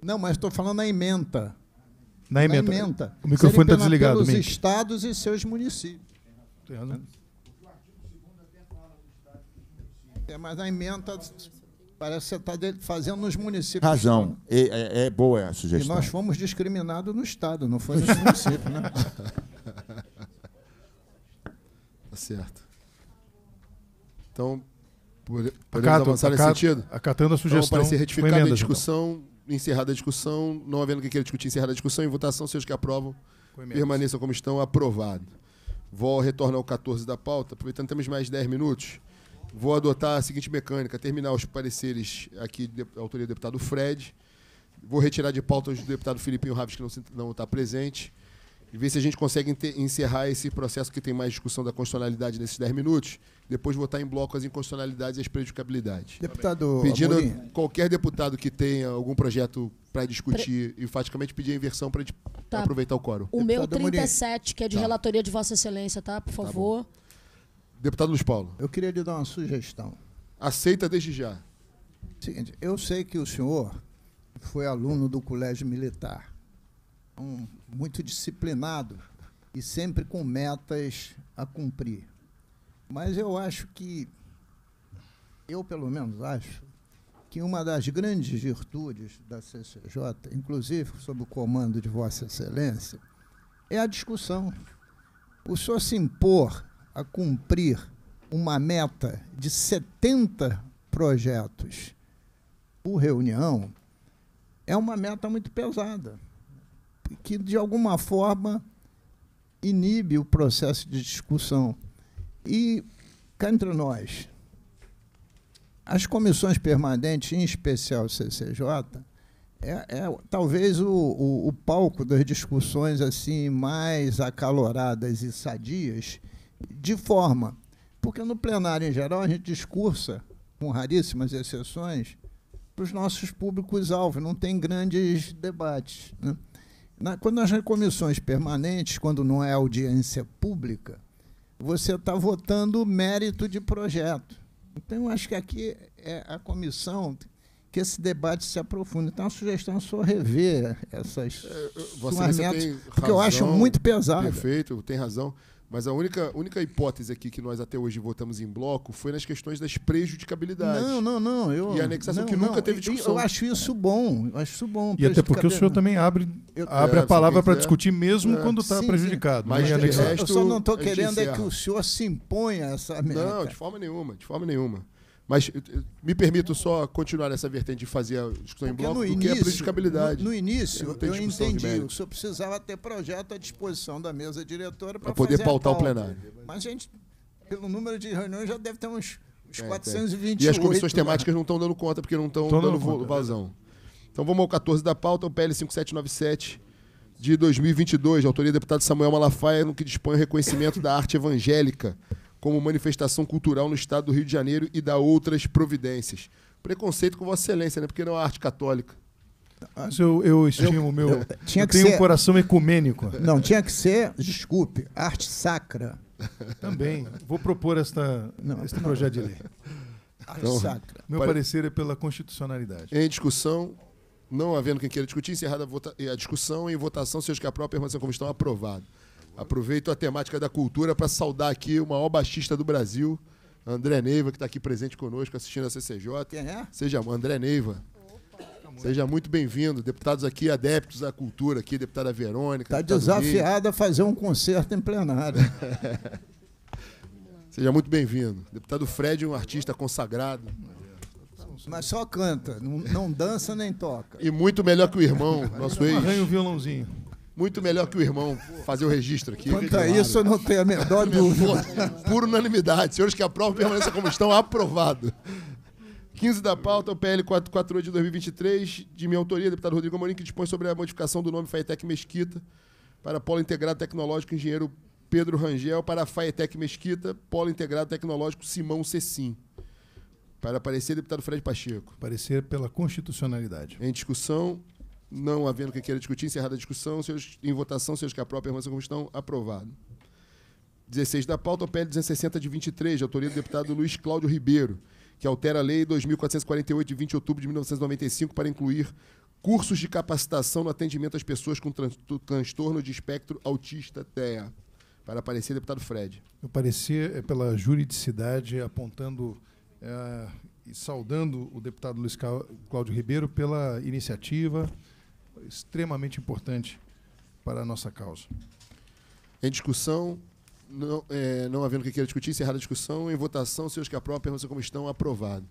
S7: Não, mas estou falando na emenda. Na emenda. Na emenda. O microfone está desligado. Pelos estados e seus municípios. Tem razão. É, mas a emenda Parece que você está fazendo nos municípios. Razão.
S3: É, é, é, boa a sugestão. E nós
S7: fomos discriminados no Estado, não foi nos municípios, né?
S3: Tá certo.
S1: Então, podemos acato, avançar acato, nesse sentido? Acatando a então, sugestão. Então, parece retificada emendas, a discussão, então. encerrada a discussão, não havendo que queira discutir, encerrada a discussão, em votação, se os que aprovam, permaneçam como estão, aprovado. Vou retornar ao 14 da pauta, aproveitando temos mais 10 minutos vou adotar a seguinte mecânica: terminar os pareceres aqui, da autoria do deputado Fred. Vou retirar de pauta os do deputado Filipinho Raves, que não está presente, e ver se a gente consegue encerrar esse processo que tem mais discussão da constitucionalidade nesses 10 minutos. Depois votar em bloco as inconstitucionalidades e as prejudicabilidades. Deputado. Pedindo Amorim. qualquer deputado que tenha algum projeto para discutir, Pre... enfaticamente pedir a inversão para tá. aproveitar o quórum. O deputado meu 37,
S2: Amorim. que é de tá. relatoria de Vossa Excelência, tá? Por tá favor. Tá
S7: Deputado Luiz Paulo. Eu queria lhe dar uma sugestão. Aceita desde já. Seguinte, eu sei que o senhor foi aluno do Colégio Militar, um, então, muito disciplinado e sempre com metas a cumprir. Mas eu acho que, eu pelo menos acho, que uma das grandes virtudes da CCJ, inclusive sob o comando de Vossa Excelência, é a discussão. O senhor se impor a cumprir uma meta de 70 projetos por reunião, é uma meta muito pesada, que de alguma forma inibe o processo de discussão. E cá entre nós, as comissões permanentes, em especial o CCJ, é, é talvez o, o, o palco das discussões assim mais acaloradas e sadias de forma. Porque no plenário, em geral, a gente discursa, com raríssimas exceções, para os nossos públicos-alvo, não tem grandes debates. Né? Na, quando nas comissões permanentes, quando não é audiência pública, você está votando mérito de projeto. Então, acho que aqui é a comissão que esse debate se aprofunde. Então, é a sugestão é só rever essas é, você, metas, porque eu acho muito pesado.
S1: Perfeito, tem razão. Mas a única, única hipótese aqui que nós até hoje votamos em bloco foi nas questões das prejudicabilidades. Não, não, não. Eu, e a anexação não, que nunca não, teve discussão. Eu acho
S7: isso bom. Eu acho isso bom. E até porque o senhor também abre, eu, abre é, a palavra para é. discutir mesmo é. quando está prejudicado. Sim. Né? Mas né? resto, eu só não estou querendo é que o senhor se imponha
S1: a essa meta. Não, de forma nenhuma, de forma nenhuma. Mas eh, eh, me permito só continuar nessa vertente de fazer a discussão Porque em bloco, porque início, que
S7: é No, no início, eu, eu entendi. O senhor precisava ter projeto à disposição da mesa diretora para poder pautar o plenário. Mas a gente, pelo número de reuniões, já deve ter uns, uns é, 428. É. E as comissões né? temáticas
S1: não estão dando conta, porque não estão dando é vazão. Então vamos ao 14 da pauta, o PL 5797 de 2022, autoria do deputado Samuel Malafaia, no que dispõe o reconhecimento da arte evangélica como manifestação cultural no estado do Rio de Janeiro e da outras providências. Preconceito com Vossa Excelência, né? Porque não é arte católica.
S6: Mas eu,
S7: eu estimo o meu. Tinha eu que tenho ser, um coração ecumênico. Não, tinha que ser, desculpe, arte sacra.
S6: Também. Vou propor esta, não, este não. projeto de lei. Arte então, sacra. Meu pare... parecer é pela constitucionalidade.
S1: Em discussão, não havendo quem queira discutir, encerrada a, a discussão e votação, seja que a própria permaneça como estão é aprovado. Aproveito a temática da cultura para saudar aqui o maior baixista do Brasil, André Neiva, que está aqui presente conosco, assistindo a CCJ. Quem é? Seja André Neiva. Seja muito bem-vindo, deputados aqui, adeptos à cultura aqui, deputada Verônica. Está desafiada
S7: a fazer um concerto em plenário.
S1: Seja muito bem-vindo. Deputado Fred, um artista consagrado.
S7: Mas só canta, não, não dança nem toca. E muito melhor que o irmão, nosso ex. Arranha o violãozinho muito
S1: melhor que o irmão fazer o registro aqui. Quanto a isso, eu não tenho a menor é dúvida. Por unanimidade. Senhores que aprovam, permaneça como estão. Aprovado. 15 da pauta, o PL 448 de 2023, de minha autoria, deputado Rodrigo Amorim, que dispõe sobre a modificação do nome Faetec Mesquita para Polo Integrado Tecnológico Engenheiro Pedro Rangel, para Faetec Mesquita, Polo Integrado Tecnológico Simão Cecim. Para aparecer, deputado Fred Pacheco.
S6: Parecer pela
S1: constitucionalidade. Em discussão, não havendo quem queira discutir, encerrada a discussão, seus, em votação, seja que a própria permaneça como estão, aprovado. 16 da pauta, o PL 260 de 23, de autoria do deputado Luiz Cláudio Ribeiro, que altera a Lei 2448 de 20 de outubro de 1995 para incluir cursos de capacitação no atendimento às pessoas com tran transtorno de espectro autista TEA. Para aparecer, deputado Fred.
S6: O parecer eh, é pela juridicidade, apontando é, e saudando o deputado Luiz Cláudio Ribeiro pela iniciativa, extremamente importante para a nossa causa. Em discussão, não, é, não havendo que queira discutir, encerrada a
S1: discussão. Em votação, senhores que aprovam, permaneçam como estão, aprovado.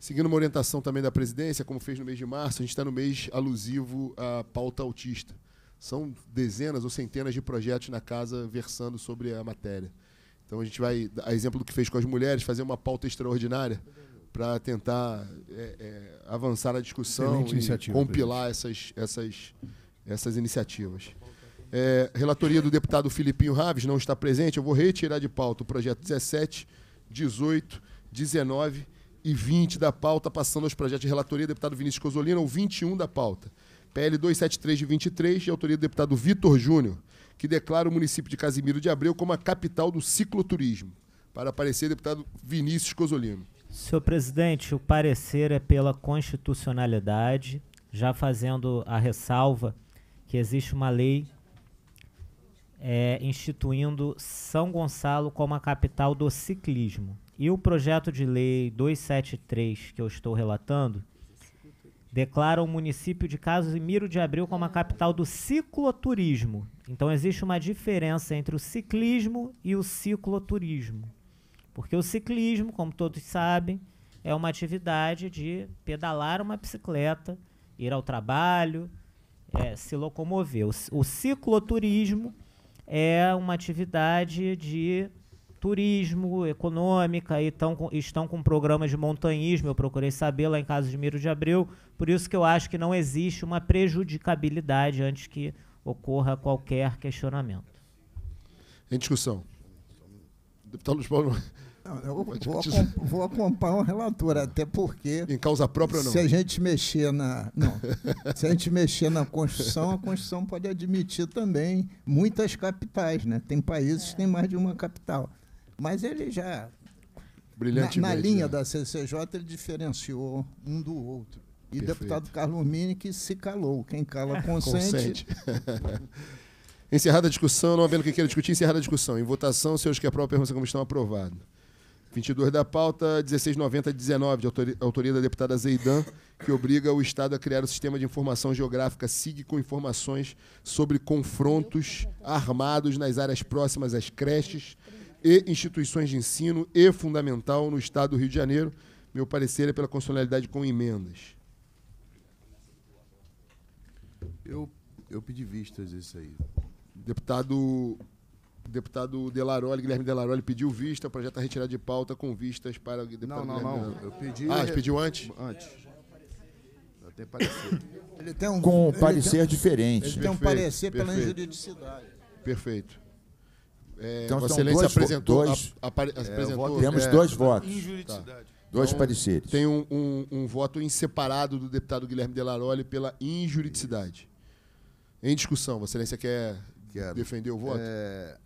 S1: Seguindo uma orientação também da presidência, como fez no mês de março, a gente está no mês alusivo à pauta autista. São dezenas ou centenas de projetos na casa versando sobre a matéria. Então a gente vai, a exemplo do que fez com as mulheres, fazer uma pauta extraordinária para tentar é, é, avançar a discussão e compilar essas, essas, essas iniciativas. É, relatoria do deputado Filipinho Raves não está presente. Eu vou retirar de pauta o projeto 17, 18, 19 e 20 da pauta, passando aos projetos de relatoria do deputado Vinícius Cosolino, ou 21 da pauta. PL 273 de 23, de autoria do deputado Vitor Júnior, que declara o município de Casimiro de Abreu como a capital do cicloturismo. Para aparecer, deputado Vinícius Cosolino.
S5: Senhor presidente, o parecer é pela constitucionalidade, já fazendo a ressalva que existe uma lei é, instituindo São Gonçalo como a capital do ciclismo. E o projeto de lei 273 que eu estou relatando declara o município de Casimiro de Abreu como a capital do cicloturismo. Então existe uma diferença entre o ciclismo e o cicloturismo. Porque o ciclismo, como todos sabem, é uma atividade de pedalar uma bicicleta, ir ao trabalho, é, se locomover. O, o cicloturismo é uma atividade de turismo, econômica, e tão, estão com programas de montanhismo, eu procurei saber lá em Casa de Miro de Abreu, por isso que eu acho que não existe uma prejudicabilidade antes que ocorra qualquer questionamento.
S1: Em discussão. Deputado Luiz Paulo,
S7: eu vou, vou acompanhar o um relator, até porque. Em causa própria, não. Se a gente mexer na. Não. se a gente mexer na Constituição, a Constituição pode admitir também muitas capitais, né? Tem países que têm mais de uma capital. Mas ele já. Brilhantemente. Na, na linha né? da CCJ, ele diferenciou um do outro. E Perfeito. deputado Carlos Mini que se calou. Quem cala consente. consente.
S1: Encerrada a discussão, não havendo o que queira discutir, encerrada a discussão. Em votação, senhores que aprovam, é pergunta é como estão é aprovado. 22 da pauta, 1690-19, de autoria, autoria da deputada Zeidan, que obriga o Estado a criar o sistema de informação geográfica SIG com informações sobre confrontos armados nas áreas próximas às creches e instituições de ensino e fundamental no Estado do Rio de Janeiro. Meu parecer é pela constitucionalidade com emendas.
S7: Eu, eu pedi vistas isso aí.
S1: Deputado o deputado Delaroli, Guilherme Delaroli, pediu vista, o projeto é retirado de pauta com vistas para o deputado Não, não, Guilherme não. Eu pedi. Ah, você pediu antes? Antes.
S7: Já tem parecer. Ele tem um, Com parecer tem- diferente. Ele tem um Perfeito, parecer pela perfeito. injuridicidade. Perfeito. É, Então, Vossa Excelência dois apresentou. dois- a- é, apresentou-
S1: Temos é, dois votos, Injuridicidade. Tá. dois então, pareceres. Tem um, um- um voto em separado do deputado Guilherme Delaroli pela injuridicidade. Em discussão, Vossa Excelência quer Quero. defender o voto? É,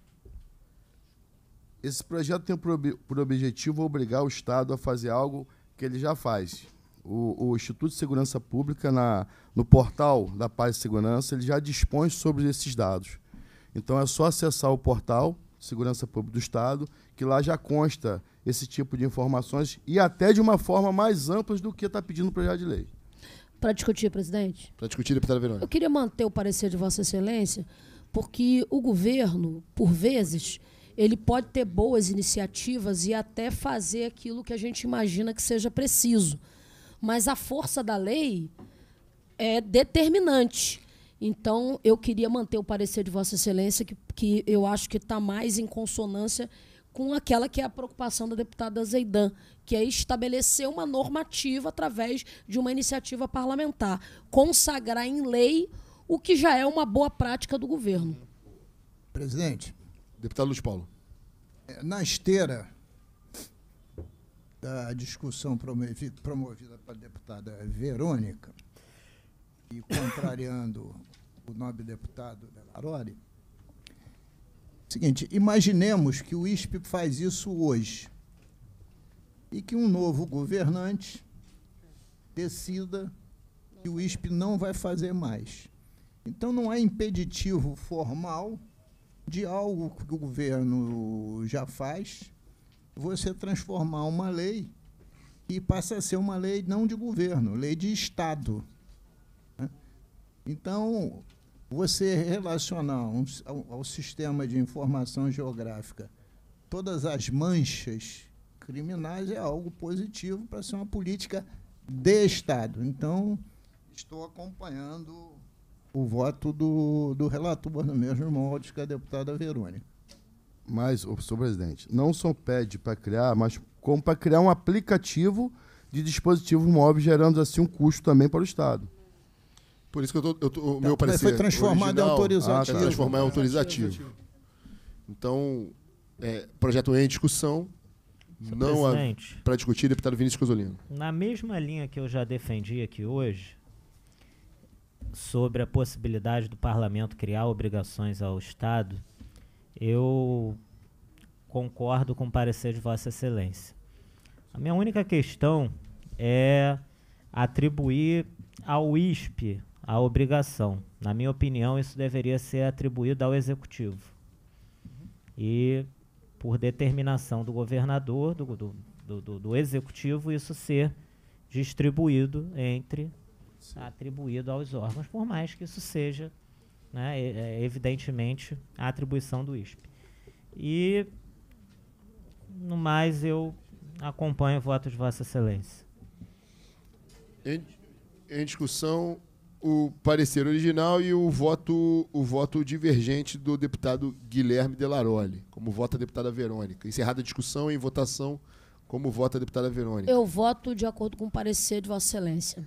S1: esse projeto tem por, por objetivo obrigar o Estado a fazer algo que ele já faz. O, o, Instituto de Segurança Pública, na, no portal da Paz e Segurança, ele já dispõe sobre esses dados. Então, é só acessar o portal Segurança Pública do Estado, que lá já consta esse tipo de informações e até de uma forma mais ampla do que está pedindo o projeto de lei.
S2: Para discutir, presidente?
S1: Para discutir, deputada Verônica.
S2: Eu queria manter o parecer de Vossa Excelência, porque o governo, por vezes, ele pode ter boas iniciativas e até fazer aquilo que a gente imagina que seja preciso. Mas a força da lei é determinante. Então, eu queria manter o parecer de Vossa Excelência, que, que eu acho que está mais em consonância com aquela que é a preocupação da deputada Zeidan, que é estabelecer uma normativa através de uma iniciativa parlamentar, consagrar em lei o que já é uma boa prática do governo.
S7: Presidente, Deputado Luiz Paulo. É, na esteira da discussão promovida, promovida pela deputada Verônica, e contrariando o nobre deputado é o seguinte, imaginemos que o ISP faz isso hoje e que um novo governante decida que o ISP não vai fazer mais. Então, não há impeditivo formal de algo que o governo já faz, você transformar uma lei e passa a ser uma lei não de governo, lei de Estado. Né? Então, você relacionar um, ao, ao sistema de informação geográfica todas as manchas criminais é algo positivo para ser uma política de Estado. Então, estou acompanhando o voto do, do relator, no mesmo modo, que é a deputada Verônica. Mas, senhor presidente, não só pede para criar,
S1: mas como para criar um aplicativo de dispositivos móveis, gerando assim um custo também para o Estado. Por isso que eu tô, eu tô, o tá, meu parecer foi transformado original, é, em autorizativo. Ah, tá. Transformar em autorizativo.
S5: Então, é,
S1: projeto em discussão, Senhor não para discutir, deputado Vinícius Cosolino.
S5: Na mesma linha que eu já defendi aqui hoje, sobre a possibilidade do parlamento criar obrigações ao Estado, eu concordo com o parecer de Vossa Excelência. A minha única questão é atribuir ao ISP a obrigação. Na minha opinião, isso deveria ser atribuído ao Executivo. E, por determinação do governador, do, do, do, do Executivo, isso ser distribuído entre Sim. atribuído aos órgãos, por mais que isso seja, né, é, evidentemente, a atribuição do ISP. E, no mais, eu acompanho o voto de Vossa Excelência.
S1: Em, em discussão, o parecer original e o voto, o voto divergente do deputado Guilherme Delaroli, como vota a deputada Verônica. Encerrada a discussão em votação, como vota a deputada Verônica.
S2: Eu voto de acordo com o parecer de Vossa Excelência.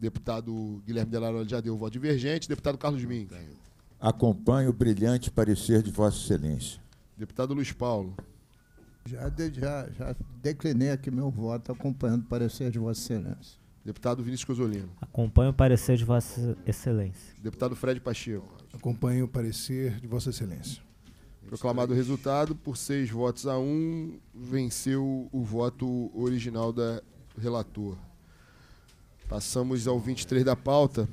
S1: Deputado Guilherme Delaroli já deu o voto divergente. Deputado Carlos Mink.
S3: Acompanho o brilhante parecer de Vossa Excelência.
S1: Deputado Luiz Paulo.
S7: Já, de, já, já declinei aqui meu voto acompanhando o parecer de Vossa Excelência. Deputado Vinícius Cosolino.
S5: Acompanho o parecer de Vossa Excelência.
S1: Deputado Fred Pacheco.
S5: Acompanho o parecer de Vossa Excelência.
S1: Proclamado o resultado, por seis votos a um, venceu o voto original da relator. Passamos ao 23 da pauta.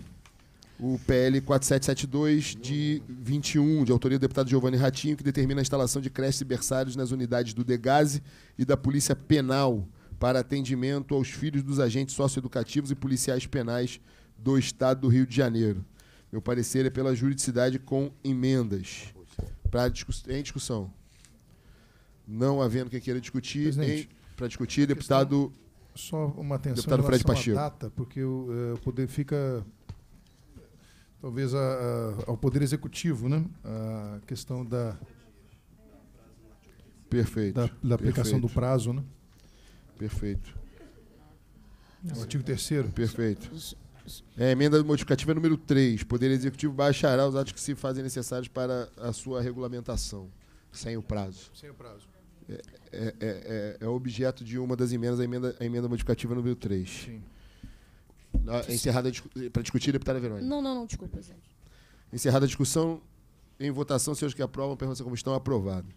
S1: O PL 4772 de 21, de autoria do deputado Giovanni Ratinho, que determina a instalação de creches e berçários nas unidades do DEGASE e da Polícia Penal para atendimento aos filhos dos agentes socioeducativos e policiais penais do Estado do Rio de Janeiro. Meu parecer é pela juridicidade com emendas. Para discuss em discussão. Não havendo quem queira discutir, para discutir, deputado
S6: só uma atenção Deputado em Fred Pacheco. data, porque eh, o, poder fica talvez a, a, ao poder executivo, né? A questão da
S1: perfeito da, da aplicação perfeito. do prazo, né? Perfeito. É o artigo 3 Perfeito. É, a emenda modificativa é número 3. Poder Executivo baixará os atos que se fazem necessários para a sua regulamentação, sem o prazo. Sem o prazo. É, é, é, é, objeto de uma das emendas, a emenda, a emenda modificativa número 3. Sim. Na, encerrada para discutir, deputada Verônica.
S2: Não, não, não, desculpa, presidente.
S1: Encerrada a discussão, em votação, senhores que aprovam, permaneçam como estão, é aprovado.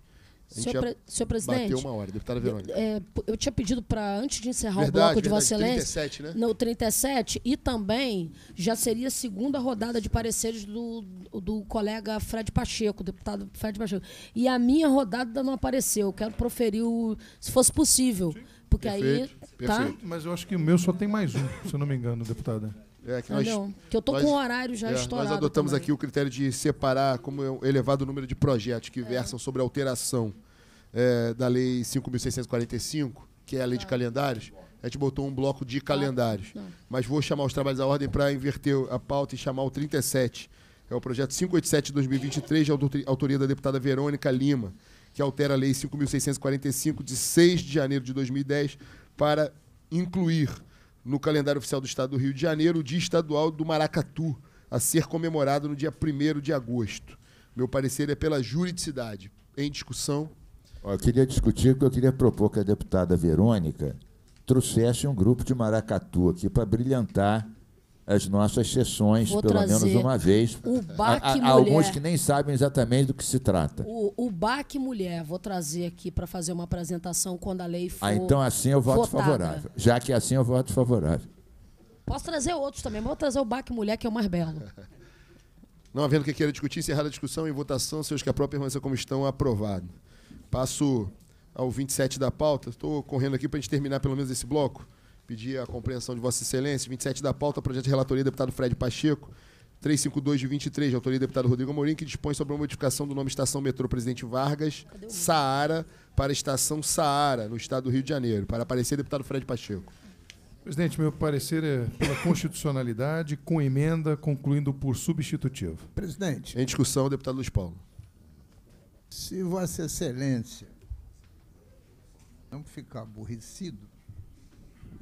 S1: Senhor, pre senhor presidente. Bateu uma hora, deputada Verônica.
S2: É, eu tinha pedido para, antes de encerrar verdade, o bloco de verdade, Vossa Excelência. 37, né? No 37, e também já seria a segunda rodada de pareceres do, do colega Fred Pacheco, deputado Fred Pacheco. E a minha rodada ainda não apareceu. Eu quero proferir o, se fosse possível. Sim. Porque perfeito, aí. Tá?
S6: Mas eu acho que o meu só tem mais um, se eu não me engano, deputada.
S1: É, que, ah, nós, não, que eu estou com o horário já é, estourado. Nós adotamos também. aqui o critério de separar como é elevado número de projetos que é. versam sobre alteração é, da Lei 5.645, que é a lei de ah. calendários, a gente botou um bloco de ah, calendários. Tá. Mas vou chamar os trabalhos à ordem para inverter a pauta e chamar o 37. É o projeto 587 de 2023, de autoria da deputada Verônica Lima, que altera a Lei 5.645, de 6 de janeiro de 2010, para incluir no calendário oficial do Estado do Rio de Janeiro o Dia Estadual do Maracatu, a ser comemorado no dia 1 de agosto. Meu parecer é pela juridicidade. Em discussão,
S3: eu queria discutir, porque eu queria propor que a deputada Verônica trouxesse um grupo de maracatu aqui para brilhantar as nossas sessões, Vou pelo menos uma vez. O Baque Mulher. Alguns que nem sabem exatamente do que se trata.
S2: O, o Baque Mulher, vou trazer aqui para fazer uma apresentação quando a lei ah, for. Ah, então assim eu voto votada. favorável.
S3: Já que assim eu voto favorável.
S2: Posso trazer outros também, mas vou trazer o Baque Mulher, que é o mais belo.
S1: Não havendo que queira discutir, encerrada a discussão e votação, seus que a própria permaneça como estão, aprovado. Passo ao 27 da pauta. Estou correndo aqui para a gente terminar pelo menos esse bloco. Pedir a compreensão de Vossa Excelência. 27 da pauta, projeto de relatoria, deputado Fred Pacheco. 352 de 23, de autoria do deputado Rodrigo Amorim, que dispõe sobre a modificação do nome Estação Metrô Presidente Vargas, Saara, para Estação Saara, no estado do Rio de Janeiro. Para aparecer, deputado Fred Pacheco.
S6: Presidente, meu parecer é pela constitucionalidade, com emenda, concluindo por substitutivo. Presidente.
S1: Em discussão, deputado Luiz Paulo.
S7: Se Vossa Excelência não ficar aborrecido.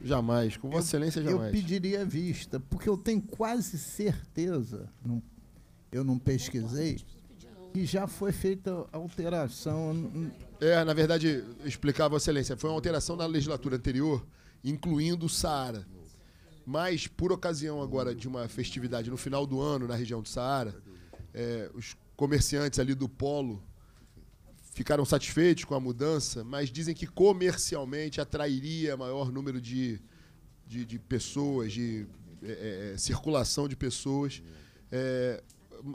S7: Jamais, com Vossa Excelência jamais. Eu pediria vista, porque eu tenho quase certeza, não, eu não pesquisei, que já foi feita alteração.
S1: É, na verdade, explicar, Vossa Excelência, foi uma alteração na legislatura anterior, incluindo o Saara. Mas, por ocasião agora de uma festividade no final do ano na região do Saara, é, os comerciantes ali do Polo ficaram satisfeitos com a mudança, mas dizem que comercialmente atrairia maior número de, de, de pessoas, de é, é, é circulação de pessoas. É,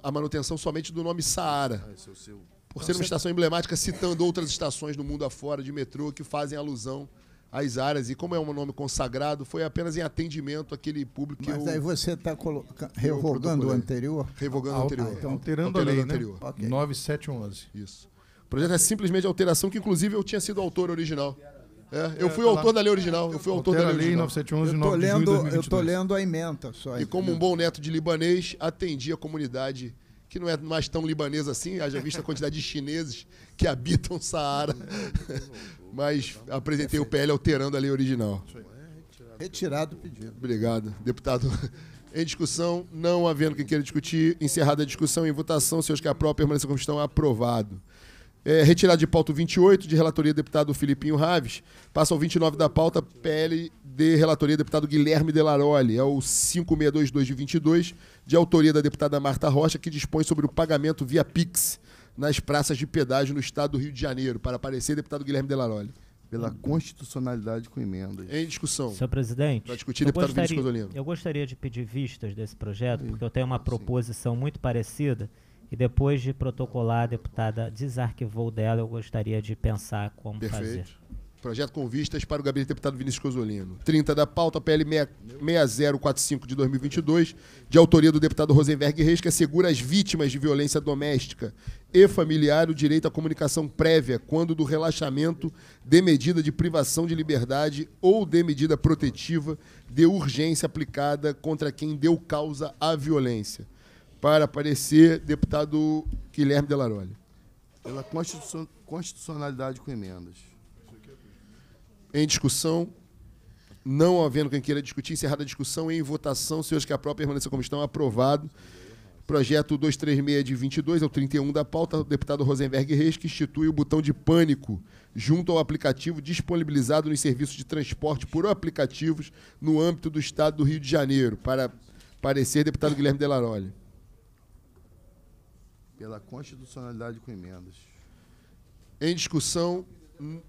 S1: a manutenção somente do nome Saara. Ah, é Por ser uma então, estação emblemática, citando outras estações do mundo afora de metrô que fazem alusão às áreas. E como é um nome consagrado, foi apenas em atendimento àquele público Mas que Mas aí
S7: você está revogando o anterior? Revogando o anterior. alterando, alterando a lei, né? anterior.
S1: Né? Okay. 9711. Isso. O projeto é simplesmente alteração, que inclusive eu tinha sido autor original. É, eu é, fui tá autor da lei
S7: original. Eu fui autor da lei, original. 971 eu tô, lendo, de eu tô lendo a emenda
S1: só. E como um bom neto de libanês, atendi a comunidade que não é mais tão libanesa assim, haja visto a quantidade de chineses que habitam o Saara. Mas apresentei o PL alterando a lei original. Retirado o pedido. Obrigado, deputado. Em discussão, não havendo quem queira discutir, encerrada a discussão em votação, senhores que aprovam, permaneça como estão, aprovado. É, retirado de pauta 28, de relatoria deputado Filipinho Raves. Passa ao 29 da pauta, PL de relatoria deputado Guilherme Delaroli. É o 5622 de 22, de autoria da deputada Marta Rocha, que dispõe sobre o pagamento via Pix nas praças de pedágio no estado do Rio de Janeiro. Para aparecer, deputado Guilherme Delaroli. Pela constitucionalidade com emendas. Em discussão. Senhor presidente. Para discutir, deputado gostaria, Vinícius
S5: Eu gostaria de pedir vistas desse projeto, porque eu tenho uma proposição muito parecida e depois de protocolar, a deputada desarquivou dela, eu gostaria de pensar como Perfeito. fazer.
S1: Projeto com vistas para o gabinete do deputado Vinícius Cozolino.
S5: 30 da pauta, PL 6045 de
S1: 2022, de autoria do deputado Rosenberg Reis, que assegura às vítimas de violência doméstica e familiar o direito à comunicação prévia quando do relaxamento de medida de privação de liberdade ou de medida protetiva de urgência aplicada contra quem deu causa à violência para aparecer, deputado Guilherme Delaroli. Pela constitucionalidade com emendas. Em discussão, não havendo quem queira discutir, encerrada a discussão em votação, senhores que a própria permaneça como estão, aprovado. Projeto 236 de 22 ao 31 da pauta, o deputado Rosenberg Reis, que institui o botão de pânico junto ao aplicativo disponibilizado nos serviços de transporte por aplicativos no âmbito do Estado do Rio de Janeiro. Para parecer, deputado Guilherme Delaroli.
S7: Pela constitucionalidade com emendas.
S1: Em discussão,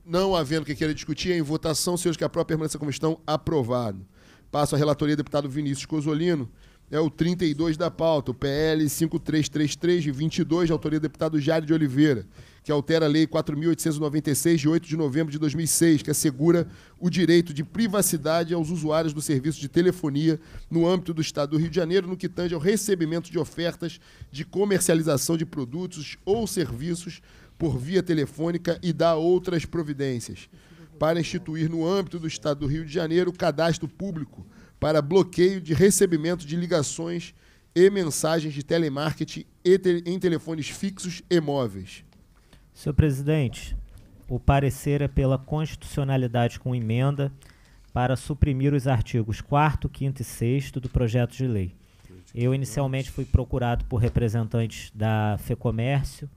S1: não havendo que queira discutir, em votação, senhores, que a própria permaneça como estão, aprovado. Passo à relatoria do deputado Vinícius Cosolino. É o 32 da pauta, o PL 5333 de 22, autoria do deputado Jair de Oliveira que altera a Lei 4.896, de 8 de novembro de 2006, que assegura o direito de privacidade aos usuários do serviço de telefonia no âmbito do Estado do Rio de Janeiro, no que tange ao recebimento de ofertas de comercialização de produtos ou serviços por via telefônica e dá outras providências para instituir no âmbito do Estado do Rio de Janeiro o cadastro público para bloqueio de recebimento de ligações e mensagens de telemarketing em telefones fixos e móveis.
S5: Senhor presidente, o parecer é pela constitucionalidade com emenda para suprimir os artigos 4, 5 e 6 do projeto de lei. Eu inicialmente fui procurado por representantes da FEComércio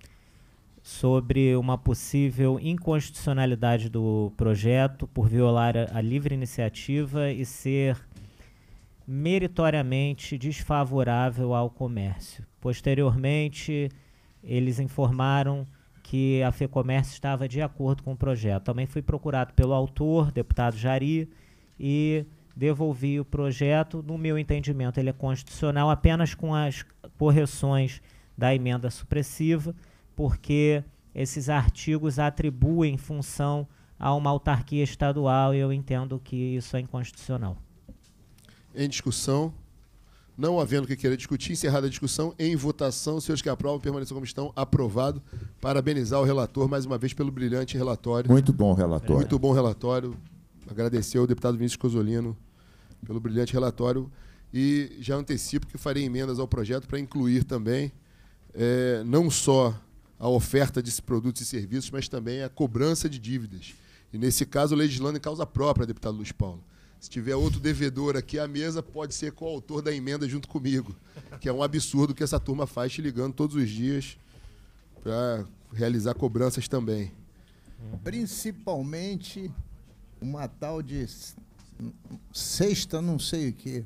S5: sobre uma possível inconstitucionalidade do projeto por violar a, a livre iniciativa e ser meritoriamente desfavorável ao comércio. Posteriormente, eles informaram que a FEComércio estava de acordo com o projeto. Também fui procurado pelo autor, deputado Jari, e devolvi o projeto. No meu entendimento, ele é constitucional apenas com as correções da emenda supressiva, porque esses artigos atribuem função a uma autarquia estadual e eu entendo que isso é inconstitucional.
S1: Em discussão, não havendo o que queira discutir, encerrada a discussão, em votação, senhores que aprovam, permaneçam como estão, aprovado. Parabenizar o relator mais uma vez pelo brilhante relatório. Muito bom relatório. Muito bom relatório. Agradecer ao deputado Vinícius Cosolino pelo brilhante relatório e já antecipo que farei emendas ao projeto para incluir também é, não só a oferta de produtos e serviços, mas também a cobrança de dívidas. E nesse caso, legislando em causa própria, deputado Luiz Paulo. Se tiver outro devedor aqui à mesa, pode ser coautor da emenda junto comigo. Que é um absurdo que essa turma faz te ligando todos os dias para realizar cobranças também.
S7: Principalmente uma tal de sexta, não sei o quê.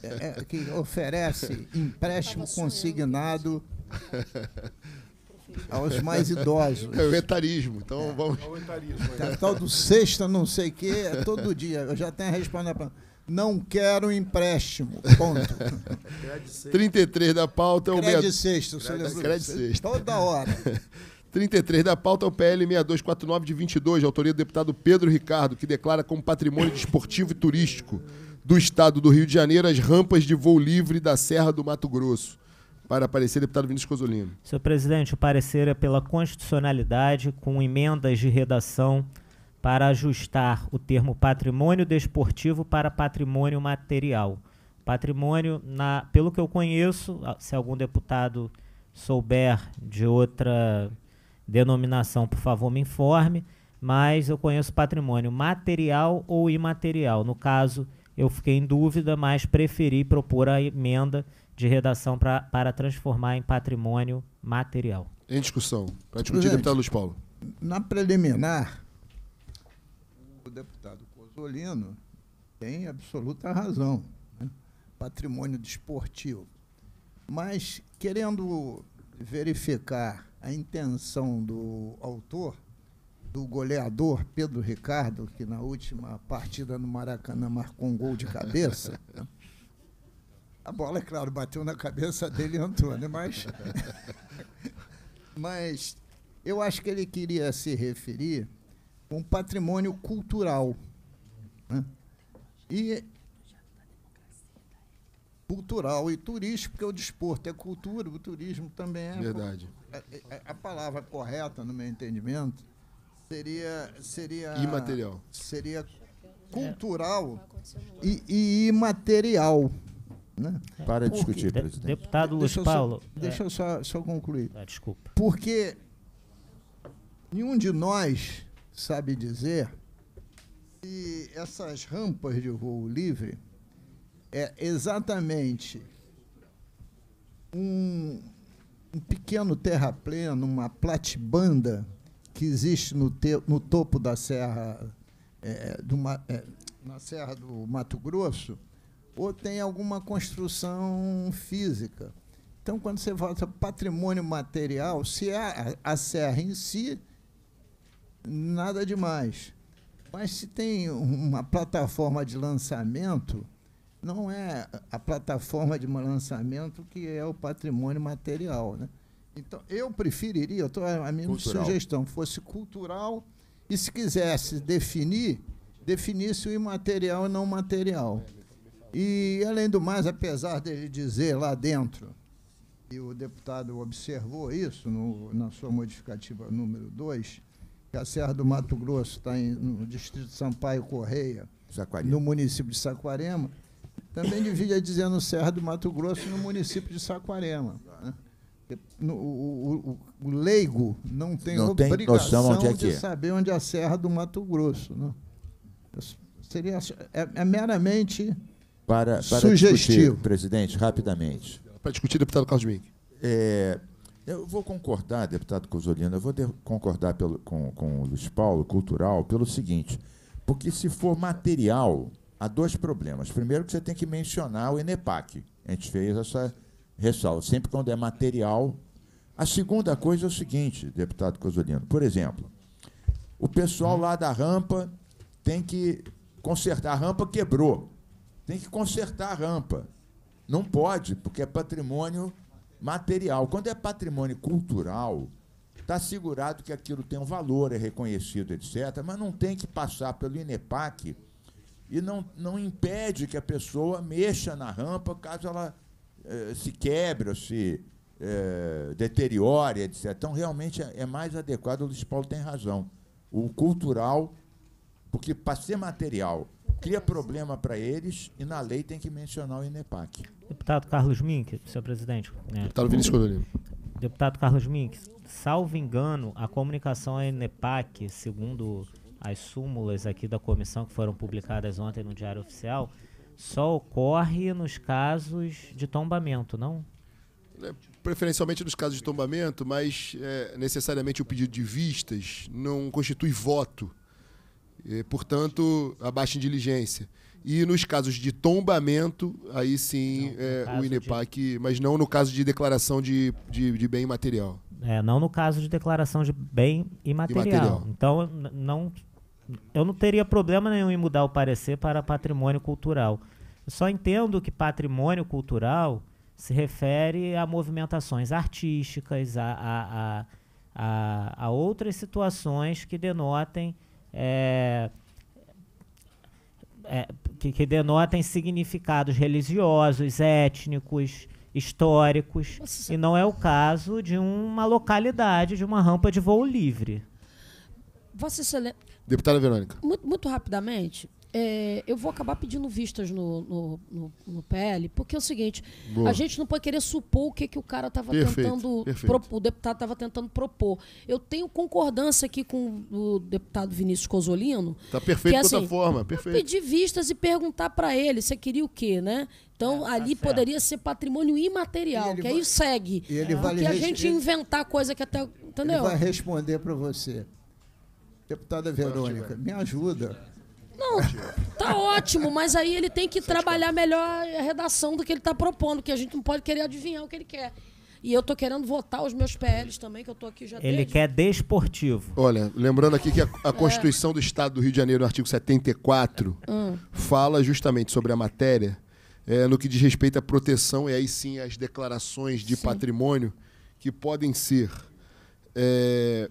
S7: É, é que oferece empréstimo consignado aos mais idosos. É o etarismo, então é. vamos. É o etarismo. Tá, é. do sexta, não sei o quê, é todo dia. Eu já tenho a resposta para não quero empréstimo. Ponto. 33 da pauta é o. Crédito meia... sexto, Crédito, crédito sexto.
S1: Toda hora. 33 da pauta é o PL 6249 de 22, autoria do deputado Pedro Ricardo, que declara como patrimônio desportivo e turístico do estado do Rio de Janeiro as rampas de voo livre da Serra do Mato Grosso. Para aparecer, deputado Vinícius Cosolino.
S5: Senhor presidente, o parecer é pela constitucionalidade, com emendas de redação para ajustar o termo patrimônio desportivo para patrimônio material. Patrimônio, na, pelo que eu conheço, ah, se algum deputado souber de outra denominação, por favor, me informe, mas eu conheço patrimônio material ou imaterial. No caso, eu fiquei em dúvida, mas preferi propor a emenda de redação pra, para transformar em patrimônio material.
S7: Em discussão. Para discutir, deputado Luiz Paulo. Na preliminar, o deputado Cosolino tem absoluta razão. Né? Patrimônio desportivo. Mas, querendo verificar a intenção do autor, do goleador Pedro Ricardo, que na última partida no Maracanã marcou um gol de cabeça, A bola, é claro, bateu na cabeça dele e entrou, né? Mas, mas eu acho que ele queria se referir a um patrimônio cultural. Né? E cultural e turístico, porque o desporto é cultura, o turismo também é. Verdade. A, a, palavra correta, no meu entendimento, seria. seria Imaterial. Seria é cultural é. e, e imaterial. Né? Para discutir, de, presidente. Deputado Luiz Paulo. Só, deixa eu é. só, só concluir. Ah, desculpa. Porque nenhum de nós sabe dizer se essas rampas de voo livre é exatamente um, um pequeno terrapleno, uma platibanda que existe no, te, no topo da serra, é, do, é, na serra do Mato Grosso, ou tem alguma construção física. Então, quando você volta patrimônio material, se é a serra em si, nada demais. Mas se tem uma plataforma de lançamento, não é a plataforma de lançamento que é o patrimônio material. Né? Então, eu preferiria, eu tô, a minha cultural. sugestão fosse cultural e, se quisesse definir, definisse o imaterial e não material. E, além do mais, apesar dele dizer lá dentro, e o deputado observou isso no, na sua modificativa número 2, que a Serra do Mato Grosso está no distrito de Sampaio Correia, Saquarema. no município de Saquarema, também devia dizendo Serra do Mato Grosso no município de Saquarema. Né? O, o, o, leigo não tem não obrigação tem é de é. saber onde é a Serra do Mato Grosso. Né? Seria, é, é meramente para, para Sugestivo.
S1: Discutir,
S3: presidente, rapidamente.
S1: Para discutir, deputado Carlos Mink.
S3: É, eu vou concordar, deputado Cozolino, eu vou de, concordar pelo, com, com o Luiz Paulo, cultural, pelo seguinte, porque se for material, há dois problemas. Primeiro que você tem que mencionar o ENEPAC. A gente fez essa ressalva. Sempre quando é material. A segunda coisa é o seguinte, deputado Cozolino, por exemplo, o pessoal lá da rampa tem que consertar. A rampa quebrou tem que consertar a rampa. Não pode, porque é patrimônio material. Quando é patrimônio cultural, está assegurado que aquilo tem um valor, é reconhecido, etc., mas não tem que passar pelo INEPAC e não, não impede que a pessoa mexa na rampa caso ela eh, se quebre ou se eh, deteriore, etc. Então, realmente é, é mais adequado, o Luiz Paulo tem razão. O cultural, porque para ser material cria problema para eles e na lei tem que mencionar o INEPAC.
S5: Deputado Carlos Mink, senhor presidente. Né? Deputado Vinícius Codolino. Deputado Carlos Mink, salvo engano, a comunicação à INEPAC, segundo as súmulas aqui da comissão que foram publicadas ontem no Diário Oficial, só ocorre nos casos de tombamento, não?
S1: É, preferencialmente nos casos de tombamento, mas é, necessariamente o pedido de vistas não constitui voto e, portanto, a baixa diligência. E nos casos de tombamento, aí sim não, é, o INEPAC, de... mas não no caso de declaração de, de, de, bem imaterial.
S5: É, não no caso de declaração de bem imaterial. imaterial. Então, não, eu não teria problema nenhum em mudar o parecer para patrimônio cultural. Eu só entendo que patrimônio cultural se refere a movimentações artísticas, a, a, a, a outras situações que denotem é, é, que, que denotem significados religiosos, étnicos, históricos. Nossa, e não é o caso de uma localidade, de uma rampa de voo livre.
S2: Vossa Excelência.
S5: Deputada Verônica.
S2: Muito, muito, rapidamente, é, eu vou acabar pedindo vistas no, no, no, no PL, porque é o seguinte, Boa. a gente não pode querer supor o que, que o cara estava tentando, perfeito. Propor, o deputado estava tentando propor. Eu tenho concordância aqui com o deputado Vinícius Cozolino. Está perfeito de assim, forma, perfeito. Pedir vistas e perguntar para ele, você queria o quê, né? Então, é, tá ali tá poderia ser patrimônio imaterial, que aí segue. E ele a gente ele, inventar coisa que até. Entendeu? Ele vai
S7: responder para você. Deputada Verônica, me ajuda
S2: não, tá ótimo, mas aí ele tem que trabalhar melhor a redação do que ele está propondo, porque a gente não pode querer adivinhar o que ele quer. E eu tô querendo votar os meus PLs também, que eu tô aqui já
S1: Ele desde. quer desportivo. Olha, lembrando aqui que a, a Constituição é. do Estado do Rio de Janeiro, no artigo 74, hum. fala justamente sobre a matéria é, no que diz respeito à proteção e aí sim às declarações de sim. patrimônio que podem ser. É,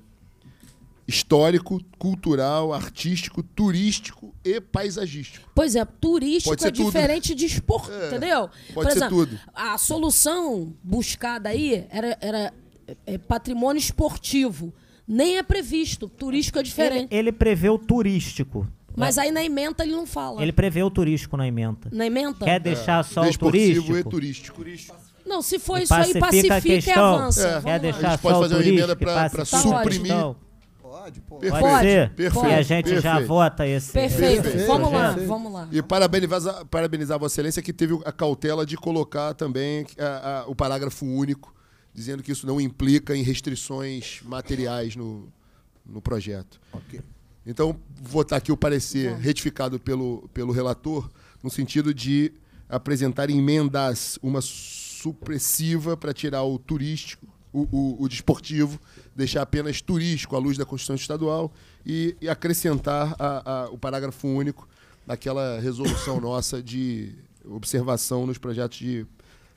S1: histórico, cultural, artístico, turístico
S2: e paisagístico. Pois é, turístico é tudo. diferente de esporte, é, entendeu? Pode Por ser exemplo, tudo. A solução buscada aí era, era é, é patrimônio esportivo. Nem é previsto, turístico é diferente.
S5: Ele, ele prevê o turístico. Né?
S2: Mas aí na emenda ele não fala. Ele
S5: prevê o turístico na emenda. Na emenda? Quer deixar é. só o turístico? e turístico.
S2: Não, se for e isso pacifica aí, pacifica e avança. É. Quer deixar só o turístico? Pode fazer uma
S1: emenda para suprimir...
S5: Pode,
S2: Perfeito. Pode.
S1: Perfeito. E a gente Perfeito. já vota esse. Perfeito. Perfeito. Vamos lá, vamos lá. E parabenizar, parabenizar Vossa Excelência que teve a cautela de colocar também a, a, o parágrafo único, dizendo que isso não implica em restrições materiais no, no projeto. Ok. Então, votar aqui o parecer Bom. retificado pelo, pelo relator, no sentido de apresentar emendas, uma supressiva para tirar o turístico, o, o, o desportivo deixar apenas turístico à luz da Constituição Estadual e, e acrescentar a, a, o parágrafo único daquela resolução nossa de observação nos projetos de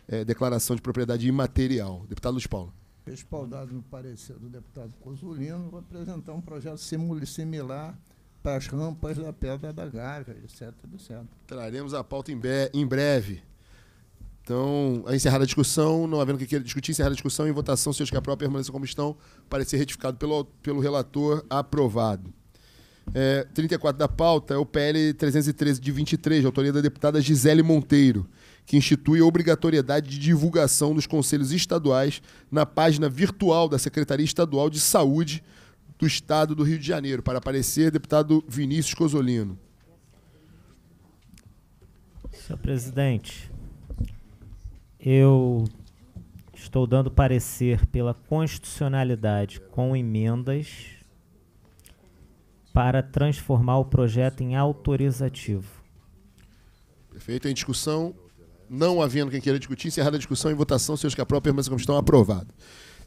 S1: é, declaração de propriedade imaterial. Deputado Luiz Paulo.
S7: Respaldado no parecer do deputado Cosulino, vou apresentar um projeto similar para as rampas da Pedra da Gávea, etc, etc.
S1: Traremos a pauta em, em breve. Então, a encerrada a discussão, não havendo o que queira discutir, encerrada a discussão e votação, se os a própria permaneçam como estão, parecer retificado pelo, pelo relator, aprovado. É, 34 da pauta é o PL 313 de 23, de autoria da deputada Gisele Monteiro, que institui a obrigatoriedade de divulgação dos conselhos estaduais na página virtual da Secretaria Estadual de Saúde do Estado do Rio de Janeiro. Para aparecer, deputado Vinícius Cosolino.
S5: Senhor presidente, eu estou dando parecer pela constitucionalidade com emendas para transformar o projeto em autorizativo.
S1: Perfeito. Em discussão, não havendo quem queira discutir, encerrada a discussão e votação, se os que aprovam, permaneçam como estão, aprovado.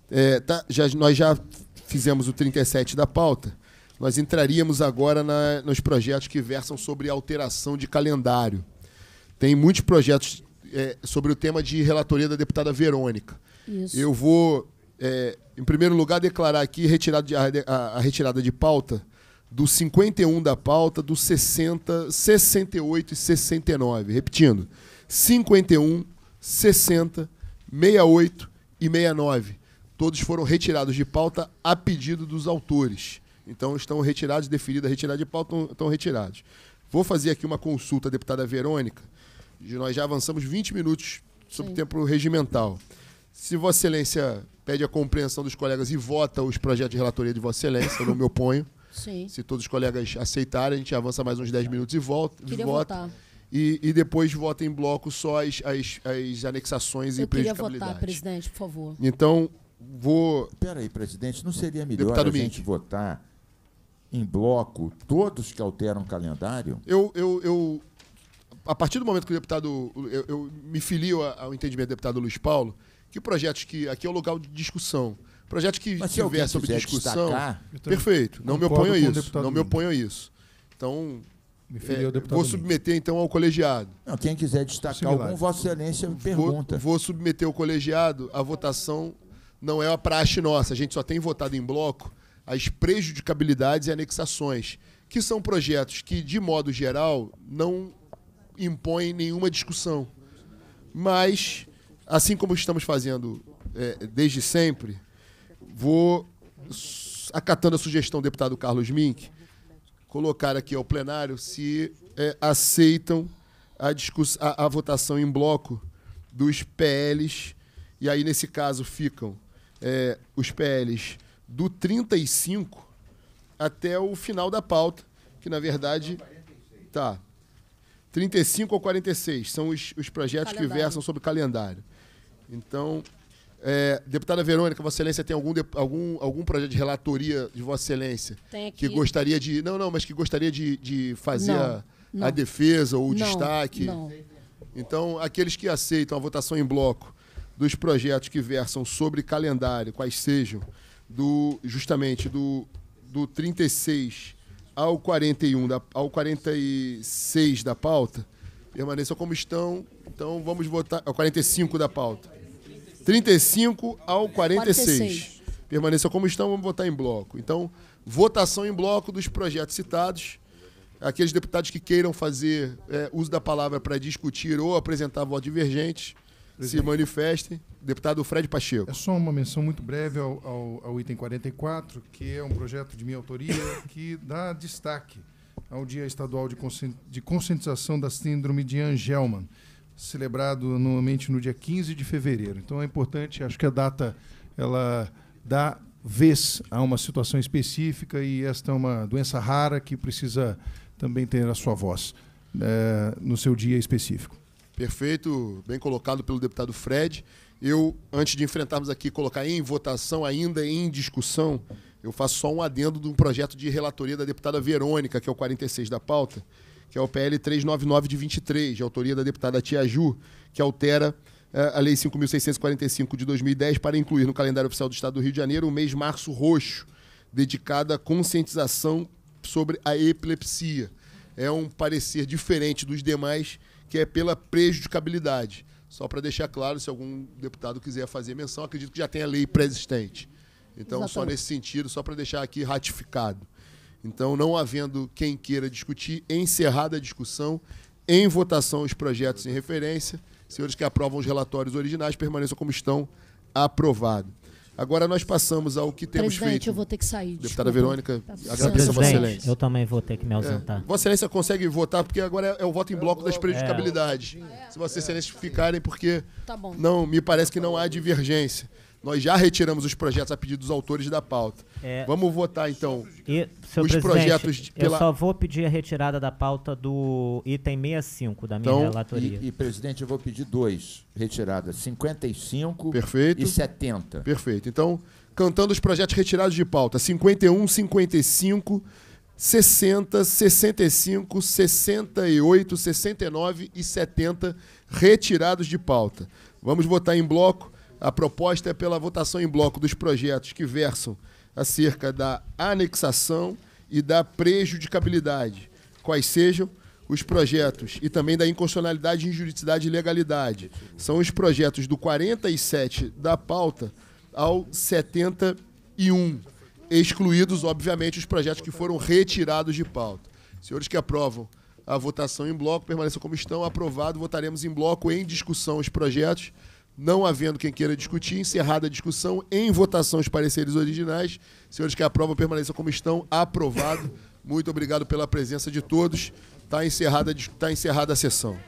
S1: É, tá, já, nós já fizemos o 37 da pauta, nós entraríamos agora na, nos projetos que versam sobre alteração de calendário. Tem muitos projetos é, sobre o tema de relatoria da deputada Verônica. Isso. Eu vou, é, em primeiro lugar, declarar aqui retirado de, a, a, retirada de pauta do 51 da pauta, do 60, 68 e 69. Repetindo, 51, 60, 68 e 69. Todos foram retirados de pauta a pedido dos autores. Então estão retirados, deferida retirada de pauta, então, estão retirados. Vou fazer aqui uma consulta à deputada Verônica nós já avançamos 20 minutos sobre o tempo regimental. Se Vossa Excelência pede a compreensão dos colegas e vota os projetos de relatoria de Vossa Excelência, eu não me oponho. Sim. Se todos os colegas aceitarem, a gente avança mais uns 10 minutos e volta. Queria vota. Votar. E, e, depois vota em bloco só as, as, as anexações eu e prejudicabilidade. Eu queria votar,
S2: presidente, por favor.
S3: Então, vou... Pera aí, presidente, não seria melhor Deputado a gente votar em bloco todos que alteram o calendário?
S1: Eu, eu, eu, a partir do momento que o deputado. Eu, eu me filio ao entendimento do deputado Luiz Paulo, que projetos que. Aqui é o local de discussão. Projetos que, Mas, se houver sobre discussão. Destacar, perfeito. Não me oponho a isso. Não me oponho a isso. Então. É, vou submeter então ao colegiado. Não, quem quiser destacar Similar. algum, Vossa Excelência me pergunta. Vou, vou submeter ao colegiado a votação, não é a praxe nossa, a gente só tem votado em bloco as prejudicabilidades e anexações, que são projetos que, de modo geral, não impõe nenhuma discussão. Mas, assim como estamos fazendo é, desde sempre, vou, acatando a sugestão do deputado Carlos Mink, colocar aqui ao plenário se é, aceitam a, a, a votação em bloco dos PLs, e aí nesse caso ficam é, os PLs do 35 até o final da pauta, que na verdade. Tá. 35 ou 46 são os, os projetos calendário. que versam sobre calendário. Então, é, deputada Verônica, Vossa Excelência tem algum, algum, algum projeto de relatoria de Vossa Excelência que gostaria de. Não, não, mas que gostaria de, de fazer não, a, não. a, defesa ou o não, destaque? Não. Então, aqueles que aceitam a votação em bloco dos projetos que versam sobre calendário, quais sejam, do justamente do, do 36 ao 41 da, ao 46 da pauta permaneçam como estão. Então vamos votar ao 45 da pauta. 35 ao 46. 46. Permaneçam como estão, vamos votar em bloco. Então, votação em bloco dos projetos citados. Aqueles deputados que queiram fazer é, uso da palavra para discutir ou apresentar voto divergente Presidente. se manifestem. Deputado Fred Pacheco.
S6: É só uma menção muito breve ao, ao, ao, item 44, que é um projeto de minha autoria que dá destaque ao Dia Estadual de, Consci... de Conscientização da Síndrome de Angelman, celebrado anualmente no dia 15 de fevereiro. Então é importante, acho que a data ela dá vez a uma situação específica e esta é uma doença rara que precisa também ter a sua voz é, no seu dia específico.
S1: Perfeito, bem colocado pelo deputado Fred. Eu, antes de enfrentarmos aqui, colocar em votação, ainda em discussão, eu faço só um adendo de um projeto de relatoria da deputada Verônica, que é o 46 da pauta, que é o PL 399 de 23, de autoria da deputada Tia Ju, que altera eh, a Lei 5.645 de 2010 para incluir no calendário oficial do Estado do Rio de Janeiro o mês março roxo, dedicado à conscientização sobre a epilepsia. É um parecer diferente dos demais que é pela prejudicabilidade. Só para deixar claro, se algum deputado quiser fazer menção, acredito que já tem a lei pré-existente. Então, Exatamente. só nesse sentido, só para deixar aqui ratificado. Então, não havendo quem queira discutir, encerrada a discussão, em votação os projetos em referência. Senhores que aprovam os relatórios originais, permaneçam como estão. Aprovado. Agora nós passamos ao que temos Presidente, feito. Presidente, eu vou ter que sair. Deputada Verônica,
S5: tá agradeço a Vossa Excelência. Eu também vou ter que me é. ausentar. É. Vossa
S1: Excelência consegue votar, porque agora é, é o voto em bloco das é. prejudicabilidades. É. Se Vossa Excelência ficarem, porque tá não me parece que não há divergência. Nós já retiramos os projetos a pedido dos autores da pauta. É,
S3: Vamos votar, então,
S1: e, os projetos... De, pela... Eu só
S5: vou pedir a retirada da pauta do item 65 da minha então, relatoria.
S3: E, e, presidente, eu vou pedir dois retiradas, 55 Perfeito. e 70. Perfeito. Então, cantando os
S1: projetos retirados de pauta, 51, 55... 60, 65, 68, 69 e 70 retirados de pauta. Vamos votar em bloco a proposta é pela votação em bloco dos projetos que versam acerca da anexação e da prejudicabilidade, quais sejam os projetos e também da inconstitucionalidade, injuridicidade e legalidade. São os projetos do 47 da pauta ao 71, excluídos, obviamente, os projetos que foram retirados de pauta. Senhores que aprovam a votação em bloco, permaneçam como estão. Aprovado, votaremos em bloco em discussão os projetos não havendo quem queira discutir, encerrada a discussão, em votação os pareceres originais. Senhores que aprovam, permaneçam como estão. Aprovado. Muito obrigado pela presença de todos. Está encerrada, tá encerrada a sessão.